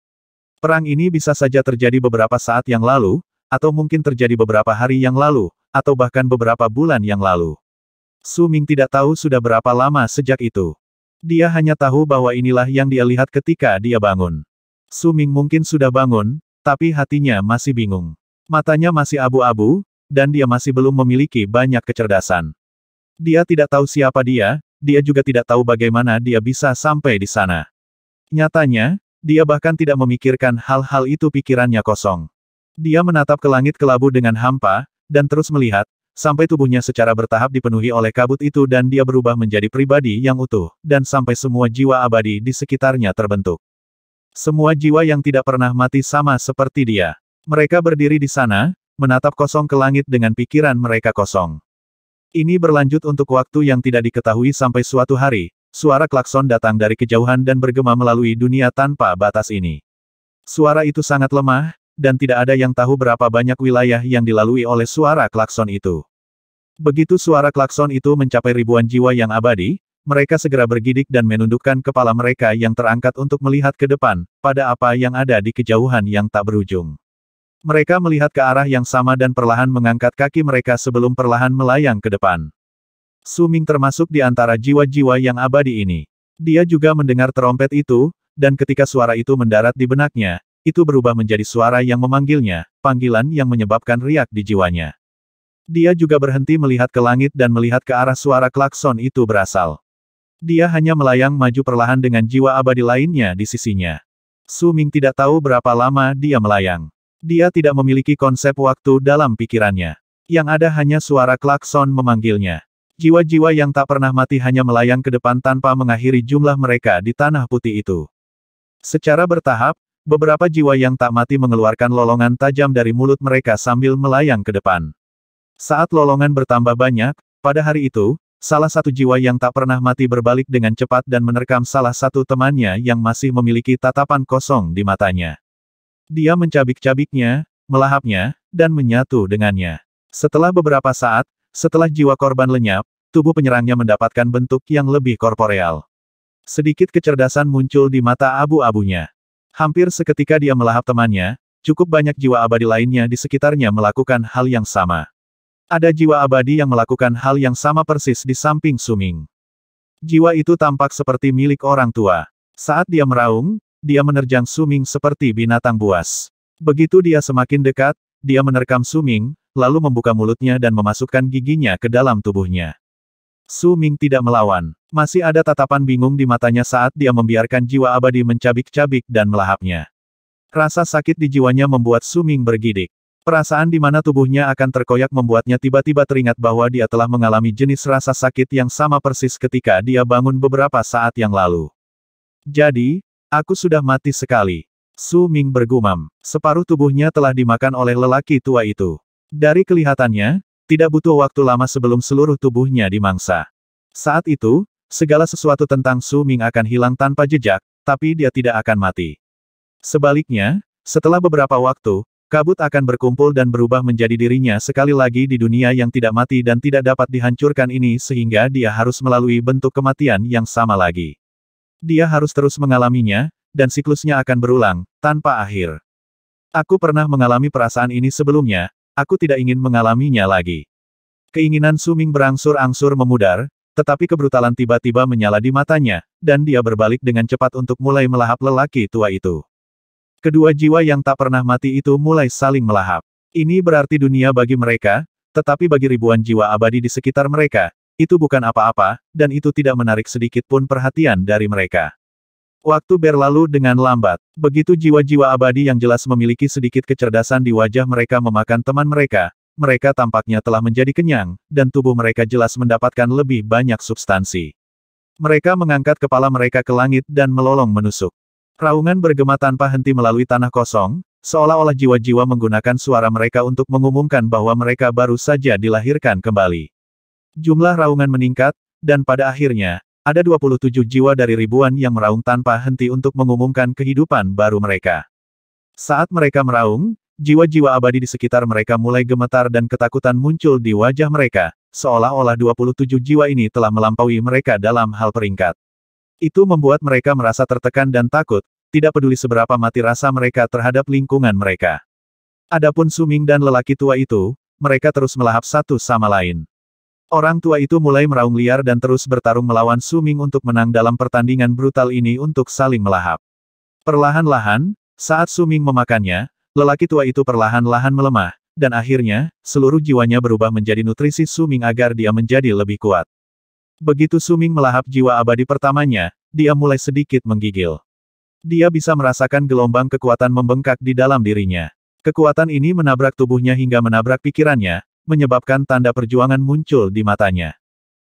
Speaker 1: Perang ini bisa saja terjadi beberapa saat yang lalu, atau mungkin terjadi beberapa hari yang lalu, atau bahkan beberapa bulan yang lalu. Suming tidak tahu sudah berapa lama sejak itu. Dia hanya tahu bahwa inilah yang dia lihat ketika dia bangun. Suming mungkin sudah bangun, tapi hatinya masih bingung. Matanya masih abu-abu, dan dia masih belum memiliki banyak kecerdasan. Dia tidak tahu siapa dia, dia juga tidak tahu bagaimana dia bisa sampai di sana. Nyatanya, dia bahkan tidak memikirkan hal-hal itu pikirannya kosong. Dia menatap ke langit kelabu dengan hampa, dan terus melihat, sampai tubuhnya secara bertahap dipenuhi oleh kabut itu dan dia berubah menjadi pribadi yang utuh, dan sampai semua jiwa abadi di sekitarnya terbentuk. Semua jiwa yang tidak pernah mati sama seperti dia. Mereka berdiri di sana, menatap kosong ke langit dengan pikiran mereka kosong. Ini berlanjut untuk waktu yang tidak diketahui sampai suatu hari, suara klakson datang dari kejauhan dan bergema melalui dunia tanpa batas ini. Suara itu sangat lemah, dan tidak ada yang tahu berapa banyak wilayah yang dilalui oleh suara klakson itu. Begitu suara klakson itu mencapai ribuan jiwa yang abadi, mereka segera bergidik dan menundukkan kepala mereka yang terangkat untuk melihat ke depan, pada apa yang ada di kejauhan yang tak berujung. Mereka melihat ke arah yang sama dan perlahan mengangkat kaki mereka sebelum perlahan melayang ke depan. Suming termasuk di antara jiwa-jiwa yang abadi ini. Dia juga mendengar terompet itu, dan ketika suara itu mendarat di benaknya, itu berubah menjadi suara yang memanggilnya, panggilan yang menyebabkan riak di jiwanya. Dia juga berhenti melihat ke langit dan melihat ke arah suara klakson itu berasal. Dia hanya melayang maju perlahan dengan jiwa abadi lainnya di sisinya. Su Ming tidak tahu berapa lama dia melayang. Dia tidak memiliki konsep waktu dalam pikirannya. Yang ada hanya suara klakson memanggilnya. Jiwa-jiwa yang tak pernah mati hanya melayang ke depan tanpa mengakhiri jumlah mereka di tanah putih itu. Secara bertahap, beberapa jiwa yang tak mati mengeluarkan lolongan tajam dari mulut mereka sambil melayang ke depan. Saat lolongan bertambah banyak, pada hari itu, Salah satu jiwa yang tak pernah mati berbalik dengan cepat dan menerkam salah satu temannya yang masih memiliki tatapan kosong di matanya. Dia mencabik-cabiknya, melahapnya, dan menyatu dengannya. Setelah beberapa saat, setelah jiwa korban lenyap, tubuh penyerangnya mendapatkan bentuk yang lebih korporeal. Sedikit kecerdasan muncul di mata abu-abunya. Hampir seketika dia melahap temannya, cukup banyak jiwa abadi lainnya di sekitarnya melakukan hal yang sama. Ada jiwa abadi yang melakukan hal yang sama persis di samping Suming. Jiwa itu tampak seperti milik orang tua. Saat dia meraung, dia menerjang Suming seperti binatang buas. Begitu dia semakin dekat, dia menerkam Suming, lalu membuka mulutnya dan memasukkan giginya ke dalam tubuhnya. Suming tidak melawan. Masih ada tatapan bingung di matanya saat dia membiarkan jiwa abadi mencabik-cabik dan melahapnya. Rasa sakit di jiwanya membuat Suming bergidik. Perasaan di mana tubuhnya akan terkoyak membuatnya tiba-tiba teringat bahwa dia telah mengalami jenis rasa sakit yang sama persis ketika dia bangun beberapa saat yang lalu. Jadi, aku sudah mati sekali. Su Ming bergumam. Separuh tubuhnya telah dimakan oleh lelaki tua itu. Dari kelihatannya, tidak butuh waktu lama sebelum seluruh tubuhnya dimangsa. Saat itu, segala sesuatu tentang Su Ming akan hilang tanpa jejak, tapi dia tidak akan mati. Sebaliknya, setelah beberapa waktu, Kabut akan berkumpul dan berubah menjadi dirinya sekali lagi di dunia yang tidak mati dan tidak dapat dihancurkan ini sehingga dia harus melalui bentuk kematian yang sama lagi. Dia harus terus mengalaminya, dan siklusnya akan berulang, tanpa akhir. Aku pernah mengalami perasaan ini sebelumnya, aku tidak ingin mengalaminya lagi. Keinginan Suming berangsur-angsur memudar, tetapi kebrutalan tiba-tiba menyala di matanya, dan dia berbalik dengan cepat untuk mulai melahap lelaki tua itu. Kedua jiwa yang tak pernah mati itu mulai saling melahap. Ini berarti dunia bagi mereka, tetapi bagi ribuan jiwa abadi di sekitar mereka, itu bukan apa-apa, dan itu tidak menarik sedikit pun perhatian dari mereka. Waktu berlalu dengan lambat. Begitu jiwa-jiwa abadi yang jelas memiliki sedikit kecerdasan di wajah mereka memakan teman mereka, mereka tampaknya telah menjadi kenyang, dan tubuh mereka jelas mendapatkan lebih banyak substansi. Mereka mengangkat kepala mereka ke langit dan melolong menusuk. Raungan bergema tanpa henti melalui tanah kosong, seolah-olah jiwa-jiwa menggunakan suara mereka untuk mengumumkan bahwa mereka baru saja dilahirkan kembali. Jumlah raungan meningkat, dan pada akhirnya, ada 27 jiwa dari ribuan yang meraung tanpa henti untuk mengumumkan kehidupan baru mereka. Saat mereka meraung, jiwa-jiwa abadi di sekitar mereka mulai gemetar dan ketakutan muncul di wajah mereka, seolah-olah 27 jiwa ini telah melampaui mereka dalam hal peringkat. Itu membuat mereka merasa tertekan dan takut, tidak peduli seberapa mati rasa mereka terhadap lingkungan mereka. Adapun Suming dan lelaki tua itu, mereka terus melahap satu sama lain. Orang tua itu mulai meraung liar dan terus bertarung melawan Suming untuk menang dalam pertandingan brutal ini untuk saling melahap. Perlahan-lahan, saat Suming memakannya, lelaki tua itu perlahan-lahan melemah, dan akhirnya, seluruh jiwanya berubah menjadi nutrisi Suming agar dia menjadi lebih kuat. Begitu Suming melahap jiwa abadi pertamanya, dia mulai sedikit menggigil. Dia bisa merasakan gelombang kekuatan membengkak di dalam dirinya. Kekuatan ini menabrak tubuhnya hingga menabrak pikirannya, menyebabkan tanda perjuangan muncul di matanya.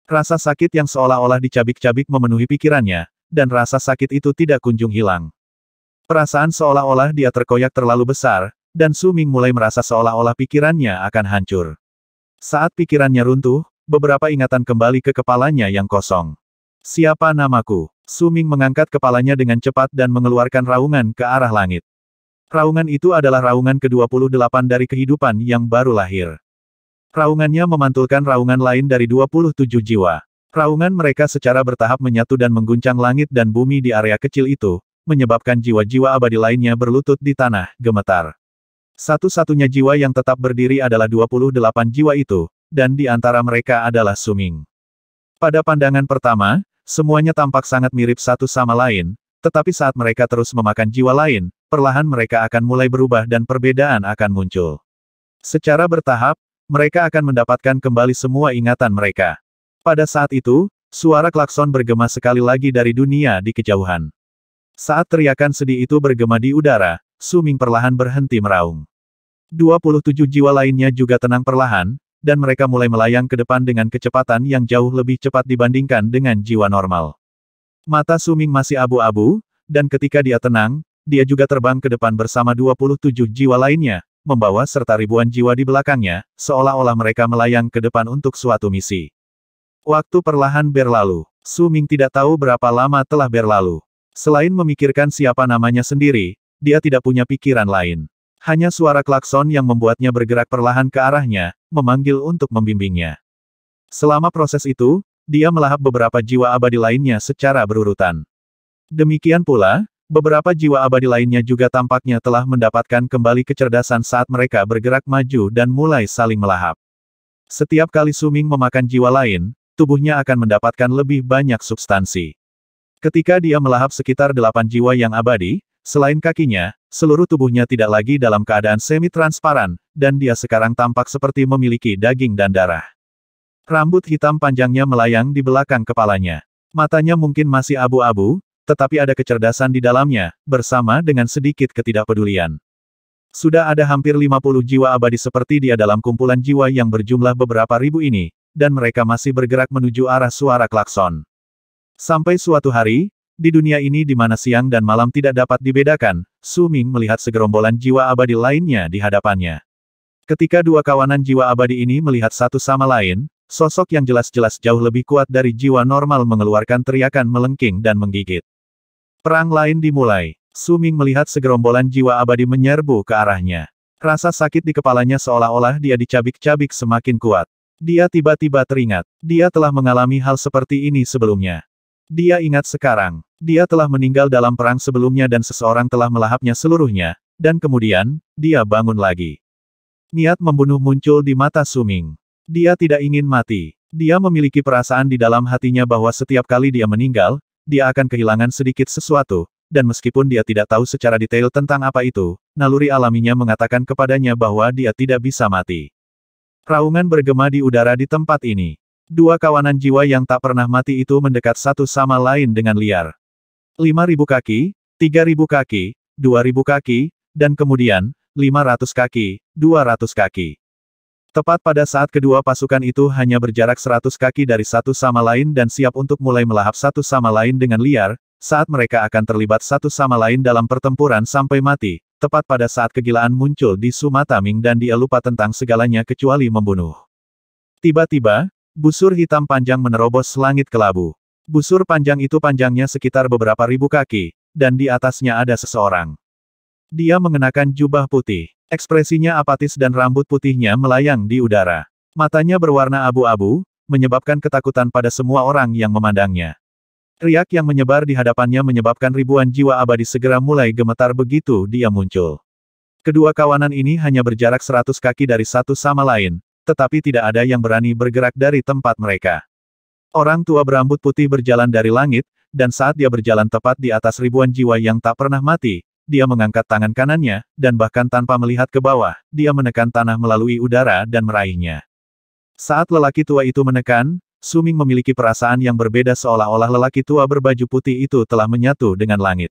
Speaker 1: Rasa sakit yang seolah-olah dicabik-cabik memenuhi pikirannya, dan rasa sakit itu tidak kunjung hilang. Perasaan seolah-olah dia terkoyak terlalu besar, dan Suming mulai merasa seolah-olah pikirannya akan hancur. Saat pikirannya runtuh, beberapa ingatan kembali ke kepalanya yang kosong. Siapa namaku? Suming mengangkat kepalanya dengan cepat dan mengeluarkan raungan ke arah langit. Raungan itu adalah raungan ke-28 dari kehidupan yang baru lahir. Raungannya memantulkan raungan lain dari 27 jiwa. Raungan mereka secara bertahap menyatu dan mengguncang langit dan bumi di area kecil itu, menyebabkan jiwa-jiwa abadi lainnya berlutut di tanah, gemetar. Satu-satunya jiwa yang tetap berdiri adalah 28 jiwa itu, dan di antara mereka adalah Suming. Pada pandangan pertama, semuanya tampak sangat mirip satu sama lain, tetapi saat mereka terus memakan jiwa lain, perlahan mereka akan mulai berubah dan perbedaan akan muncul. Secara bertahap, mereka akan mendapatkan kembali semua ingatan mereka. Pada saat itu, suara klakson bergema sekali lagi dari dunia di kejauhan. Saat teriakan sedih itu bergema di udara, Suming perlahan berhenti meraung. 27 jiwa lainnya juga tenang perlahan, dan mereka mulai melayang ke depan dengan kecepatan yang jauh lebih cepat dibandingkan dengan jiwa normal. Mata Suming masih abu-abu, dan ketika dia tenang, dia juga terbang ke depan bersama 27 jiwa lainnya, membawa serta ribuan jiwa di belakangnya, seolah-olah mereka melayang ke depan untuk suatu misi. Waktu perlahan berlalu. Suming tidak tahu berapa lama telah berlalu. Selain memikirkan siapa namanya sendiri, dia tidak punya pikiran lain. Hanya suara klakson yang membuatnya bergerak perlahan ke arahnya, memanggil untuk membimbingnya. Selama proses itu, dia melahap beberapa jiwa abadi lainnya secara berurutan. Demikian pula, beberapa jiwa abadi lainnya juga tampaknya telah mendapatkan kembali kecerdasan saat mereka bergerak maju dan mulai saling melahap. Setiap kali Suming memakan jiwa lain, tubuhnya akan mendapatkan lebih banyak substansi. Ketika dia melahap sekitar delapan jiwa yang abadi, Selain kakinya, seluruh tubuhnya tidak lagi dalam keadaan semi-transparan, dan dia sekarang tampak seperti memiliki daging dan darah. Rambut hitam panjangnya melayang di belakang kepalanya. Matanya mungkin masih abu-abu, tetapi ada kecerdasan di dalamnya, bersama dengan sedikit ketidakpedulian. Sudah ada hampir 50 jiwa abadi seperti dia dalam kumpulan jiwa yang berjumlah beberapa ribu ini, dan mereka masih bergerak menuju arah suara klakson. Sampai suatu hari, di dunia ini di mana siang dan malam tidak dapat dibedakan, Su Ming melihat segerombolan jiwa abadi lainnya di hadapannya. Ketika dua kawanan jiwa abadi ini melihat satu sama lain, sosok yang jelas-jelas jauh lebih kuat dari jiwa normal mengeluarkan teriakan melengking dan menggigit. Perang lain dimulai. Su Ming melihat segerombolan jiwa abadi menyerbu ke arahnya. Rasa sakit di kepalanya seolah-olah dia dicabik-cabik semakin kuat. Dia tiba-tiba teringat. Dia telah mengalami hal seperti ini sebelumnya. Dia ingat sekarang, dia telah meninggal dalam perang sebelumnya dan seseorang telah melahapnya seluruhnya, dan kemudian, dia bangun lagi. Niat membunuh muncul di mata Suming. Dia tidak ingin mati. Dia memiliki perasaan di dalam hatinya bahwa setiap kali dia meninggal, dia akan kehilangan sedikit sesuatu, dan meskipun dia tidak tahu secara detail tentang apa itu, naluri alaminya mengatakan kepadanya bahwa dia tidak bisa mati. Raungan bergema di udara di tempat ini. Dua kawanan jiwa yang tak pernah mati itu mendekat satu sama lain dengan liar. 5.000 kaki, 3.000 kaki, 2.000 kaki, dan kemudian, 500 kaki, 200 kaki. Tepat pada saat kedua pasukan itu hanya berjarak 100 kaki dari satu sama lain dan siap untuk mulai melahap satu sama lain dengan liar, saat mereka akan terlibat satu sama lain dalam pertempuran sampai mati, tepat pada saat kegilaan muncul di Sumataming dan dia lupa tentang segalanya kecuali membunuh. Tiba-tiba, Busur hitam panjang menerobos langit kelabu. Busur panjang itu panjangnya sekitar beberapa ribu kaki, dan di atasnya ada seseorang. Dia mengenakan jubah putih. Ekspresinya apatis dan rambut putihnya melayang di udara. Matanya berwarna abu-abu, menyebabkan ketakutan pada semua orang yang memandangnya. Riak yang menyebar di hadapannya menyebabkan ribuan jiwa abadi segera mulai gemetar begitu dia muncul. Kedua kawanan ini hanya berjarak seratus kaki dari satu sama lain, tetapi tidak ada yang berani bergerak dari tempat mereka. Orang tua berambut putih berjalan dari langit, dan saat dia berjalan tepat di atas ribuan jiwa yang tak pernah mati, dia mengangkat tangan kanannya, dan bahkan tanpa melihat ke bawah, dia menekan tanah melalui udara dan meraihnya. Saat lelaki tua itu menekan, Suming memiliki perasaan yang berbeda seolah-olah lelaki tua berbaju putih itu telah menyatu dengan langit.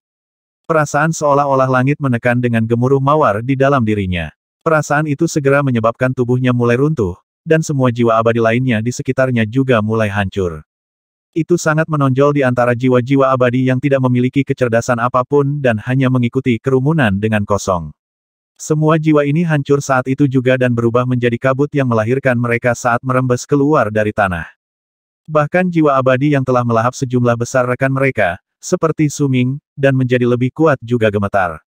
Speaker 1: Perasaan seolah-olah langit menekan dengan gemuruh mawar di dalam dirinya. Perasaan itu segera menyebabkan tubuhnya mulai runtuh, dan semua jiwa abadi lainnya di sekitarnya juga mulai hancur. Itu sangat menonjol di antara jiwa-jiwa abadi yang tidak memiliki kecerdasan apapun dan hanya mengikuti kerumunan dengan kosong. Semua jiwa ini hancur saat itu juga dan berubah menjadi kabut yang melahirkan mereka saat merembes keluar dari tanah. Bahkan jiwa abadi yang telah melahap sejumlah besar rekan mereka, seperti Suming, dan menjadi lebih kuat juga gemetar.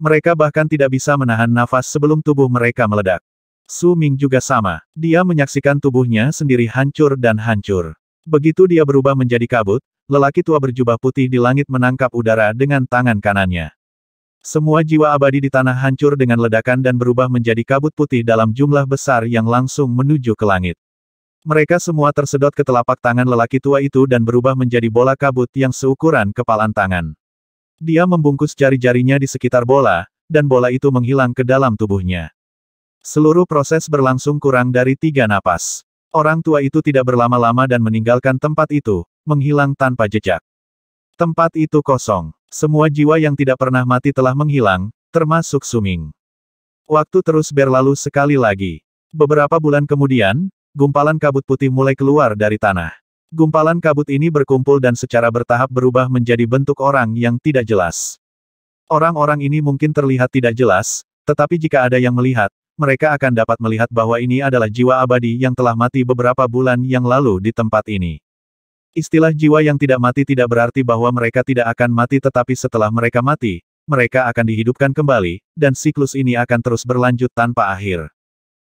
Speaker 1: Mereka bahkan tidak bisa menahan nafas sebelum tubuh mereka meledak. Su Ming juga sama. Dia menyaksikan tubuhnya sendiri hancur dan hancur. Begitu dia berubah menjadi kabut, lelaki tua berjubah putih di langit menangkap udara dengan tangan kanannya. Semua jiwa abadi di tanah hancur dengan ledakan dan berubah menjadi kabut putih dalam jumlah besar yang langsung menuju ke langit. Mereka semua tersedot ke telapak tangan lelaki tua itu dan berubah menjadi bola kabut yang seukuran kepalan tangan. Dia membungkus jari-jarinya di sekitar bola, dan bola itu menghilang ke dalam tubuhnya. Seluruh proses berlangsung kurang dari tiga napas. Orang tua itu tidak berlama-lama dan meninggalkan tempat itu, menghilang tanpa jejak. Tempat itu kosong. Semua jiwa yang tidak pernah mati telah menghilang, termasuk Suming. Waktu terus berlalu sekali lagi. Beberapa bulan kemudian, gumpalan kabut putih mulai keluar dari tanah. Gumpalan kabut ini berkumpul dan secara bertahap berubah menjadi bentuk orang yang tidak jelas. Orang-orang ini mungkin terlihat tidak jelas, tetapi jika ada yang melihat, mereka akan dapat melihat bahwa ini adalah jiwa abadi yang telah mati beberapa bulan yang lalu di tempat ini. Istilah jiwa yang tidak mati tidak berarti bahwa mereka tidak akan mati tetapi setelah mereka mati, mereka akan dihidupkan kembali, dan siklus ini akan terus berlanjut tanpa akhir.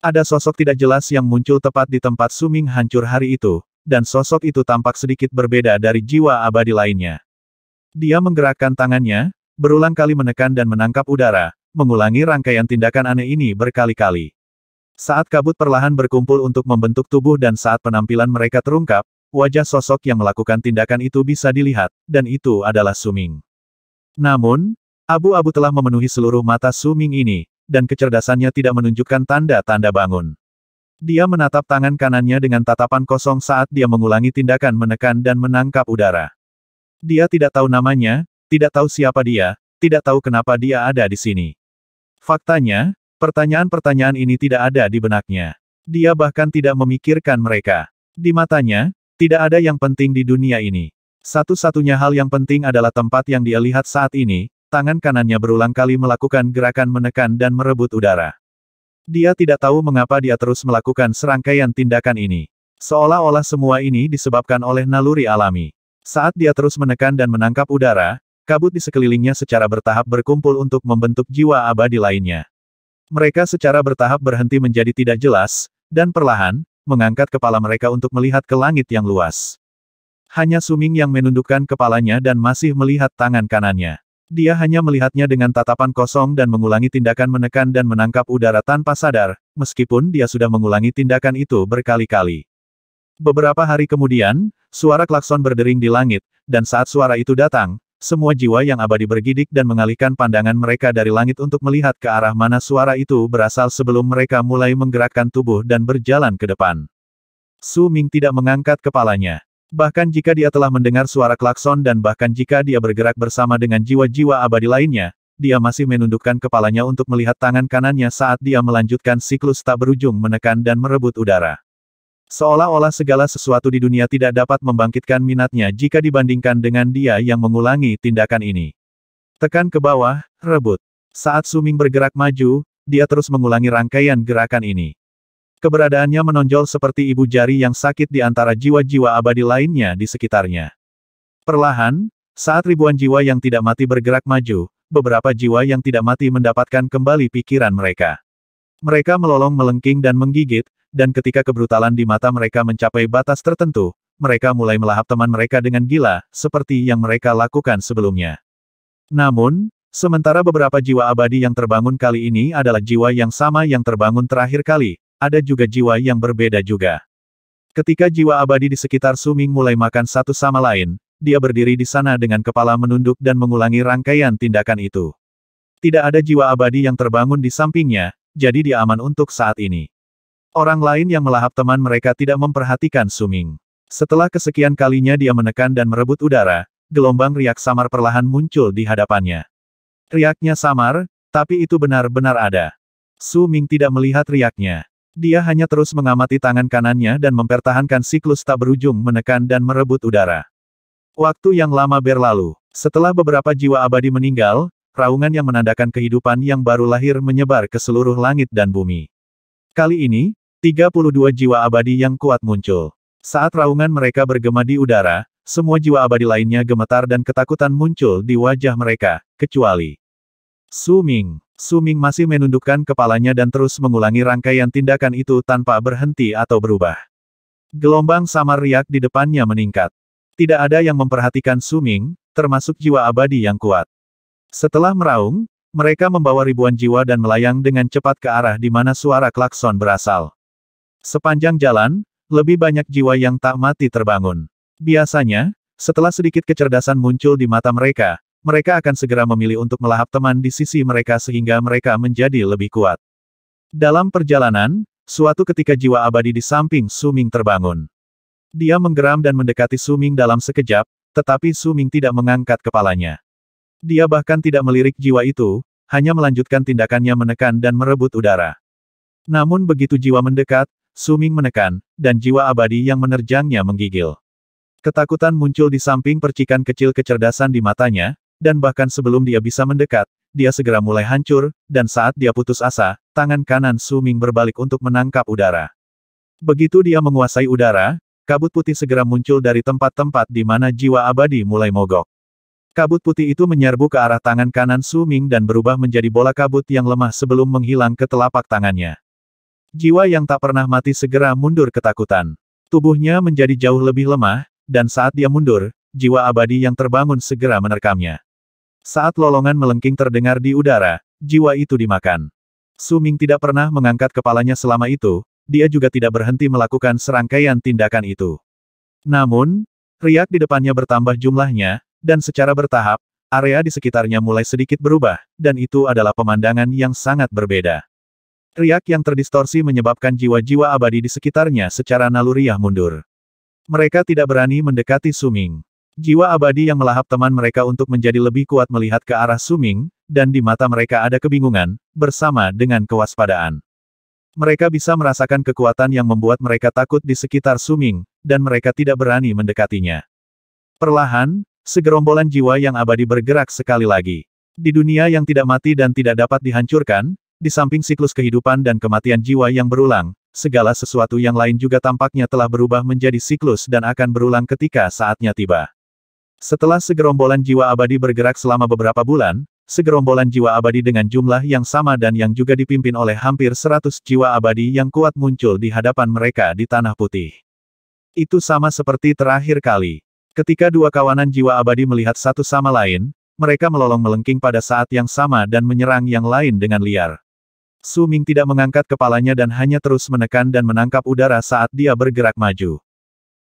Speaker 1: Ada sosok tidak jelas yang muncul tepat di tempat Suming hancur hari itu, dan sosok itu tampak sedikit berbeda dari jiwa abadi lainnya. Dia menggerakkan tangannya, berulang kali menekan dan menangkap udara, mengulangi rangkaian tindakan aneh ini berkali-kali. Saat kabut perlahan berkumpul untuk membentuk tubuh dan saat penampilan mereka terungkap, wajah sosok yang melakukan tindakan itu bisa dilihat, dan itu adalah Suming. Namun, abu-abu telah memenuhi seluruh mata Suming ini, dan kecerdasannya tidak menunjukkan tanda-tanda bangun. Dia menatap tangan kanannya dengan tatapan kosong saat dia mengulangi tindakan menekan dan menangkap udara. Dia tidak tahu namanya, tidak tahu siapa dia, tidak tahu kenapa dia ada di sini. Faktanya, pertanyaan-pertanyaan ini tidak ada di benaknya. Dia bahkan tidak memikirkan mereka. Di matanya, tidak ada yang penting di dunia ini. Satu-satunya hal yang penting adalah tempat yang dia lihat saat ini, tangan kanannya berulang kali melakukan gerakan menekan dan merebut udara. Dia tidak tahu mengapa dia terus melakukan serangkaian tindakan ini. Seolah-olah semua ini disebabkan oleh naluri alami. Saat dia terus menekan dan menangkap udara, kabut di sekelilingnya secara bertahap berkumpul untuk membentuk jiwa abadi lainnya. Mereka secara bertahap berhenti menjadi tidak jelas, dan perlahan, mengangkat kepala mereka untuk melihat ke langit yang luas. Hanya Suming yang menundukkan kepalanya dan masih melihat tangan kanannya. Dia hanya melihatnya dengan tatapan kosong dan mengulangi tindakan menekan dan menangkap udara tanpa sadar, meskipun dia sudah mengulangi tindakan itu berkali-kali. Beberapa hari kemudian, suara klakson berdering di langit, dan saat suara itu datang, semua jiwa yang abadi bergidik dan mengalihkan pandangan mereka dari langit untuk melihat ke arah mana suara itu berasal sebelum mereka mulai menggerakkan tubuh dan berjalan ke depan. Su Ming tidak mengangkat kepalanya. Bahkan jika dia telah mendengar suara klakson dan bahkan jika dia bergerak bersama dengan jiwa-jiwa abadi lainnya, dia masih menundukkan kepalanya untuk melihat tangan kanannya saat dia melanjutkan siklus tak berujung menekan dan merebut udara. Seolah-olah segala sesuatu di dunia tidak dapat membangkitkan minatnya jika dibandingkan dengan dia yang mengulangi tindakan ini. Tekan ke bawah, rebut. Saat Suming bergerak maju, dia terus mengulangi rangkaian gerakan ini. Keberadaannya menonjol seperti ibu jari yang sakit di antara jiwa-jiwa abadi lainnya di sekitarnya. Perlahan, saat ribuan jiwa yang tidak mati bergerak maju, beberapa jiwa yang tidak mati mendapatkan kembali pikiran mereka. Mereka melolong melengking dan menggigit, dan ketika kebrutalan di mata mereka mencapai batas tertentu, mereka mulai melahap teman mereka dengan gila, seperti yang mereka lakukan sebelumnya. Namun, sementara beberapa jiwa abadi yang terbangun kali ini adalah jiwa yang sama yang terbangun terakhir kali, ada juga jiwa yang berbeda juga. Ketika jiwa abadi di sekitar Suming mulai makan satu sama lain, dia berdiri di sana dengan kepala menunduk dan mengulangi rangkaian tindakan itu. Tidak ada jiwa abadi yang terbangun di sampingnya, jadi dia aman untuk saat ini. Orang lain yang melahap teman mereka tidak memperhatikan Suming. Setelah kesekian kalinya dia menekan dan merebut udara, gelombang riak samar perlahan muncul di hadapannya. Riaknya samar, tapi itu benar-benar ada. Suming tidak melihat riaknya. Dia hanya terus mengamati tangan kanannya dan mempertahankan siklus tak berujung menekan dan merebut udara. Waktu yang lama berlalu. Setelah beberapa jiwa abadi meninggal, raungan yang menandakan kehidupan yang baru lahir menyebar ke seluruh langit dan bumi. Kali ini, 32 jiwa abadi yang kuat muncul. Saat raungan mereka bergema di udara, semua jiwa abadi lainnya gemetar dan ketakutan muncul di wajah mereka, kecuali Su Ming. Suming masih menundukkan kepalanya dan terus mengulangi rangkaian tindakan itu tanpa berhenti atau berubah. Gelombang samar riak di depannya meningkat. Tidak ada yang memperhatikan Suming, termasuk jiwa abadi yang kuat. Setelah meraung, mereka membawa ribuan jiwa dan melayang dengan cepat ke arah di mana suara klakson berasal. Sepanjang jalan, lebih banyak jiwa yang tak mati terbangun. Biasanya, setelah sedikit kecerdasan muncul di mata mereka, mereka akan segera memilih untuk melahap teman di sisi mereka sehingga mereka menjadi lebih kuat. Dalam perjalanan, suatu ketika jiwa abadi di samping Suming terbangun. Dia menggeram dan mendekati Suming dalam sekejap, tetapi Suming tidak mengangkat kepalanya. Dia bahkan tidak melirik jiwa itu, hanya melanjutkan tindakannya menekan dan merebut udara. Namun begitu jiwa mendekat, Suming menekan, dan jiwa abadi yang menerjangnya menggigil. Ketakutan muncul di samping percikan kecil kecerdasan di matanya, dan bahkan sebelum dia bisa mendekat, dia segera mulai hancur, dan saat dia putus asa, tangan kanan Su Ming berbalik untuk menangkap udara. Begitu dia menguasai udara, kabut putih segera muncul dari tempat-tempat di mana jiwa abadi mulai mogok. Kabut putih itu menyerbu ke arah tangan kanan Su Ming dan berubah menjadi bola kabut yang lemah sebelum menghilang ke telapak tangannya. Jiwa yang tak pernah mati segera mundur ketakutan. Tubuhnya menjadi jauh lebih lemah, dan saat dia mundur, jiwa abadi yang terbangun segera menerkamnya. Saat lolongan melengking terdengar di udara, jiwa itu dimakan. Suming tidak pernah mengangkat kepalanya selama itu, dia juga tidak berhenti melakukan serangkaian tindakan itu. Namun, riak di depannya bertambah jumlahnya, dan secara bertahap, area di sekitarnya mulai sedikit berubah, dan itu adalah pemandangan yang sangat berbeda. Riak yang terdistorsi menyebabkan jiwa-jiwa abadi di sekitarnya secara naluriah mundur. Mereka tidak berani mendekati Suming. Jiwa abadi yang melahap teman mereka untuk menjadi lebih kuat melihat ke arah Suming, dan di mata mereka ada kebingungan, bersama dengan kewaspadaan. Mereka bisa merasakan kekuatan yang membuat mereka takut di sekitar Suming, dan mereka tidak berani mendekatinya. Perlahan, segerombolan jiwa yang abadi bergerak sekali lagi. Di dunia yang tidak mati dan tidak dapat dihancurkan, di samping siklus kehidupan dan kematian jiwa yang berulang, segala sesuatu yang lain juga tampaknya telah berubah menjadi siklus dan akan berulang ketika saatnya tiba. Setelah segerombolan jiwa abadi bergerak selama beberapa bulan, segerombolan jiwa abadi dengan jumlah yang sama dan yang juga dipimpin oleh hampir seratus jiwa abadi yang kuat muncul di hadapan mereka di Tanah Putih. Itu sama seperti terakhir kali. Ketika dua kawanan jiwa abadi melihat satu sama lain, mereka melolong melengking pada saat yang sama dan menyerang yang lain dengan liar. Su Ming tidak mengangkat kepalanya dan hanya terus menekan dan menangkap udara saat dia bergerak maju.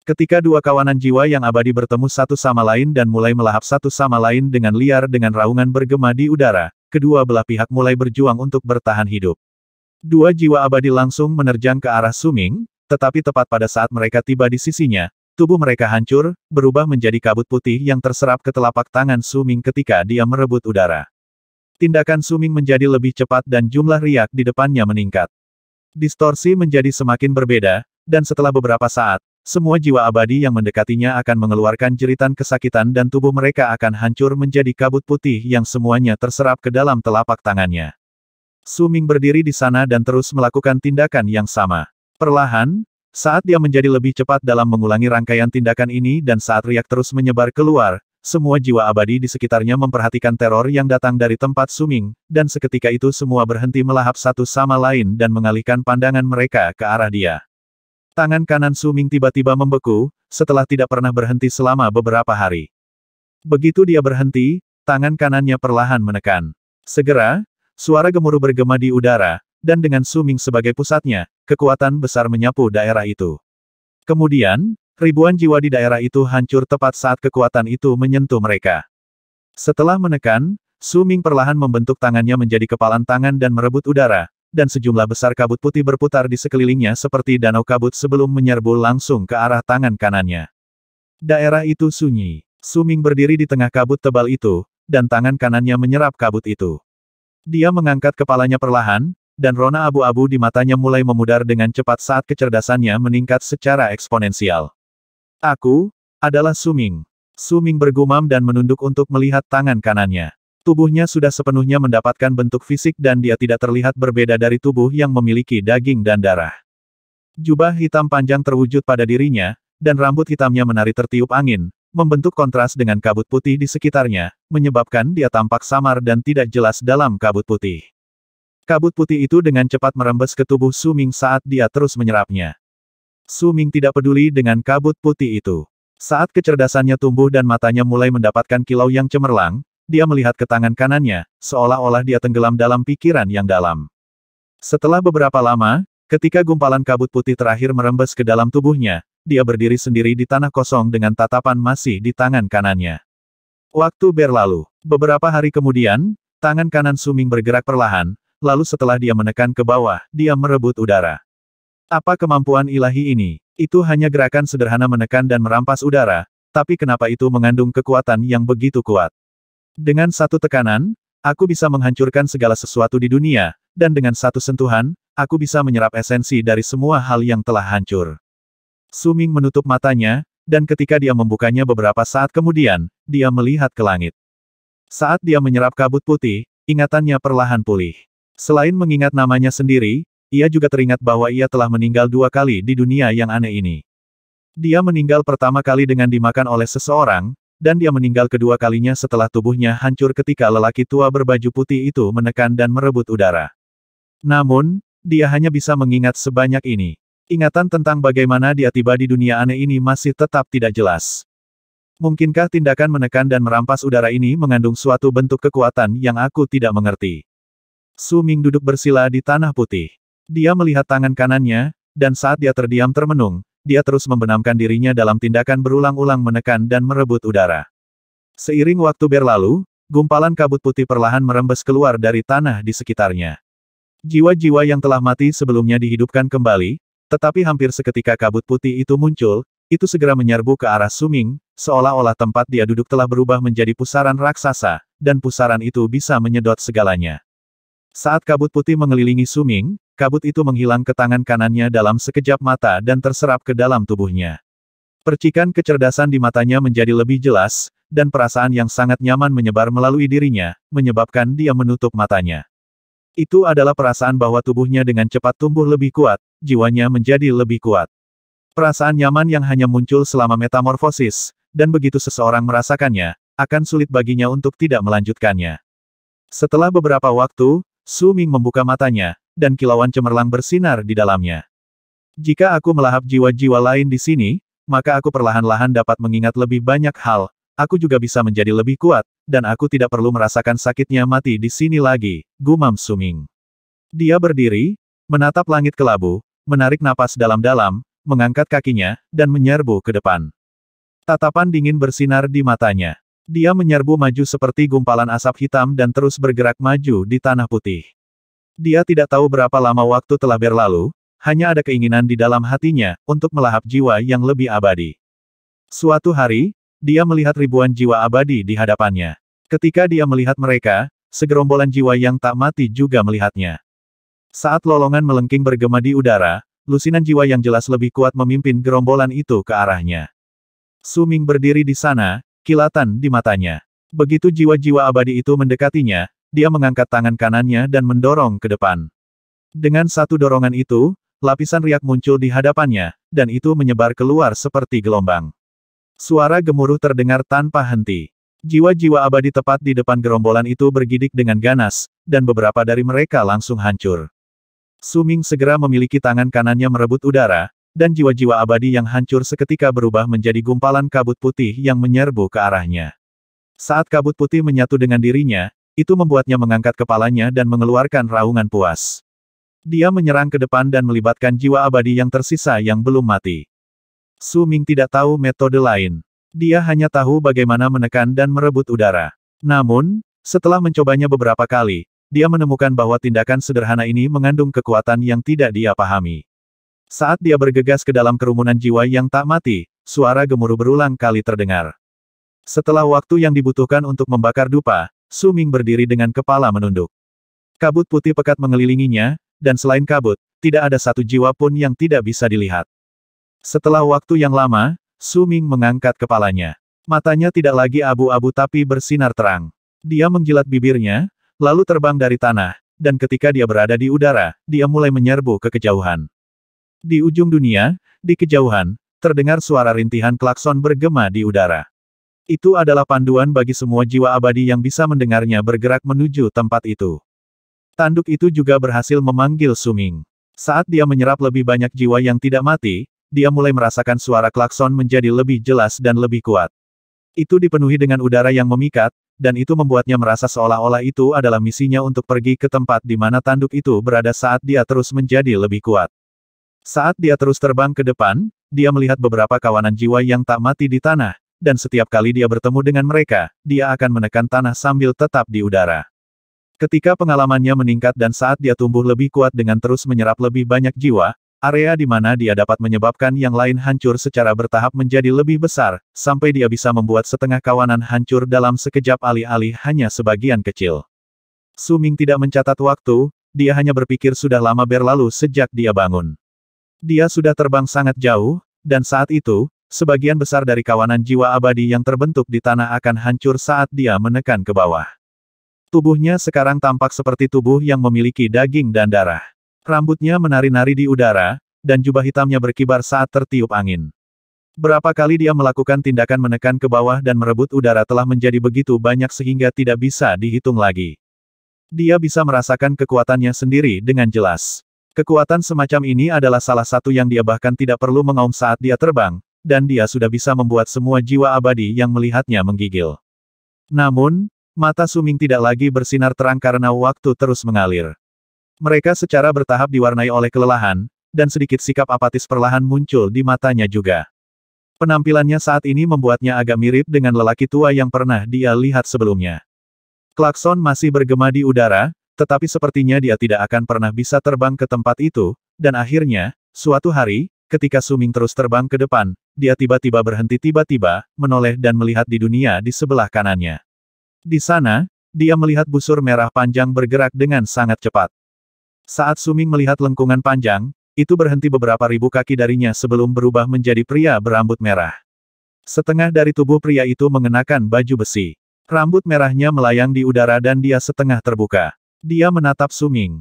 Speaker 1: Ketika dua kawanan jiwa yang abadi bertemu satu sama lain dan mulai melahap satu sama lain dengan liar dengan raungan bergema di udara, kedua belah pihak mulai berjuang untuk bertahan hidup. Dua jiwa abadi langsung menerjang ke arah Suming, tetapi tepat pada saat mereka tiba di sisinya, tubuh mereka hancur, berubah menjadi kabut putih yang terserap ke telapak tangan Suming ketika dia merebut udara. Tindakan Suming menjadi lebih cepat dan jumlah riak di depannya meningkat. Distorsi menjadi semakin berbeda, dan setelah beberapa saat, semua jiwa abadi yang mendekatinya akan mengeluarkan jeritan kesakitan dan tubuh mereka akan hancur menjadi kabut putih yang semuanya terserap ke dalam telapak tangannya. Suming berdiri di sana dan terus melakukan tindakan yang sama. Perlahan, saat dia menjadi lebih cepat dalam mengulangi rangkaian tindakan ini dan saat riak terus menyebar keluar, semua jiwa abadi di sekitarnya memperhatikan teror yang datang dari tempat Suming, dan seketika itu semua berhenti melahap satu sama lain dan mengalihkan pandangan mereka ke arah dia. Tangan kanan Suming tiba-tiba membeku, setelah tidak pernah berhenti selama beberapa hari. Begitu dia berhenti, tangan kanannya perlahan menekan. Segera, suara gemuruh bergema di udara, dan dengan Suming sebagai pusatnya, kekuatan besar menyapu daerah itu. Kemudian, ribuan jiwa di daerah itu hancur tepat saat kekuatan itu menyentuh mereka. Setelah menekan, Suming perlahan membentuk tangannya menjadi kepalan tangan dan merebut udara, dan sejumlah besar kabut putih berputar di sekelilingnya seperti danau kabut sebelum menyerbu langsung ke arah tangan kanannya. Daerah itu sunyi. Suming berdiri di tengah kabut tebal itu, dan tangan kanannya menyerap kabut itu. Dia mengangkat kepalanya perlahan, dan rona abu-abu di matanya mulai memudar dengan cepat saat kecerdasannya meningkat secara eksponensial. Aku, adalah Suming. Suming bergumam dan menunduk untuk melihat tangan kanannya. Tubuhnya sudah sepenuhnya mendapatkan bentuk fisik dan dia tidak terlihat berbeda dari tubuh yang memiliki daging dan darah. Jubah hitam panjang terwujud pada dirinya, dan rambut hitamnya menari tertiup angin, membentuk kontras dengan kabut putih di sekitarnya, menyebabkan dia tampak samar dan tidak jelas dalam kabut putih. Kabut putih itu dengan cepat merembes ke tubuh Suming saat dia terus menyerapnya. Suming tidak peduli dengan kabut putih itu. Saat kecerdasannya tumbuh dan matanya mulai mendapatkan kilau yang cemerlang, dia melihat ke tangan kanannya, seolah-olah dia tenggelam dalam pikiran yang dalam. Setelah beberapa lama, ketika gumpalan kabut putih terakhir merembes ke dalam tubuhnya, dia berdiri sendiri di tanah kosong dengan tatapan masih di tangan kanannya. Waktu berlalu. Beberapa hari kemudian, tangan kanan Suming bergerak perlahan, lalu setelah dia menekan ke bawah, dia merebut udara. Apa kemampuan ilahi ini? Itu hanya gerakan sederhana menekan dan merampas udara, tapi kenapa itu mengandung kekuatan yang begitu kuat? Dengan satu tekanan, aku bisa menghancurkan segala sesuatu di dunia, dan dengan satu sentuhan, aku bisa menyerap esensi dari semua hal yang telah hancur. Suming menutup matanya, dan ketika dia membukanya beberapa saat kemudian, dia melihat ke langit. Saat dia menyerap kabut putih, ingatannya perlahan pulih. Selain mengingat namanya sendiri, ia juga teringat bahwa ia telah meninggal dua kali di dunia yang aneh ini. Dia meninggal pertama kali dengan dimakan oleh seseorang, dan dia meninggal kedua kalinya setelah tubuhnya hancur ketika lelaki tua berbaju putih itu menekan dan merebut udara. Namun, dia hanya bisa mengingat sebanyak ini. Ingatan tentang bagaimana dia tiba di dunia aneh ini masih tetap tidak jelas. Mungkinkah tindakan menekan dan merampas udara ini mengandung suatu bentuk kekuatan yang aku tidak mengerti? Su Ming duduk bersila di tanah putih. Dia melihat tangan kanannya, dan saat dia terdiam termenung, dia terus membenamkan dirinya dalam tindakan berulang-ulang menekan dan merebut udara. Seiring waktu berlalu, gumpalan kabut putih perlahan merembes keluar dari tanah di sekitarnya. Jiwa-jiwa yang telah mati sebelumnya dihidupkan kembali, tetapi hampir seketika kabut putih itu muncul, itu segera menyerbu ke arah Suming, seolah-olah tempat dia duduk telah berubah menjadi pusaran raksasa, dan pusaran itu bisa menyedot segalanya. Saat kabut putih mengelilingi Suming, kabut itu menghilang ke tangan kanannya dalam sekejap mata dan terserap ke dalam tubuhnya. Percikan kecerdasan di matanya menjadi lebih jelas, dan perasaan yang sangat nyaman menyebar melalui dirinya, menyebabkan dia menutup matanya. Itu adalah perasaan bahwa tubuhnya dengan cepat tumbuh lebih kuat, jiwanya menjadi lebih kuat. Perasaan nyaman yang hanya muncul selama metamorfosis, dan begitu seseorang merasakannya, akan sulit baginya untuk tidak melanjutkannya. Setelah beberapa waktu, Su Ming membuka matanya, dan kilauan cemerlang bersinar di dalamnya. Jika aku melahap jiwa-jiwa lain di sini, maka aku perlahan-lahan dapat mengingat lebih banyak hal, aku juga bisa menjadi lebih kuat, dan aku tidak perlu merasakan sakitnya mati di sini lagi, gumam Suming. Dia berdiri, menatap langit kelabu, menarik napas dalam-dalam, mengangkat kakinya, dan menyerbu ke depan. Tatapan dingin bersinar di matanya. Dia menyerbu maju seperti gumpalan asap hitam dan terus bergerak maju di tanah putih. Dia tidak tahu berapa lama waktu telah berlalu, hanya ada keinginan di dalam hatinya, untuk melahap jiwa yang lebih abadi. Suatu hari, dia melihat ribuan jiwa abadi di hadapannya. Ketika dia melihat mereka, segerombolan jiwa yang tak mati juga melihatnya. Saat lolongan melengking bergema di udara, lusinan jiwa yang jelas lebih kuat memimpin gerombolan itu ke arahnya. Suming berdiri di sana, kilatan di matanya. Begitu jiwa-jiwa abadi itu mendekatinya, dia mengangkat tangan kanannya dan mendorong ke depan. Dengan satu dorongan itu, lapisan riak muncul di hadapannya, dan itu menyebar keluar seperti gelombang. Suara gemuruh terdengar tanpa henti. Jiwa-jiwa abadi tepat di depan gerombolan itu bergidik dengan ganas, dan beberapa dari mereka langsung hancur. Suming segera memiliki tangan kanannya merebut udara, dan jiwa-jiwa abadi yang hancur seketika berubah menjadi gumpalan kabut putih yang menyerbu ke arahnya. Saat kabut putih menyatu dengan dirinya, itu membuatnya mengangkat kepalanya dan mengeluarkan raungan puas. Dia menyerang ke depan dan melibatkan jiwa abadi yang tersisa yang belum mati. Su Ming tidak tahu metode lain. Dia hanya tahu bagaimana menekan dan merebut udara. Namun, setelah mencobanya beberapa kali, dia menemukan bahwa tindakan sederhana ini mengandung kekuatan yang tidak dia pahami. Saat dia bergegas ke dalam kerumunan jiwa yang tak mati, suara gemuruh berulang kali terdengar. Setelah waktu yang dibutuhkan untuk membakar dupa, Suming berdiri dengan kepala menunduk. Kabut putih pekat mengelilinginya, dan selain kabut, tidak ada satu jiwa pun yang tidak bisa dilihat. Setelah waktu yang lama, Suming mengangkat kepalanya. Matanya tidak lagi abu-abu tapi bersinar terang. Dia menjilat bibirnya, lalu terbang dari tanah, dan ketika dia berada di udara, dia mulai menyerbu ke kejauhan. Di ujung dunia, di kejauhan, terdengar suara rintihan klakson bergema di udara. Itu adalah panduan bagi semua jiwa abadi yang bisa mendengarnya bergerak menuju tempat itu. Tanduk itu juga berhasil memanggil Suming. Saat dia menyerap lebih banyak jiwa yang tidak mati, dia mulai merasakan suara klakson menjadi lebih jelas dan lebih kuat. Itu dipenuhi dengan udara yang memikat, dan itu membuatnya merasa seolah-olah itu adalah misinya untuk pergi ke tempat di mana tanduk itu berada saat dia terus menjadi lebih kuat. Saat dia terus terbang ke depan, dia melihat beberapa kawanan jiwa yang tak mati di tanah, dan setiap kali dia bertemu dengan mereka, dia akan menekan tanah sambil tetap di udara. Ketika pengalamannya meningkat dan saat dia tumbuh lebih kuat dengan terus menyerap lebih banyak jiwa, area di mana dia dapat menyebabkan yang lain hancur secara bertahap menjadi lebih besar, sampai dia bisa membuat setengah kawanan hancur dalam sekejap alih-alih hanya sebagian kecil. Suming tidak mencatat waktu, dia hanya berpikir sudah lama berlalu sejak dia bangun. Dia sudah terbang sangat jauh, dan saat itu, Sebagian besar dari kawanan jiwa abadi yang terbentuk di tanah akan hancur saat dia menekan ke bawah. Tubuhnya sekarang tampak seperti tubuh yang memiliki daging dan darah. Rambutnya menari-nari di udara, dan jubah hitamnya berkibar saat tertiup angin. Berapa kali dia melakukan tindakan menekan ke bawah dan merebut udara telah menjadi begitu banyak sehingga tidak bisa dihitung lagi. Dia bisa merasakan kekuatannya sendiri dengan jelas. Kekuatan semacam ini adalah salah satu yang dia bahkan tidak perlu mengaum saat dia terbang, dan dia sudah bisa membuat semua jiwa abadi yang melihatnya menggigil. Namun, mata Suming tidak lagi bersinar terang karena waktu terus mengalir. Mereka secara bertahap diwarnai oleh kelelahan, dan sedikit sikap apatis perlahan muncul di matanya juga. Penampilannya saat ini membuatnya agak mirip dengan lelaki tua yang pernah dia lihat sebelumnya. Klakson masih bergema di udara, tetapi sepertinya dia tidak akan pernah bisa terbang ke tempat itu, dan akhirnya, suatu hari, Ketika Suming terus terbang ke depan, dia tiba-tiba berhenti tiba-tiba, menoleh dan melihat di dunia di sebelah kanannya. Di sana, dia melihat busur merah panjang bergerak dengan sangat cepat. Saat Suming melihat lengkungan panjang, itu berhenti beberapa ribu kaki darinya sebelum berubah menjadi pria berambut merah. Setengah dari tubuh pria itu mengenakan baju besi. Rambut merahnya melayang di udara dan dia setengah terbuka. Dia menatap Suming.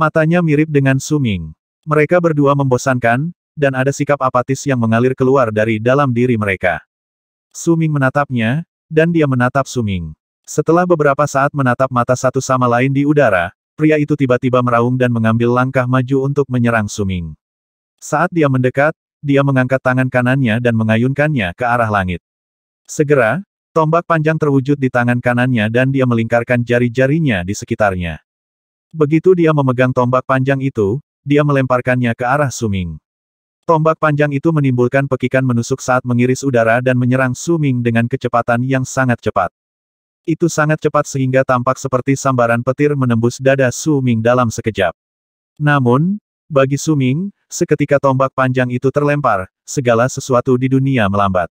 Speaker 1: Matanya mirip dengan Suming. Mereka berdua membosankan, dan ada sikap apatis yang mengalir keluar dari dalam diri mereka. Suming menatapnya, dan dia menatap Suming. Setelah beberapa saat menatap mata satu sama lain di udara, pria itu tiba-tiba meraung dan mengambil langkah maju untuk menyerang Suming. Saat dia mendekat, dia mengangkat tangan kanannya dan mengayunkannya ke arah langit. Segera, tombak panjang terwujud di tangan kanannya dan dia melingkarkan jari-jarinya di sekitarnya. Begitu dia memegang tombak panjang itu, dia melemparkannya ke arah Suming. Tombak panjang itu menimbulkan pekikan menusuk saat mengiris udara dan menyerang Su Ming dengan kecepatan yang sangat cepat. Itu sangat cepat sehingga tampak seperti sambaran petir menembus dada Su Ming dalam sekejap. Namun, bagi Su Ming, seketika tombak panjang itu terlempar, segala sesuatu di dunia melambat.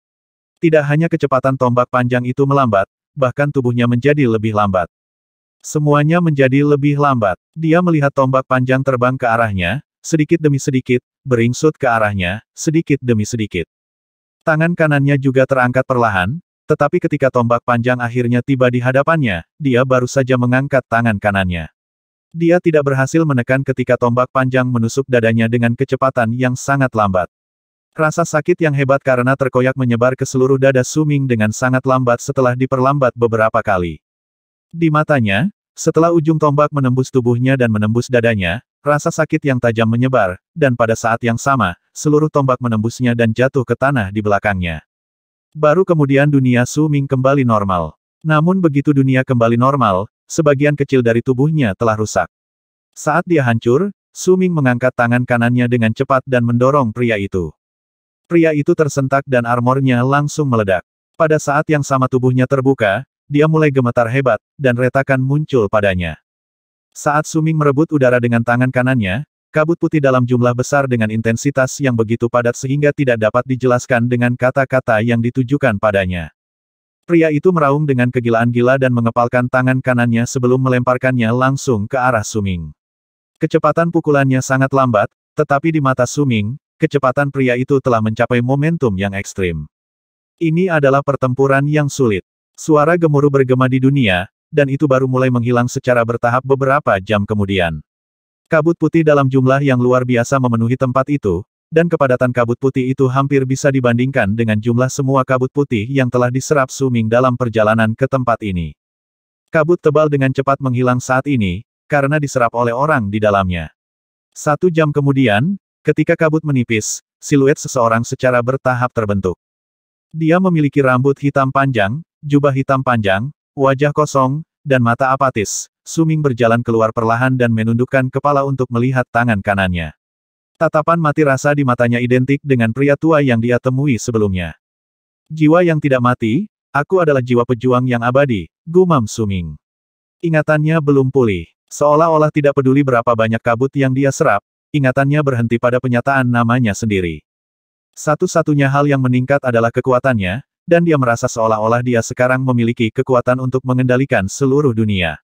Speaker 1: Tidak hanya kecepatan tombak panjang itu melambat, bahkan tubuhnya menjadi lebih lambat. Semuanya menjadi lebih lambat. Dia melihat tombak panjang terbang ke arahnya, sedikit demi sedikit, beringsut ke arahnya, sedikit demi sedikit. Tangan kanannya juga terangkat perlahan, tetapi ketika tombak panjang akhirnya tiba di hadapannya, dia baru saja mengangkat tangan kanannya. Dia tidak berhasil menekan ketika tombak panjang menusuk dadanya dengan kecepatan yang sangat lambat. Rasa sakit yang hebat karena terkoyak menyebar ke seluruh dada Suming dengan sangat lambat setelah diperlambat beberapa kali. Di matanya, setelah ujung tombak menembus tubuhnya dan menembus dadanya, rasa sakit yang tajam menyebar, dan pada saat yang sama, seluruh tombak menembusnya dan jatuh ke tanah di belakangnya. Baru kemudian dunia Su Ming kembali normal. Namun begitu dunia kembali normal, sebagian kecil dari tubuhnya telah rusak. Saat dia hancur, Su Ming mengangkat tangan kanannya dengan cepat dan mendorong pria itu. Pria itu tersentak dan armornya langsung meledak. Pada saat yang sama tubuhnya terbuka, dia mulai gemetar hebat, dan retakan muncul padanya. Saat Suming merebut udara dengan tangan kanannya, kabut putih dalam jumlah besar dengan intensitas yang begitu padat sehingga tidak dapat dijelaskan dengan kata-kata yang ditujukan padanya. Pria itu meraung dengan kegilaan gila dan mengepalkan tangan kanannya sebelum melemparkannya langsung ke arah Suming. Kecepatan pukulannya sangat lambat, tetapi di mata Suming, kecepatan pria itu telah mencapai momentum yang ekstrim. Ini adalah pertempuran yang sulit. Suara gemuruh bergema di dunia, dan itu baru mulai menghilang secara bertahap beberapa jam kemudian. Kabut putih dalam jumlah yang luar biasa memenuhi tempat itu, dan kepadatan kabut putih itu hampir bisa dibandingkan dengan jumlah semua kabut putih yang telah diserap Suming dalam perjalanan ke tempat ini. Kabut tebal dengan cepat menghilang saat ini, karena diserap oleh orang di dalamnya. Satu jam kemudian, ketika kabut menipis, siluet seseorang secara bertahap terbentuk. Dia memiliki rambut hitam panjang, jubah hitam panjang, wajah kosong, dan mata apatis. Suming berjalan keluar perlahan dan menundukkan kepala untuk melihat tangan kanannya. Tatapan mati rasa di matanya identik dengan pria tua yang dia temui sebelumnya. Jiwa yang tidak mati, aku adalah jiwa pejuang yang abadi, gumam Suming. Ingatannya belum pulih. Seolah-olah tidak peduli berapa banyak kabut yang dia serap, ingatannya berhenti pada penyataan namanya sendiri. Satu-satunya hal yang meningkat adalah kekuatannya, dan dia merasa seolah-olah dia sekarang memiliki kekuatan untuk mengendalikan seluruh dunia.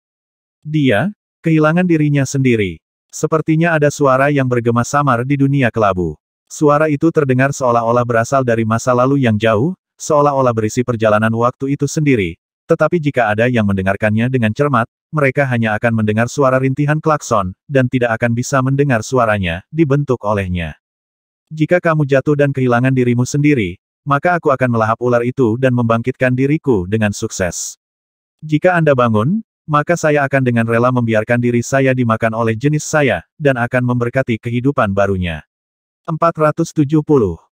Speaker 1: Dia, kehilangan dirinya sendiri. Sepertinya ada suara yang bergema samar di dunia kelabu. Suara itu terdengar seolah-olah berasal dari masa lalu yang jauh, seolah-olah berisi perjalanan waktu itu sendiri. Tetapi jika ada yang mendengarkannya dengan cermat, mereka hanya akan mendengar suara rintihan klakson, dan tidak akan bisa mendengar suaranya, dibentuk olehnya. Jika kamu jatuh dan kehilangan dirimu sendiri, maka aku akan melahap ular itu dan membangkitkan diriku dengan sukses. Jika Anda bangun, maka saya akan dengan rela membiarkan diri saya dimakan oleh jenis saya, dan akan memberkati kehidupan barunya. 470